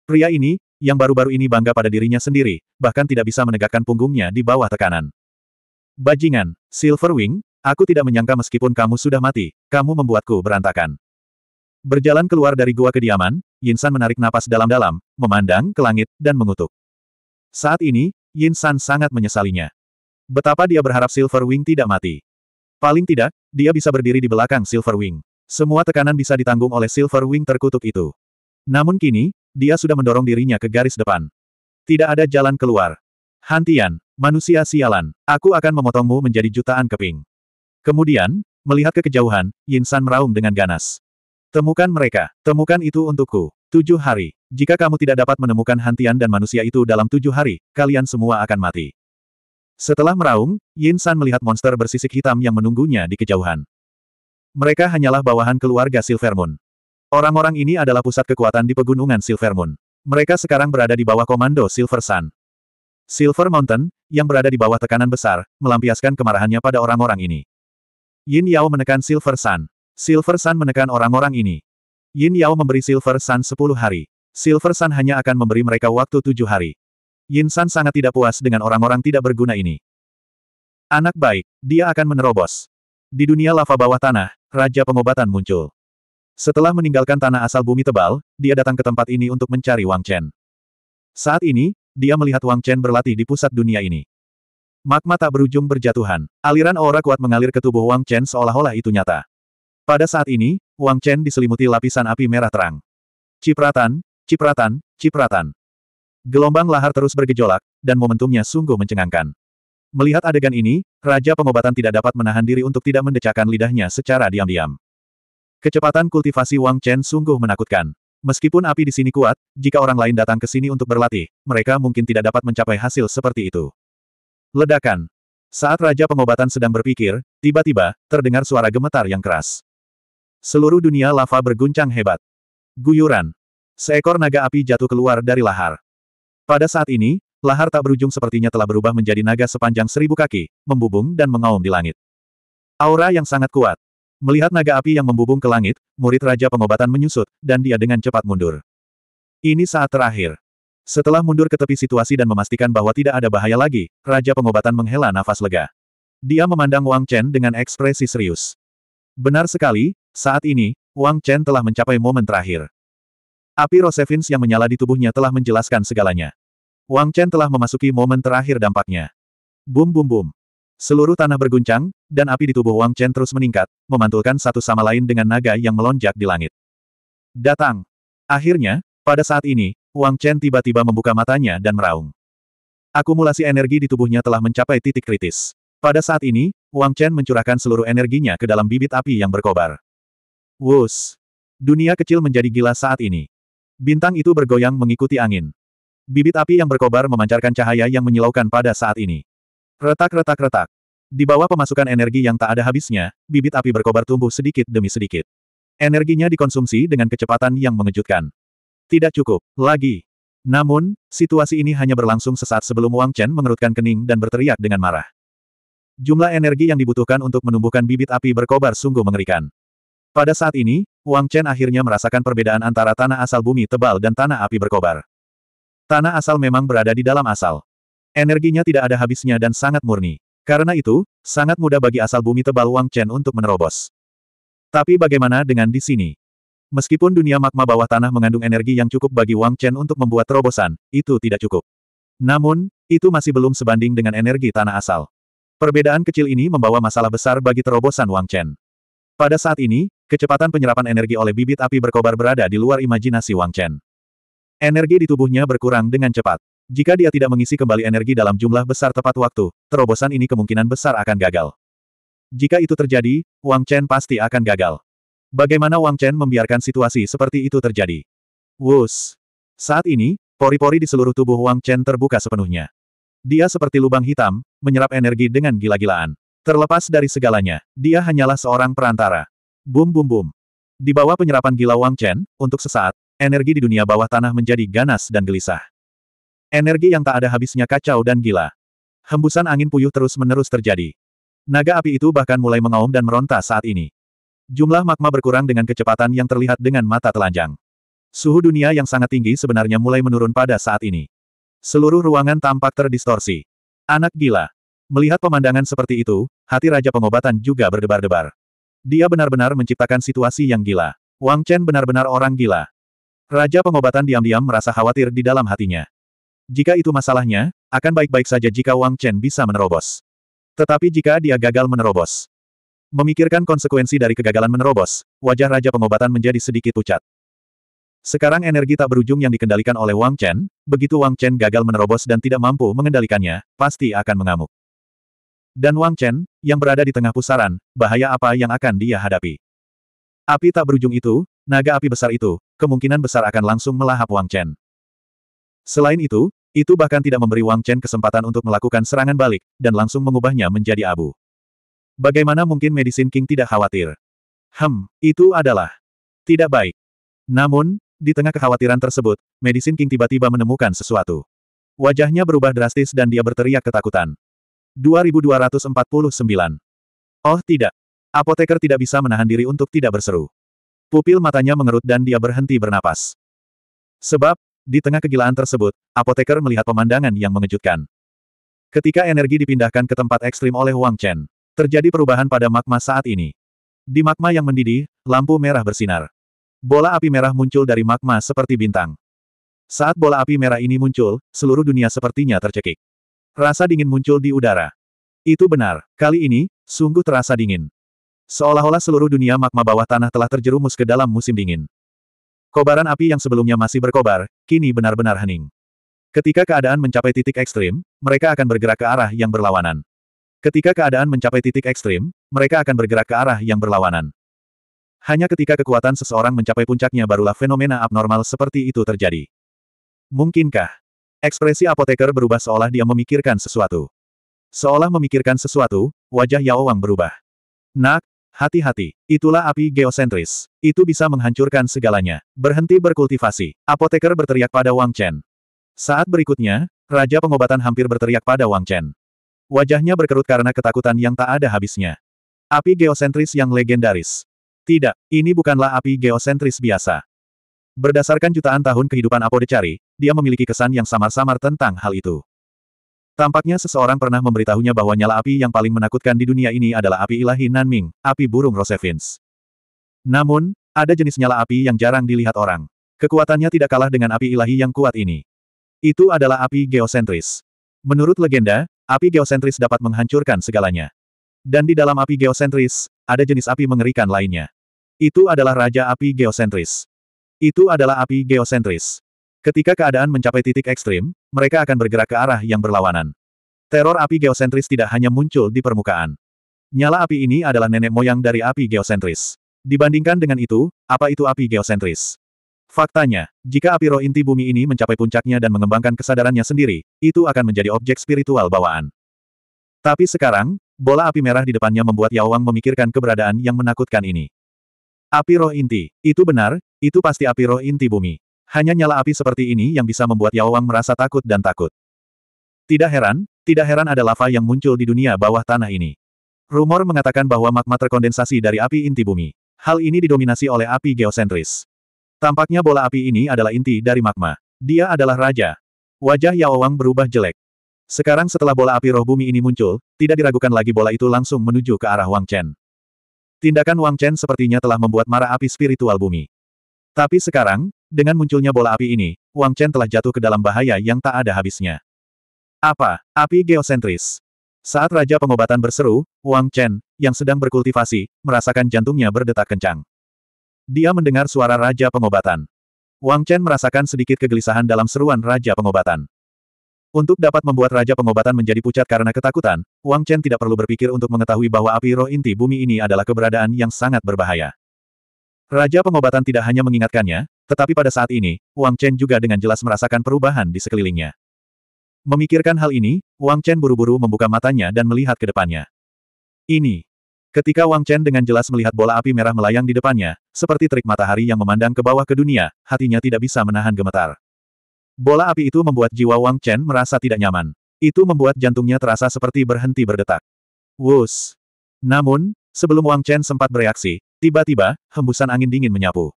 Pria ini, yang baru-baru ini bangga pada dirinya sendiri, bahkan tidak bisa menegakkan punggungnya di bawah tekanan. Bajingan, Silverwing, Aku tidak menyangka meskipun kamu sudah mati, kamu membuatku berantakan. Berjalan keluar dari gua kediaman, Yinsan menarik napas dalam-dalam, memandang ke langit, dan mengutuk. Saat ini, Yinsan sangat menyesalinya. Betapa dia berharap Silverwing tidak mati. Paling tidak, dia bisa berdiri di belakang Silverwing. Semua tekanan bisa ditanggung oleh Silverwing terkutuk itu. Namun kini, dia sudah mendorong dirinya ke garis depan. Tidak ada jalan keluar. Hantian, manusia sialan, aku akan memotongmu menjadi jutaan keping. Kemudian, melihat ke kejauhan, Yin San meraung dengan ganas. Temukan mereka, temukan itu untukku. Tujuh hari. Jika kamu tidak dapat menemukan hantian dan manusia itu dalam tujuh hari, kalian semua akan mati. Setelah meraung, Yin San melihat monster bersisik hitam yang menunggunya di kejauhan. Mereka hanyalah bawahan keluarga Silver Moon. Orang-orang ini adalah pusat kekuatan di pegunungan Silver Moon. Mereka sekarang berada di bawah komando Silver Sun. Silver Mountain, yang berada di bawah tekanan besar, melampiaskan kemarahannya pada orang-orang ini. Yin Yao menekan Silver Sun. Silver Sun menekan orang-orang ini. Yin Yao memberi Silver Sun 10 hari. Silver Sun hanya akan memberi mereka waktu tujuh hari. Yin Sun sangat tidak puas dengan orang-orang tidak berguna ini. Anak baik, dia akan menerobos. Di dunia lava bawah tanah, Raja Pengobatan muncul. Setelah meninggalkan tanah asal bumi tebal, dia datang ke tempat ini untuk mencari Wang Chen. Saat ini, dia melihat Wang Chen berlatih di pusat dunia ini. Magma tak berujung berjatuhan. Aliran aura kuat mengalir ke tubuh Wang Chen seolah-olah itu nyata. Pada saat ini, Wang Chen diselimuti lapisan api merah terang. Cipratan, cipratan, cipratan. Gelombang lahar terus bergejolak, dan momentumnya sungguh mencengangkan. Melihat adegan ini, Raja Pengobatan tidak dapat menahan diri untuk tidak mendecakkan lidahnya secara diam-diam. Kecepatan kultivasi Wang Chen sungguh menakutkan. Meskipun api di sini kuat, jika orang lain datang ke sini untuk berlatih, mereka mungkin tidak dapat mencapai hasil seperti itu. Ledakan. Saat Raja Pengobatan sedang berpikir, tiba-tiba, terdengar suara gemetar yang keras. Seluruh dunia lava berguncang hebat. Guyuran. Seekor naga api jatuh keluar dari lahar. Pada saat ini, lahar tak berujung sepertinya telah berubah menjadi naga sepanjang seribu kaki, membubung dan mengaum di langit. Aura yang sangat kuat. Melihat naga api yang membubung ke langit, murid Raja Pengobatan menyusut, dan dia dengan cepat mundur. Ini saat terakhir. Setelah mundur ke tepi situasi dan memastikan bahwa tidak ada bahaya lagi, Raja Pengobatan menghela nafas lega. Dia memandang Wang Chen dengan ekspresi serius. Benar sekali, saat ini, Wang Chen telah mencapai momen terakhir. Api Rosevins yang menyala di tubuhnya telah menjelaskan segalanya. Wang Chen telah memasuki momen terakhir dampaknya. Bum bum bum. Seluruh tanah berguncang, dan api di tubuh Wang Chen terus meningkat, memantulkan satu sama lain dengan naga yang melonjak di langit. Datang. Akhirnya, pada saat ini, Wang Chen tiba-tiba membuka matanya dan meraung. Akumulasi energi di tubuhnya telah mencapai titik kritis. Pada saat ini, Wang Chen mencurahkan seluruh energinya ke dalam bibit api yang berkobar. Wus! Dunia kecil menjadi gila saat ini. Bintang itu bergoyang mengikuti angin. Bibit api yang berkobar memancarkan cahaya yang menyilaukan pada saat ini. Retak-retak-retak. Di bawah pemasukan energi yang tak ada habisnya, bibit api berkobar tumbuh sedikit demi sedikit. Energinya dikonsumsi dengan kecepatan yang mengejutkan. Tidak cukup. Lagi. Namun, situasi ini hanya berlangsung sesaat sebelum Wang Chen mengerutkan kening dan berteriak dengan marah. Jumlah energi yang dibutuhkan untuk menumbuhkan bibit api berkobar sungguh mengerikan. Pada saat ini, Wang Chen akhirnya merasakan perbedaan antara tanah asal bumi tebal dan tanah api berkobar. Tanah asal memang berada di dalam asal. Energinya tidak ada habisnya dan sangat murni. Karena itu, sangat mudah bagi asal bumi tebal Wang Chen untuk menerobos. Tapi bagaimana dengan di sini? Meskipun dunia magma bawah tanah mengandung energi yang cukup bagi Wang Chen untuk membuat terobosan, itu tidak cukup. Namun, itu masih belum sebanding dengan energi tanah asal. Perbedaan kecil ini membawa masalah besar bagi terobosan Wang Chen. Pada saat ini, kecepatan penyerapan energi oleh bibit api berkobar berada di luar imajinasi Wang Chen. Energi di tubuhnya berkurang dengan cepat. Jika dia tidak mengisi kembali energi dalam jumlah besar tepat waktu, terobosan ini kemungkinan besar akan gagal. Jika itu terjadi, Wang Chen pasti akan gagal. Bagaimana Wang Chen membiarkan situasi seperti itu terjadi? Wus! Saat ini, pori-pori di seluruh tubuh Wang Chen terbuka sepenuhnya. Dia seperti lubang hitam, menyerap energi dengan gila-gilaan. Terlepas dari segalanya, dia hanyalah seorang perantara. Bum bum bum. Di bawah penyerapan gila Wang Chen, untuk sesaat, energi di dunia bawah tanah menjadi ganas dan gelisah. Energi yang tak ada habisnya kacau dan gila. Hembusan angin puyuh terus-menerus terjadi. Naga api itu bahkan mulai mengaum dan meronta saat ini. Jumlah magma berkurang dengan kecepatan yang terlihat dengan mata telanjang. Suhu dunia yang sangat tinggi sebenarnya mulai menurun pada saat ini. Seluruh ruangan tampak terdistorsi. Anak gila. Melihat pemandangan seperti itu, hati Raja Pengobatan juga berdebar-debar. Dia benar-benar menciptakan situasi yang gila. Wang Chen benar-benar orang gila. Raja Pengobatan diam-diam merasa khawatir di dalam hatinya. Jika itu masalahnya, akan baik-baik saja jika Wang Chen bisa menerobos. Tetapi jika dia gagal menerobos, Memikirkan konsekuensi dari kegagalan menerobos, wajah Raja Pengobatan menjadi sedikit pucat. Sekarang energi tak berujung yang dikendalikan oleh Wang Chen, begitu Wang Chen gagal menerobos dan tidak mampu mengendalikannya, pasti akan mengamuk. Dan Wang Chen, yang berada di tengah pusaran, bahaya apa yang akan dia hadapi? Api tak berujung itu, naga api besar itu, kemungkinan besar akan langsung melahap Wang Chen. Selain itu, itu bahkan tidak memberi Wang Chen kesempatan untuk melakukan serangan balik, dan langsung mengubahnya menjadi abu. Bagaimana mungkin Medicine King tidak khawatir? Hem, itu adalah tidak baik. Namun, di tengah kekhawatiran tersebut, Medicine King tiba-tiba menemukan sesuatu. Wajahnya berubah drastis dan dia berteriak ketakutan. 2249. Oh tidak. Apoteker tidak bisa menahan diri untuk tidak berseru. Pupil matanya mengerut dan dia berhenti bernapas. Sebab, di tengah kegilaan tersebut, apoteker melihat pemandangan yang mengejutkan. Ketika energi dipindahkan ke tempat ekstrim oleh Wang Chen, Terjadi perubahan pada magma saat ini. Di magma yang mendidih, lampu merah bersinar. Bola api merah muncul dari magma seperti bintang. Saat bola api merah ini muncul, seluruh dunia sepertinya tercekik. Rasa dingin muncul di udara. Itu benar, kali ini, sungguh terasa dingin. Seolah-olah seluruh dunia magma bawah tanah telah terjerumus ke dalam musim dingin. Kobaran api yang sebelumnya masih berkobar, kini benar-benar hening. Ketika keadaan mencapai titik ekstrim, mereka akan bergerak ke arah yang berlawanan. Ketika keadaan mencapai titik ekstrim, mereka akan bergerak ke arah yang berlawanan. Hanya ketika kekuatan seseorang mencapai puncaknya barulah fenomena abnormal seperti itu terjadi. Mungkinkah? Ekspresi apoteker berubah seolah dia memikirkan sesuatu. Seolah memikirkan sesuatu, wajah Yao Wang berubah. Nak, hati-hati. Itulah api geosentris. Itu bisa menghancurkan segalanya. Berhenti berkultivasi. Apoteker berteriak pada Wang Chen. Saat berikutnya, Raja Pengobatan hampir berteriak pada Wang Chen. Wajahnya berkerut karena ketakutan yang tak ada habisnya. Api geosentris yang legendaris. Tidak, ini bukanlah api geosentris biasa. Berdasarkan jutaan tahun kehidupan Apodecari, dia memiliki kesan yang samar-samar tentang hal itu. Tampaknya seseorang pernah memberitahunya bahwa nyala api yang paling menakutkan di dunia ini adalah api ilahi Nanming, api burung Rosevins. Namun, ada jenis nyala api yang jarang dilihat orang. Kekuatannya tidak kalah dengan api ilahi yang kuat ini. Itu adalah api geosentris. Menurut legenda, Api geosentris dapat menghancurkan segalanya. Dan di dalam api geosentris, ada jenis api mengerikan lainnya. Itu adalah Raja Api Geosentris. Itu adalah api geosentris. Ketika keadaan mencapai titik ekstrim, mereka akan bergerak ke arah yang berlawanan. Teror api geosentris tidak hanya muncul di permukaan. Nyala api ini adalah nenek moyang dari api geosentris. Dibandingkan dengan itu, apa itu api geosentris? Faktanya, jika api roh inti bumi ini mencapai puncaknya dan mengembangkan kesadarannya sendiri, itu akan menjadi objek spiritual bawaan. Tapi sekarang, bola api merah di depannya membuat Yao Wang memikirkan keberadaan yang menakutkan ini. Api roh inti, itu benar, itu pasti api roh inti bumi. Hanya nyala api seperti ini yang bisa membuat Yao Wang merasa takut dan takut. Tidak heran, tidak heran ada lava yang muncul di dunia bawah tanah ini. Rumor mengatakan bahwa magma terkondensasi dari api inti bumi. Hal ini didominasi oleh api geosentris. Tampaknya bola api ini adalah inti dari magma. Dia adalah raja. Wajah Yao Wang berubah jelek. Sekarang setelah bola api roh bumi ini muncul, tidak diragukan lagi bola itu langsung menuju ke arah Wang Chen. Tindakan Wang Chen sepertinya telah membuat marah api spiritual bumi. Tapi sekarang, dengan munculnya bola api ini, Wang Chen telah jatuh ke dalam bahaya yang tak ada habisnya. Apa? Api geosentris. Saat Raja Pengobatan berseru, Wang Chen, yang sedang berkultivasi, merasakan jantungnya berdetak kencang. Dia mendengar suara Raja Pengobatan. Wang Chen merasakan sedikit kegelisahan dalam seruan Raja Pengobatan. Untuk dapat membuat Raja Pengobatan menjadi pucat karena ketakutan, Wang Chen tidak perlu berpikir untuk mengetahui bahwa api roh inti bumi ini adalah keberadaan yang sangat berbahaya. Raja Pengobatan tidak hanya mengingatkannya, tetapi pada saat ini, Wang Chen juga dengan jelas merasakan perubahan di sekelilingnya. Memikirkan hal ini, Wang Chen buru-buru membuka matanya dan melihat ke depannya. Ini Ketika Wang Chen dengan jelas melihat bola api merah melayang di depannya, seperti terik matahari yang memandang ke bawah ke dunia, hatinya tidak bisa menahan gemetar. Bola api itu membuat jiwa Wang Chen merasa tidak nyaman. Itu membuat jantungnya terasa seperti berhenti berdetak. Wus! Namun, sebelum Wang Chen sempat bereaksi, tiba-tiba, hembusan angin dingin menyapu.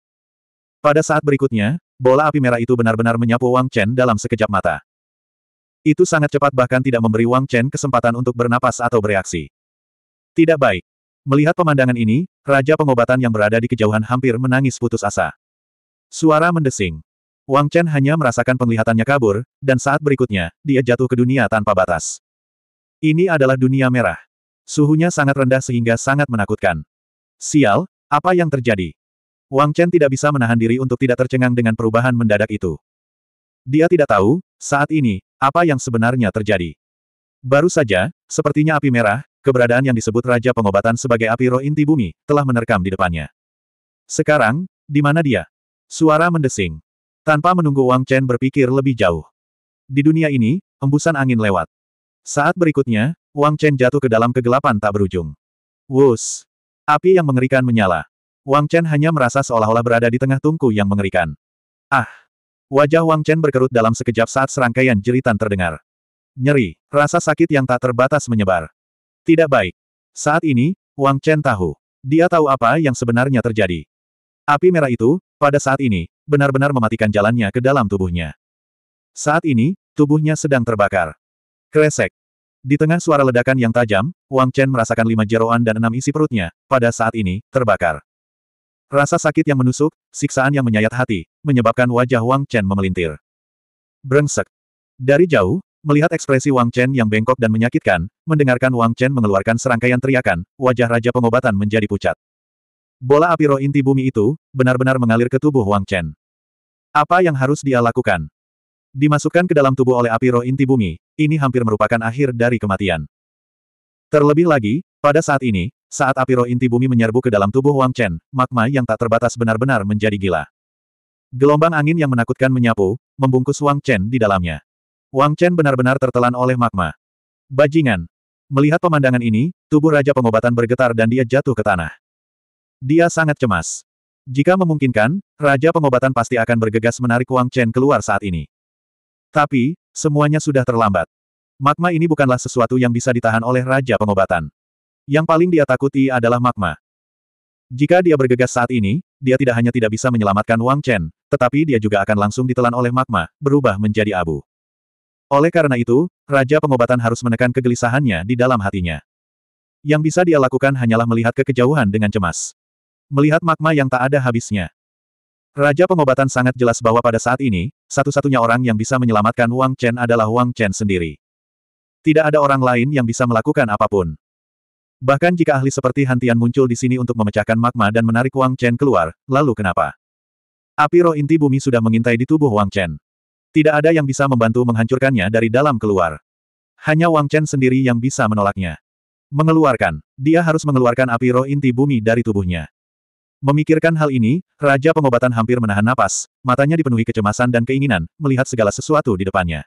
Pada saat berikutnya, bola api merah itu benar-benar menyapu Wang Chen dalam sekejap mata. Itu sangat cepat bahkan tidak memberi Wang Chen kesempatan untuk bernapas atau bereaksi. Tidak baik. Melihat pemandangan ini, Raja Pengobatan yang berada di kejauhan hampir menangis putus asa. Suara mendesing. Wang Chen hanya merasakan penglihatannya kabur, dan saat berikutnya, dia jatuh ke dunia tanpa batas. Ini adalah dunia merah. Suhunya sangat rendah sehingga sangat menakutkan. Sial, apa yang terjadi? Wang Chen tidak bisa menahan diri untuk tidak tercengang dengan perubahan mendadak itu. Dia tidak tahu, saat ini, apa yang sebenarnya terjadi. Baru saja, sepertinya api merah, keberadaan yang disebut Raja Pengobatan sebagai api roh inti bumi, telah menerkam di depannya. Sekarang, di mana dia? Suara mendesing. Tanpa menunggu Wang Chen berpikir lebih jauh. Di dunia ini, embusan angin lewat. Saat berikutnya, Wang Chen jatuh ke dalam kegelapan tak berujung. Wus! Api yang mengerikan menyala. Wang Chen hanya merasa seolah-olah berada di tengah tungku yang mengerikan. Ah! Wajah Wang Chen berkerut dalam sekejap saat serangkaian jeritan terdengar. Nyeri, rasa sakit yang tak terbatas menyebar. Tidak baik. Saat ini, Wang Chen tahu. Dia tahu apa yang sebenarnya terjadi. Api merah itu, pada saat ini, benar-benar mematikan jalannya ke dalam tubuhnya. Saat ini, tubuhnya sedang terbakar. Kresek. Di tengah suara ledakan yang tajam, Wang Chen merasakan lima jeroan dan enam isi perutnya, pada saat ini, terbakar. Rasa sakit yang menusuk, siksaan yang menyayat hati, menyebabkan wajah Wang Chen memelintir. Brengsek. Dari jauh, Melihat ekspresi Wang Chen yang bengkok dan menyakitkan, mendengarkan Wang Chen mengeluarkan serangkaian teriakan, wajah Raja Pengobatan menjadi pucat. Bola api roh inti bumi itu, benar-benar mengalir ke tubuh Wang Chen. Apa yang harus dia lakukan? Dimasukkan ke dalam tubuh oleh api roh inti bumi, ini hampir merupakan akhir dari kematian. Terlebih lagi, pada saat ini, saat api roh inti bumi menyerbu ke dalam tubuh Wang Chen, magma yang tak terbatas benar-benar menjadi gila. Gelombang angin yang menakutkan menyapu, membungkus Wang Chen di dalamnya. Wang Chen benar-benar tertelan oleh magma. Bajingan. Melihat pemandangan ini, tubuh Raja Pengobatan bergetar dan dia jatuh ke tanah. Dia sangat cemas. Jika memungkinkan, Raja Pengobatan pasti akan bergegas menarik Wang Chen keluar saat ini. Tapi, semuanya sudah terlambat. Magma ini bukanlah sesuatu yang bisa ditahan oleh Raja Pengobatan. Yang paling dia takuti adalah magma. Jika dia bergegas saat ini, dia tidak hanya tidak bisa menyelamatkan Wang Chen, tetapi dia juga akan langsung ditelan oleh magma, berubah menjadi abu. Oleh karena itu, Raja Pengobatan harus menekan kegelisahannya di dalam hatinya. Yang bisa dia lakukan hanyalah melihat ke kejauhan dengan cemas. Melihat magma yang tak ada habisnya. Raja Pengobatan sangat jelas bahwa pada saat ini, satu-satunya orang yang bisa menyelamatkan Wang Chen adalah Wang Chen sendiri. Tidak ada orang lain yang bisa melakukan apapun. Bahkan jika ahli seperti Hantian muncul di sini untuk memecahkan magma dan menarik Wang Chen keluar, lalu kenapa? Api roh inti bumi sudah mengintai di tubuh Wang Chen. Tidak ada yang bisa membantu menghancurkannya dari dalam keluar. Hanya Wang Chen sendiri yang bisa menolaknya. Mengeluarkan. Dia harus mengeluarkan api roh inti bumi dari tubuhnya. Memikirkan hal ini, Raja Pengobatan hampir menahan napas, matanya dipenuhi kecemasan dan keinginan, melihat segala sesuatu di depannya.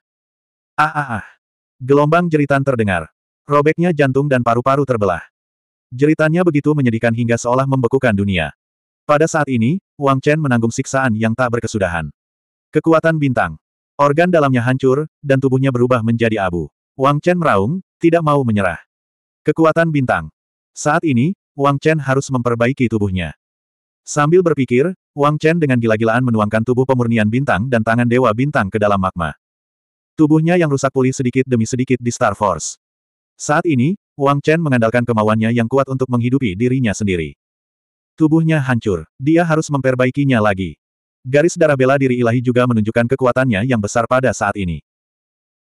Ah ah ah. Gelombang jeritan terdengar. Robeknya jantung dan paru-paru terbelah. Jeritannya begitu menyedihkan hingga seolah membekukan dunia. Pada saat ini, Wang Chen menanggung siksaan yang tak berkesudahan. Kekuatan bintang. Organ dalamnya hancur, dan tubuhnya berubah menjadi abu. Wang Chen meraung, tidak mau menyerah. Kekuatan bintang. Saat ini, Wang Chen harus memperbaiki tubuhnya. Sambil berpikir, Wang Chen dengan gila-gilaan menuangkan tubuh pemurnian bintang dan tangan dewa bintang ke dalam magma. Tubuhnya yang rusak pulih sedikit demi sedikit di Star Force. Saat ini, Wang Chen mengandalkan kemauannya yang kuat untuk menghidupi dirinya sendiri. Tubuhnya hancur, dia harus memperbaikinya lagi. Garis darah bela diri ilahi juga menunjukkan kekuatannya yang besar pada saat ini.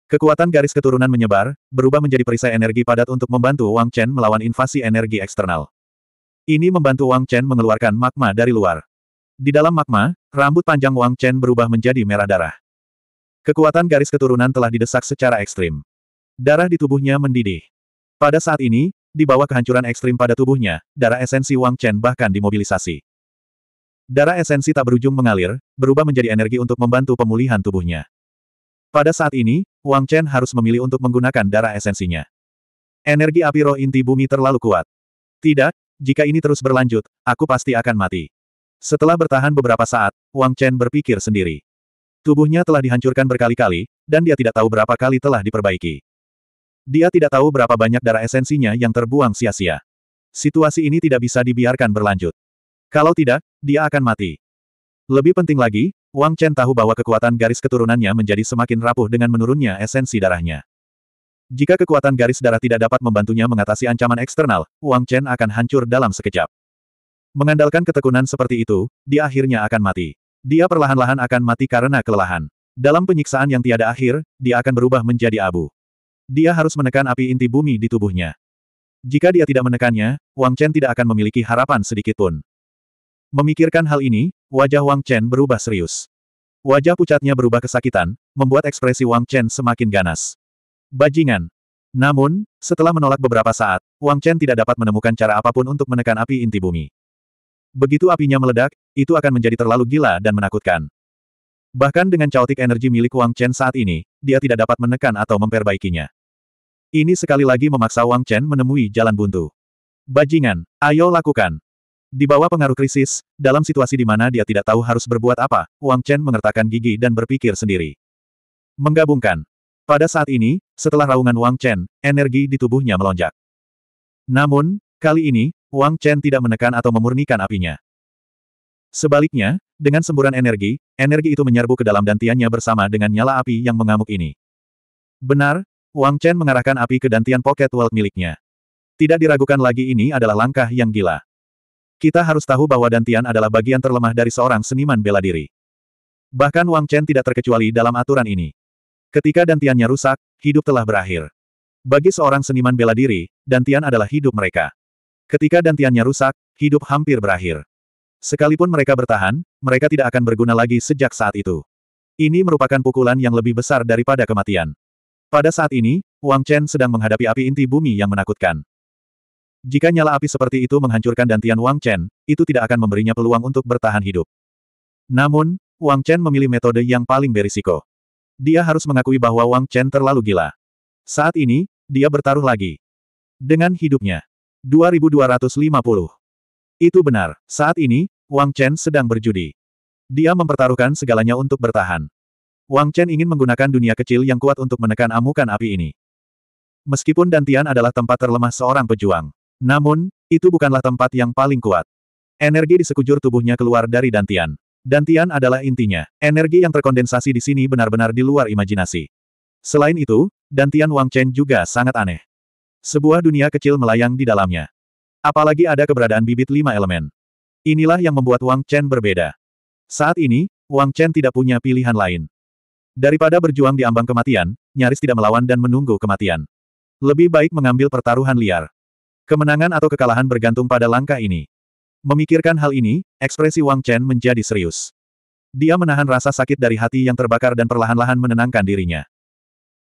Kekuatan garis keturunan menyebar, berubah menjadi perisai energi padat untuk membantu Wang Chen melawan invasi energi eksternal. Ini membantu Wang Chen mengeluarkan magma dari luar. Di dalam magma, rambut panjang Wang Chen berubah menjadi merah darah. Kekuatan garis keturunan telah didesak secara ekstrim. Darah di tubuhnya mendidih. Pada saat ini, di bawah kehancuran ekstrim pada tubuhnya, darah esensi Wang Chen bahkan dimobilisasi. Darah esensi tak berujung mengalir, berubah menjadi energi untuk membantu pemulihan tubuhnya. Pada saat ini, Wang Chen harus memilih untuk menggunakan darah esensinya. Energi api roh inti bumi terlalu kuat. Tidak, jika ini terus berlanjut, aku pasti akan mati. Setelah bertahan beberapa saat, Wang Chen berpikir sendiri. Tubuhnya telah dihancurkan berkali-kali, dan dia tidak tahu berapa kali telah diperbaiki. Dia tidak tahu berapa banyak darah esensinya yang terbuang sia-sia. Situasi ini tidak bisa dibiarkan berlanjut. Kalau tidak, dia akan mati. Lebih penting lagi, Wang Chen tahu bahwa kekuatan garis keturunannya menjadi semakin rapuh dengan menurunnya esensi darahnya. Jika kekuatan garis darah tidak dapat membantunya mengatasi ancaman eksternal, Wang Chen akan hancur dalam sekejap. Mengandalkan ketekunan seperti itu, dia akhirnya akan mati. Dia perlahan-lahan akan mati karena kelelahan. Dalam penyiksaan yang tiada akhir, dia akan berubah menjadi abu. Dia harus menekan api inti bumi di tubuhnya. Jika dia tidak menekannya, Wang Chen tidak akan memiliki harapan sedikitpun. Memikirkan hal ini, wajah Wang Chen berubah serius. Wajah pucatnya berubah kesakitan, membuat ekspresi Wang Chen semakin ganas. Bajingan. Namun, setelah menolak beberapa saat, Wang Chen tidak dapat menemukan cara apapun untuk menekan api inti bumi. Begitu apinya meledak, itu akan menjadi terlalu gila dan menakutkan. Bahkan dengan caotik energi milik Wang Chen saat ini, dia tidak dapat menekan atau memperbaikinya. Ini sekali lagi memaksa Wang Chen menemui jalan buntu. Bajingan, ayo lakukan. Di bawah pengaruh krisis, dalam situasi di mana dia tidak tahu harus berbuat apa, Wang Chen mengertakkan gigi dan berpikir sendiri. Menggabungkan. Pada saat ini, setelah raungan Wang Chen, energi di tubuhnya melonjak. Namun, kali ini, Wang Chen tidak menekan atau memurnikan apinya. Sebaliknya, dengan semburan energi, energi itu menyerbu ke dalam dantiannya bersama dengan nyala api yang mengamuk ini. Benar, Wang Chen mengarahkan api ke dantian pocket world miliknya. Tidak diragukan lagi ini adalah langkah yang gila. Kita harus tahu bahwa Dantian adalah bagian terlemah dari seorang seniman bela diri. Bahkan Wang Chen tidak terkecuali dalam aturan ini. Ketika Dantiannya rusak, hidup telah berakhir. Bagi seorang seniman bela diri, Dantian adalah hidup mereka. Ketika Dantiannya rusak, hidup hampir berakhir. Sekalipun mereka bertahan, mereka tidak akan berguna lagi sejak saat itu. Ini merupakan pukulan yang lebih besar daripada kematian. Pada saat ini, Wang Chen sedang menghadapi api inti bumi yang menakutkan. Jika nyala api seperti itu menghancurkan dantian Wang Chen, itu tidak akan memberinya peluang untuk bertahan hidup. Namun, Wang Chen memilih metode yang paling berisiko. Dia harus mengakui bahwa Wang Chen terlalu gila. Saat ini, dia bertaruh lagi. Dengan hidupnya. 2250. Itu benar, saat ini, Wang Chen sedang berjudi. Dia mempertaruhkan segalanya untuk bertahan. Wang Chen ingin menggunakan dunia kecil yang kuat untuk menekan amukan api ini. Meskipun Dantian adalah tempat terlemah seorang pejuang. Namun, itu bukanlah tempat yang paling kuat. Energi di sekujur tubuhnya keluar dari Dantian. Dantian adalah intinya. Energi yang terkondensasi di sini benar-benar di luar imajinasi. Selain itu, Dantian Wang Chen juga sangat aneh. Sebuah dunia kecil melayang di dalamnya. Apalagi ada keberadaan bibit lima elemen. Inilah yang membuat Wang Chen berbeda. Saat ini, Wang Chen tidak punya pilihan lain. Daripada berjuang di ambang kematian, nyaris tidak melawan dan menunggu kematian. Lebih baik mengambil pertaruhan liar. Kemenangan atau kekalahan bergantung pada langkah ini. Memikirkan hal ini, ekspresi Wang Chen menjadi serius. Dia menahan rasa sakit dari hati yang terbakar dan perlahan-lahan menenangkan dirinya.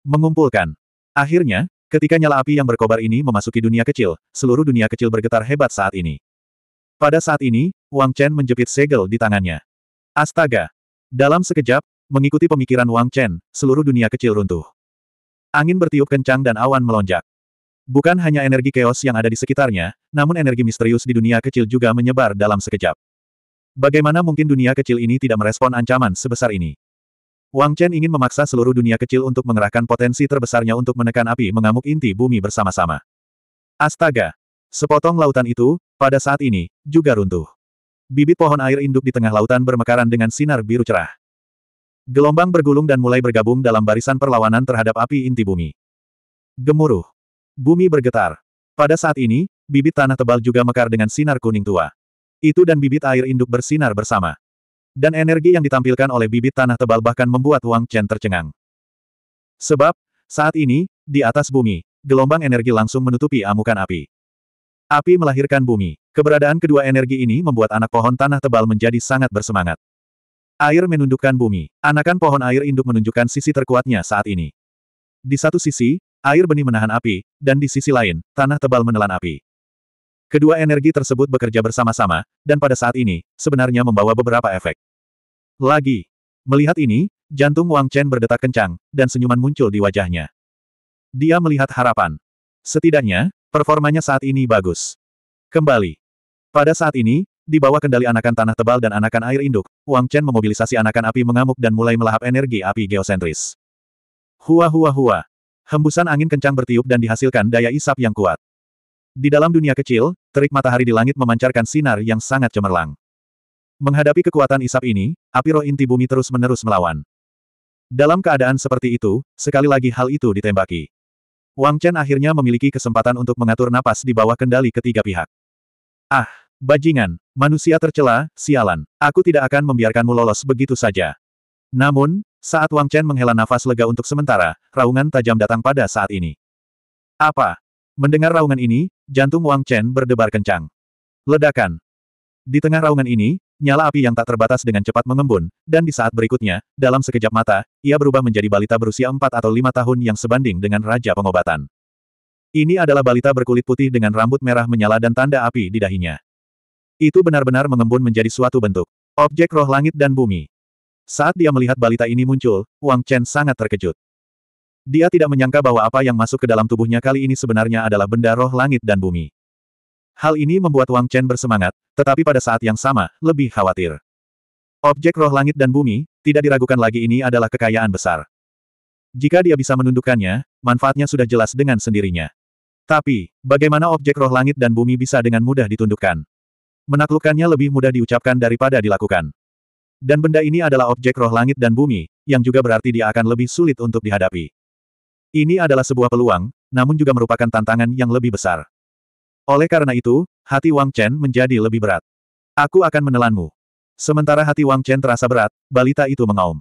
Mengumpulkan. Akhirnya, ketika nyala api yang berkobar ini memasuki dunia kecil, seluruh dunia kecil bergetar hebat saat ini. Pada saat ini, Wang Chen menjepit segel di tangannya. Astaga! Dalam sekejap, mengikuti pemikiran Wang Chen, seluruh dunia kecil runtuh. Angin bertiup kencang dan awan melonjak. Bukan hanya energi keos yang ada di sekitarnya, namun energi misterius di dunia kecil juga menyebar dalam sekejap. Bagaimana mungkin dunia kecil ini tidak merespon ancaman sebesar ini? Wang Chen ingin memaksa seluruh dunia kecil untuk mengerahkan potensi terbesarnya untuk menekan api mengamuk inti bumi bersama-sama. Astaga! Sepotong lautan itu, pada saat ini, juga runtuh. Bibit pohon air induk di tengah lautan bermekaran dengan sinar biru cerah. Gelombang bergulung dan mulai bergabung dalam barisan perlawanan terhadap api inti bumi. Gemuruh. Bumi bergetar. Pada saat ini, bibit tanah tebal juga mekar dengan sinar kuning tua. Itu dan bibit air induk bersinar bersama. Dan energi yang ditampilkan oleh bibit tanah tebal bahkan membuat Wang Chen tercengang. Sebab, saat ini, di atas bumi, gelombang energi langsung menutupi amukan api. Api melahirkan bumi. Keberadaan kedua energi ini membuat anak pohon tanah tebal menjadi sangat bersemangat. Air menundukkan bumi. Anakan pohon air induk menunjukkan sisi terkuatnya saat ini. Di satu sisi, Air benih menahan api, dan di sisi lain, tanah tebal menelan api. Kedua energi tersebut bekerja bersama-sama, dan pada saat ini, sebenarnya membawa beberapa efek. Lagi. Melihat ini, jantung Wang Chen berdetak kencang, dan senyuman muncul di wajahnya. Dia melihat harapan. Setidaknya, performanya saat ini bagus. Kembali. Pada saat ini, di bawah kendali anakan tanah tebal dan anakan air induk, Wang Chen memobilisasi anakan api mengamuk dan mulai melahap energi api geosentris. Hua hua hua. Hembusan angin kencang bertiup dan dihasilkan daya isap yang kuat. Di dalam dunia kecil, terik matahari di langit memancarkan sinar yang sangat cemerlang. Menghadapi kekuatan isap ini, api roh inti bumi terus-menerus melawan. Dalam keadaan seperti itu, sekali lagi hal itu ditembaki. Wang Chen akhirnya memiliki kesempatan untuk mengatur napas di bawah kendali ketiga pihak. Ah, bajingan, manusia tercela, sialan, aku tidak akan membiarkanmu lolos begitu saja. Namun, saat Wang Chen menghela nafas lega untuk sementara, raungan tajam datang pada saat ini. Apa? Mendengar raungan ini, jantung Wang Chen berdebar kencang. Ledakan. Di tengah raungan ini, nyala api yang tak terbatas dengan cepat mengembun, dan di saat berikutnya, dalam sekejap mata, ia berubah menjadi balita berusia empat atau lima tahun yang sebanding dengan Raja Pengobatan. Ini adalah balita berkulit putih dengan rambut merah menyala dan tanda api di dahinya. Itu benar-benar mengembun menjadi suatu bentuk. Objek roh langit dan bumi. Saat dia melihat balita ini muncul, Wang Chen sangat terkejut. Dia tidak menyangka bahwa apa yang masuk ke dalam tubuhnya kali ini sebenarnya adalah benda roh langit dan bumi. Hal ini membuat Wang Chen bersemangat, tetapi pada saat yang sama, lebih khawatir. Objek roh langit dan bumi, tidak diragukan lagi ini adalah kekayaan besar. Jika dia bisa menundukkannya, manfaatnya sudah jelas dengan sendirinya. Tapi, bagaimana objek roh langit dan bumi bisa dengan mudah ditundukkan? Menaklukkannya lebih mudah diucapkan daripada dilakukan. Dan benda ini adalah objek roh langit dan bumi, yang juga berarti dia akan lebih sulit untuk dihadapi. Ini adalah sebuah peluang, namun juga merupakan tantangan yang lebih besar. Oleh karena itu, hati Wang Chen menjadi lebih berat. Aku akan menelanmu. Sementara hati Wang Chen terasa berat, balita itu mengaum.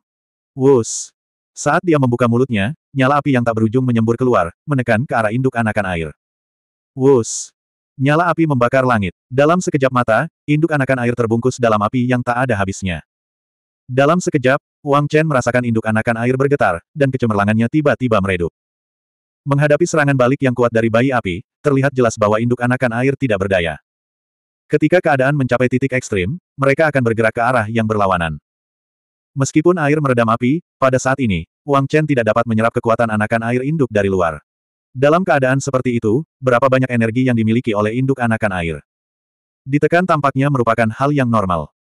Wus. Saat dia membuka mulutnya, nyala api yang tak berujung menyembur keluar, menekan ke arah induk anakan air. Wus. Nyala api membakar langit. Dalam sekejap mata, induk anakan air terbungkus dalam api yang tak ada habisnya. Dalam sekejap, Wang Chen merasakan induk anakan air bergetar, dan kecemerlangannya tiba-tiba meredup. Menghadapi serangan balik yang kuat dari bayi api, terlihat jelas bahwa induk anakan air tidak berdaya. Ketika keadaan mencapai titik ekstrim, mereka akan bergerak ke arah yang berlawanan. Meskipun air meredam api, pada saat ini, Wang Chen tidak dapat menyerap kekuatan anakan air induk dari luar. Dalam keadaan seperti itu, berapa banyak energi yang dimiliki oleh induk anakan air? Ditekan tampaknya merupakan hal yang normal.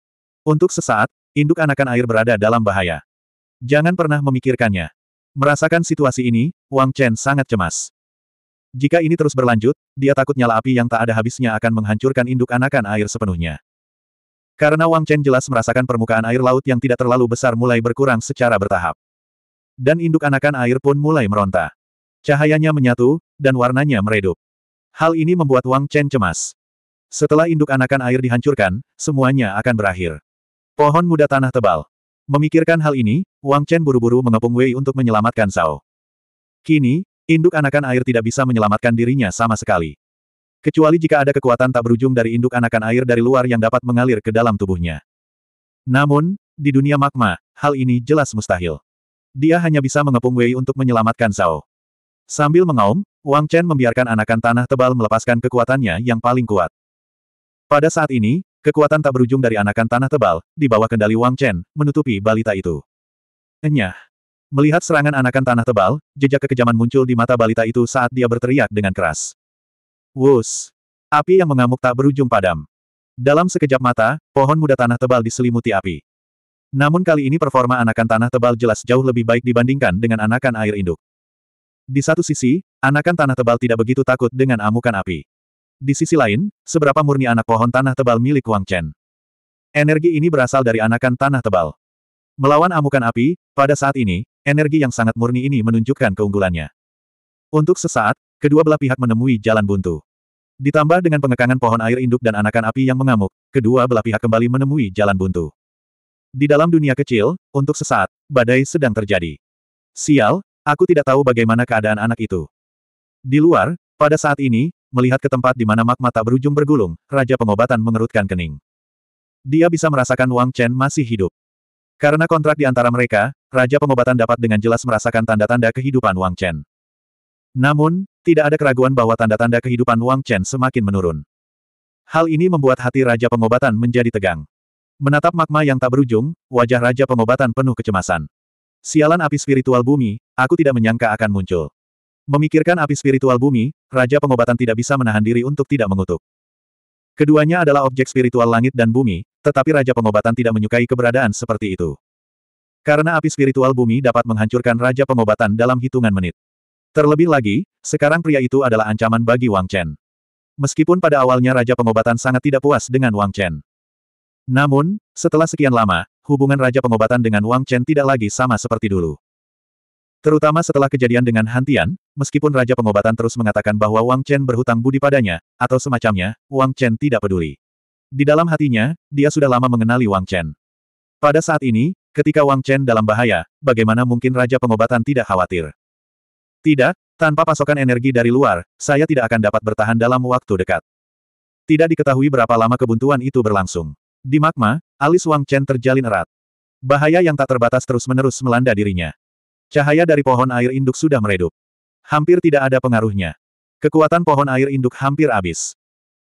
Untuk sesaat, Induk anakan air berada dalam bahaya. Jangan pernah memikirkannya. Merasakan situasi ini, Wang Chen sangat cemas. Jika ini terus berlanjut, dia takut nyala api yang tak ada habisnya akan menghancurkan induk anakan air sepenuhnya. Karena Wang Chen jelas merasakan permukaan air laut yang tidak terlalu besar mulai berkurang secara bertahap. Dan induk anakan air pun mulai meronta. Cahayanya menyatu, dan warnanya meredup. Hal ini membuat Wang Chen cemas. Setelah induk anakan air dihancurkan, semuanya akan berakhir. Pohon muda tanah tebal. Memikirkan hal ini, Wang Chen buru-buru mengepung Wei untuk menyelamatkan Zhao. Kini, induk anakan air tidak bisa menyelamatkan dirinya sama sekali. Kecuali jika ada kekuatan tak berujung dari induk anakan air dari luar yang dapat mengalir ke dalam tubuhnya. Namun, di dunia magma, hal ini jelas mustahil. Dia hanya bisa mengepung Wei untuk menyelamatkan Zhao. Sambil mengaum, Wang Chen membiarkan anakan tanah tebal melepaskan kekuatannya yang paling kuat. Pada saat ini, Kekuatan tak berujung dari anakan tanah tebal, di bawah kendali Wang Chen, menutupi balita itu. Enyah. Melihat serangan anakan tanah tebal, jejak kekejaman muncul di mata balita itu saat dia berteriak dengan keras. Wus! Api yang mengamuk tak berujung padam. Dalam sekejap mata, pohon muda tanah tebal diselimuti api. Namun kali ini performa anakan tanah tebal jelas jauh lebih baik dibandingkan dengan anakan air induk. Di satu sisi, anakan tanah tebal tidak begitu takut dengan amukan api. Di sisi lain, seberapa murni anak pohon tanah tebal milik Wang Chen. Energi ini berasal dari anakan tanah tebal. Melawan amukan api, pada saat ini, energi yang sangat murni ini menunjukkan keunggulannya. Untuk sesaat, kedua belah pihak menemui jalan buntu. Ditambah dengan pengekangan pohon air induk dan anakan api yang mengamuk, kedua belah pihak kembali menemui jalan buntu. Di dalam dunia kecil, untuk sesaat, badai sedang terjadi. Sial, aku tidak tahu bagaimana keadaan anak itu. Di luar, pada saat ini, melihat ke tempat di mana magma tak berujung bergulung, Raja Pengobatan mengerutkan kening. Dia bisa merasakan Wang Chen masih hidup. Karena kontrak di antara mereka, Raja Pengobatan dapat dengan jelas merasakan tanda-tanda kehidupan Wang Chen. Namun, tidak ada keraguan bahwa tanda-tanda kehidupan Wang Chen semakin menurun. Hal ini membuat hati Raja Pengobatan menjadi tegang. Menatap magma yang tak berujung, wajah Raja Pengobatan penuh kecemasan. Sialan api spiritual bumi, aku tidak menyangka akan muncul. Memikirkan api spiritual bumi, Raja Pengobatan tidak bisa menahan diri untuk tidak mengutuk. Keduanya adalah objek spiritual langit dan bumi, tetapi Raja Pengobatan tidak menyukai keberadaan seperti itu. Karena api spiritual bumi dapat menghancurkan Raja Pengobatan dalam hitungan menit. Terlebih lagi, sekarang pria itu adalah ancaman bagi Wang Chen. Meskipun pada awalnya Raja Pengobatan sangat tidak puas dengan Wang Chen. Namun, setelah sekian lama, hubungan Raja Pengobatan dengan Wang Chen tidak lagi sama seperti dulu. Terutama setelah kejadian dengan hantian, meskipun Raja Pengobatan terus mengatakan bahwa Wang Chen berhutang budi padanya, atau semacamnya, Wang Chen tidak peduli. Di dalam hatinya, dia sudah lama mengenali Wang Chen. Pada saat ini, ketika Wang Chen dalam bahaya, bagaimana mungkin Raja Pengobatan tidak khawatir? Tidak, tanpa pasokan energi dari luar, saya tidak akan dapat bertahan dalam waktu dekat. Tidak diketahui berapa lama kebuntuan itu berlangsung. Di magma, alis Wang Chen terjalin erat. Bahaya yang tak terbatas terus-menerus melanda dirinya. Cahaya dari pohon air induk sudah meredup. Hampir tidak ada pengaruhnya. Kekuatan pohon air induk hampir habis.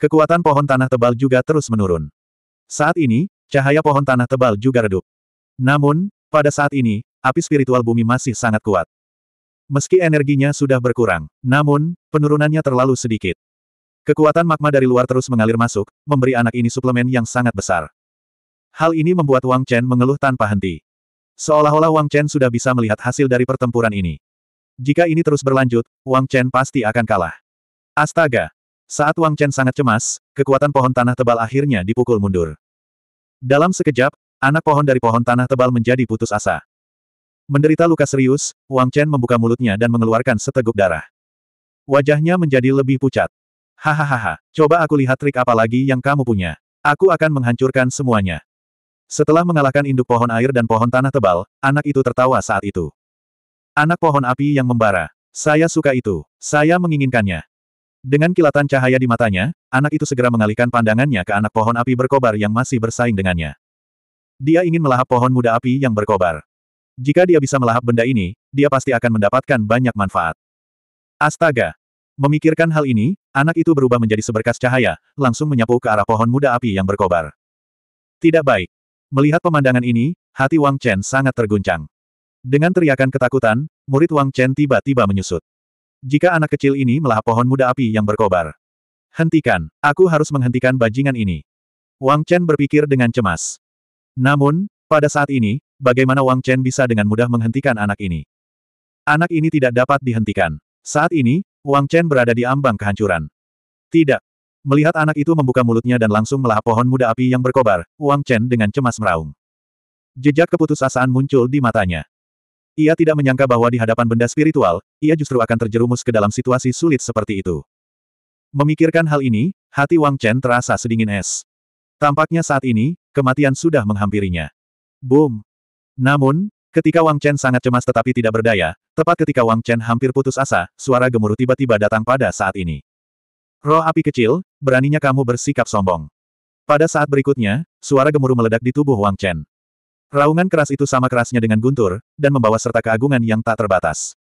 Kekuatan pohon tanah tebal juga terus menurun. Saat ini, cahaya pohon tanah tebal juga redup. Namun, pada saat ini, api spiritual bumi masih sangat kuat. Meski energinya sudah berkurang, namun, penurunannya terlalu sedikit. Kekuatan magma dari luar terus mengalir masuk, memberi anak ini suplemen yang sangat besar. Hal ini membuat Wang Chen mengeluh tanpa henti. Seolah-olah Wang Chen sudah bisa melihat hasil dari pertempuran ini. Jika ini terus berlanjut, Wang Chen pasti akan kalah. Astaga! Saat Wang Chen sangat cemas, kekuatan pohon tanah tebal akhirnya dipukul mundur. Dalam sekejap, anak pohon dari pohon tanah tebal menjadi putus asa. Menderita luka serius, Wang Chen membuka mulutnya dan mengeluarkan seteguk darah. Wajahnya menjadi lebih pucat. Hahaha, coba aku lihat trik apa lagi yang kamu punya. Aku akan menghancurkan semuanya. Setelah mengalahkan induk pohon air dan pohon tanah tebal, anak itu tertawa saat itu. Anak pohon api yang membara. Saya suka itu. Saya menginginkannya. Dengan kilatan cahaya di matanya, anak itu segera mengalihkan pandangannya ke anak pohon api berkobar yang masih bersaing dengannya. Dia ingin melahap pohon muda api yang berkobar. Jika dia bisa melahap benda ini, dia pasti akan mendapatkan banyak manfaat. Astaga! Memikirkan hal ini, anak itu berubah menjadi seberkas cahaya, langsung menyapu ke arah pohon muda api yang berkobar. Tidak baik. Melihat pemandangan ini, hati Wang Chen sangat terguncang. Dengan teriakan ketakutan, murid Wang Chen tiba-tiba menyusut. Jika anak kecil ini melahap pohon muda api yang berkobar. Hentikan, aku harus menghentikan bajingan ini. Wang Chen berpikir dengan cemas. Namun, pada saat ini, bagaimana Wang Chen bisa dengan mudah menghentikan anak ini? Anak ini tidak dapat dihentikan. Saat ini, Wang Chen berada di ambang kehancuran. Tidak, Melihat anak itu membuka mulutnya dan langsung melahap pohon muda api yang berkobar, Wang Chen dengan cemas meraung. Jejak keputusasaan muncul di matanya. Ia tidak menyangka bahwa di hadapan benda spiritual, ia justru akan terjerumus ke dalam situasi sulit seperti itu. Memikirkan hal ini, hati Wang Chen terasa sedingin es. Tampaknya saat ini, kematian sudah menghampirinya. Boom! Namun, ketika Wang Chen sangat cemas tetapi tidak berdaya, tepat ketika Wang Chen hampir putus asa, suara gemuruh tiba-tiba datang pada saat ini. Roh api kecil, beraninya kamu bersikap sombong. Pada saat berikutnya, suara gemuruh meledak di tubuh Wang Chen. Raungan keras itu sama kerasnya dengan guntur, dan membawa serta keagungan yang tak terbatas.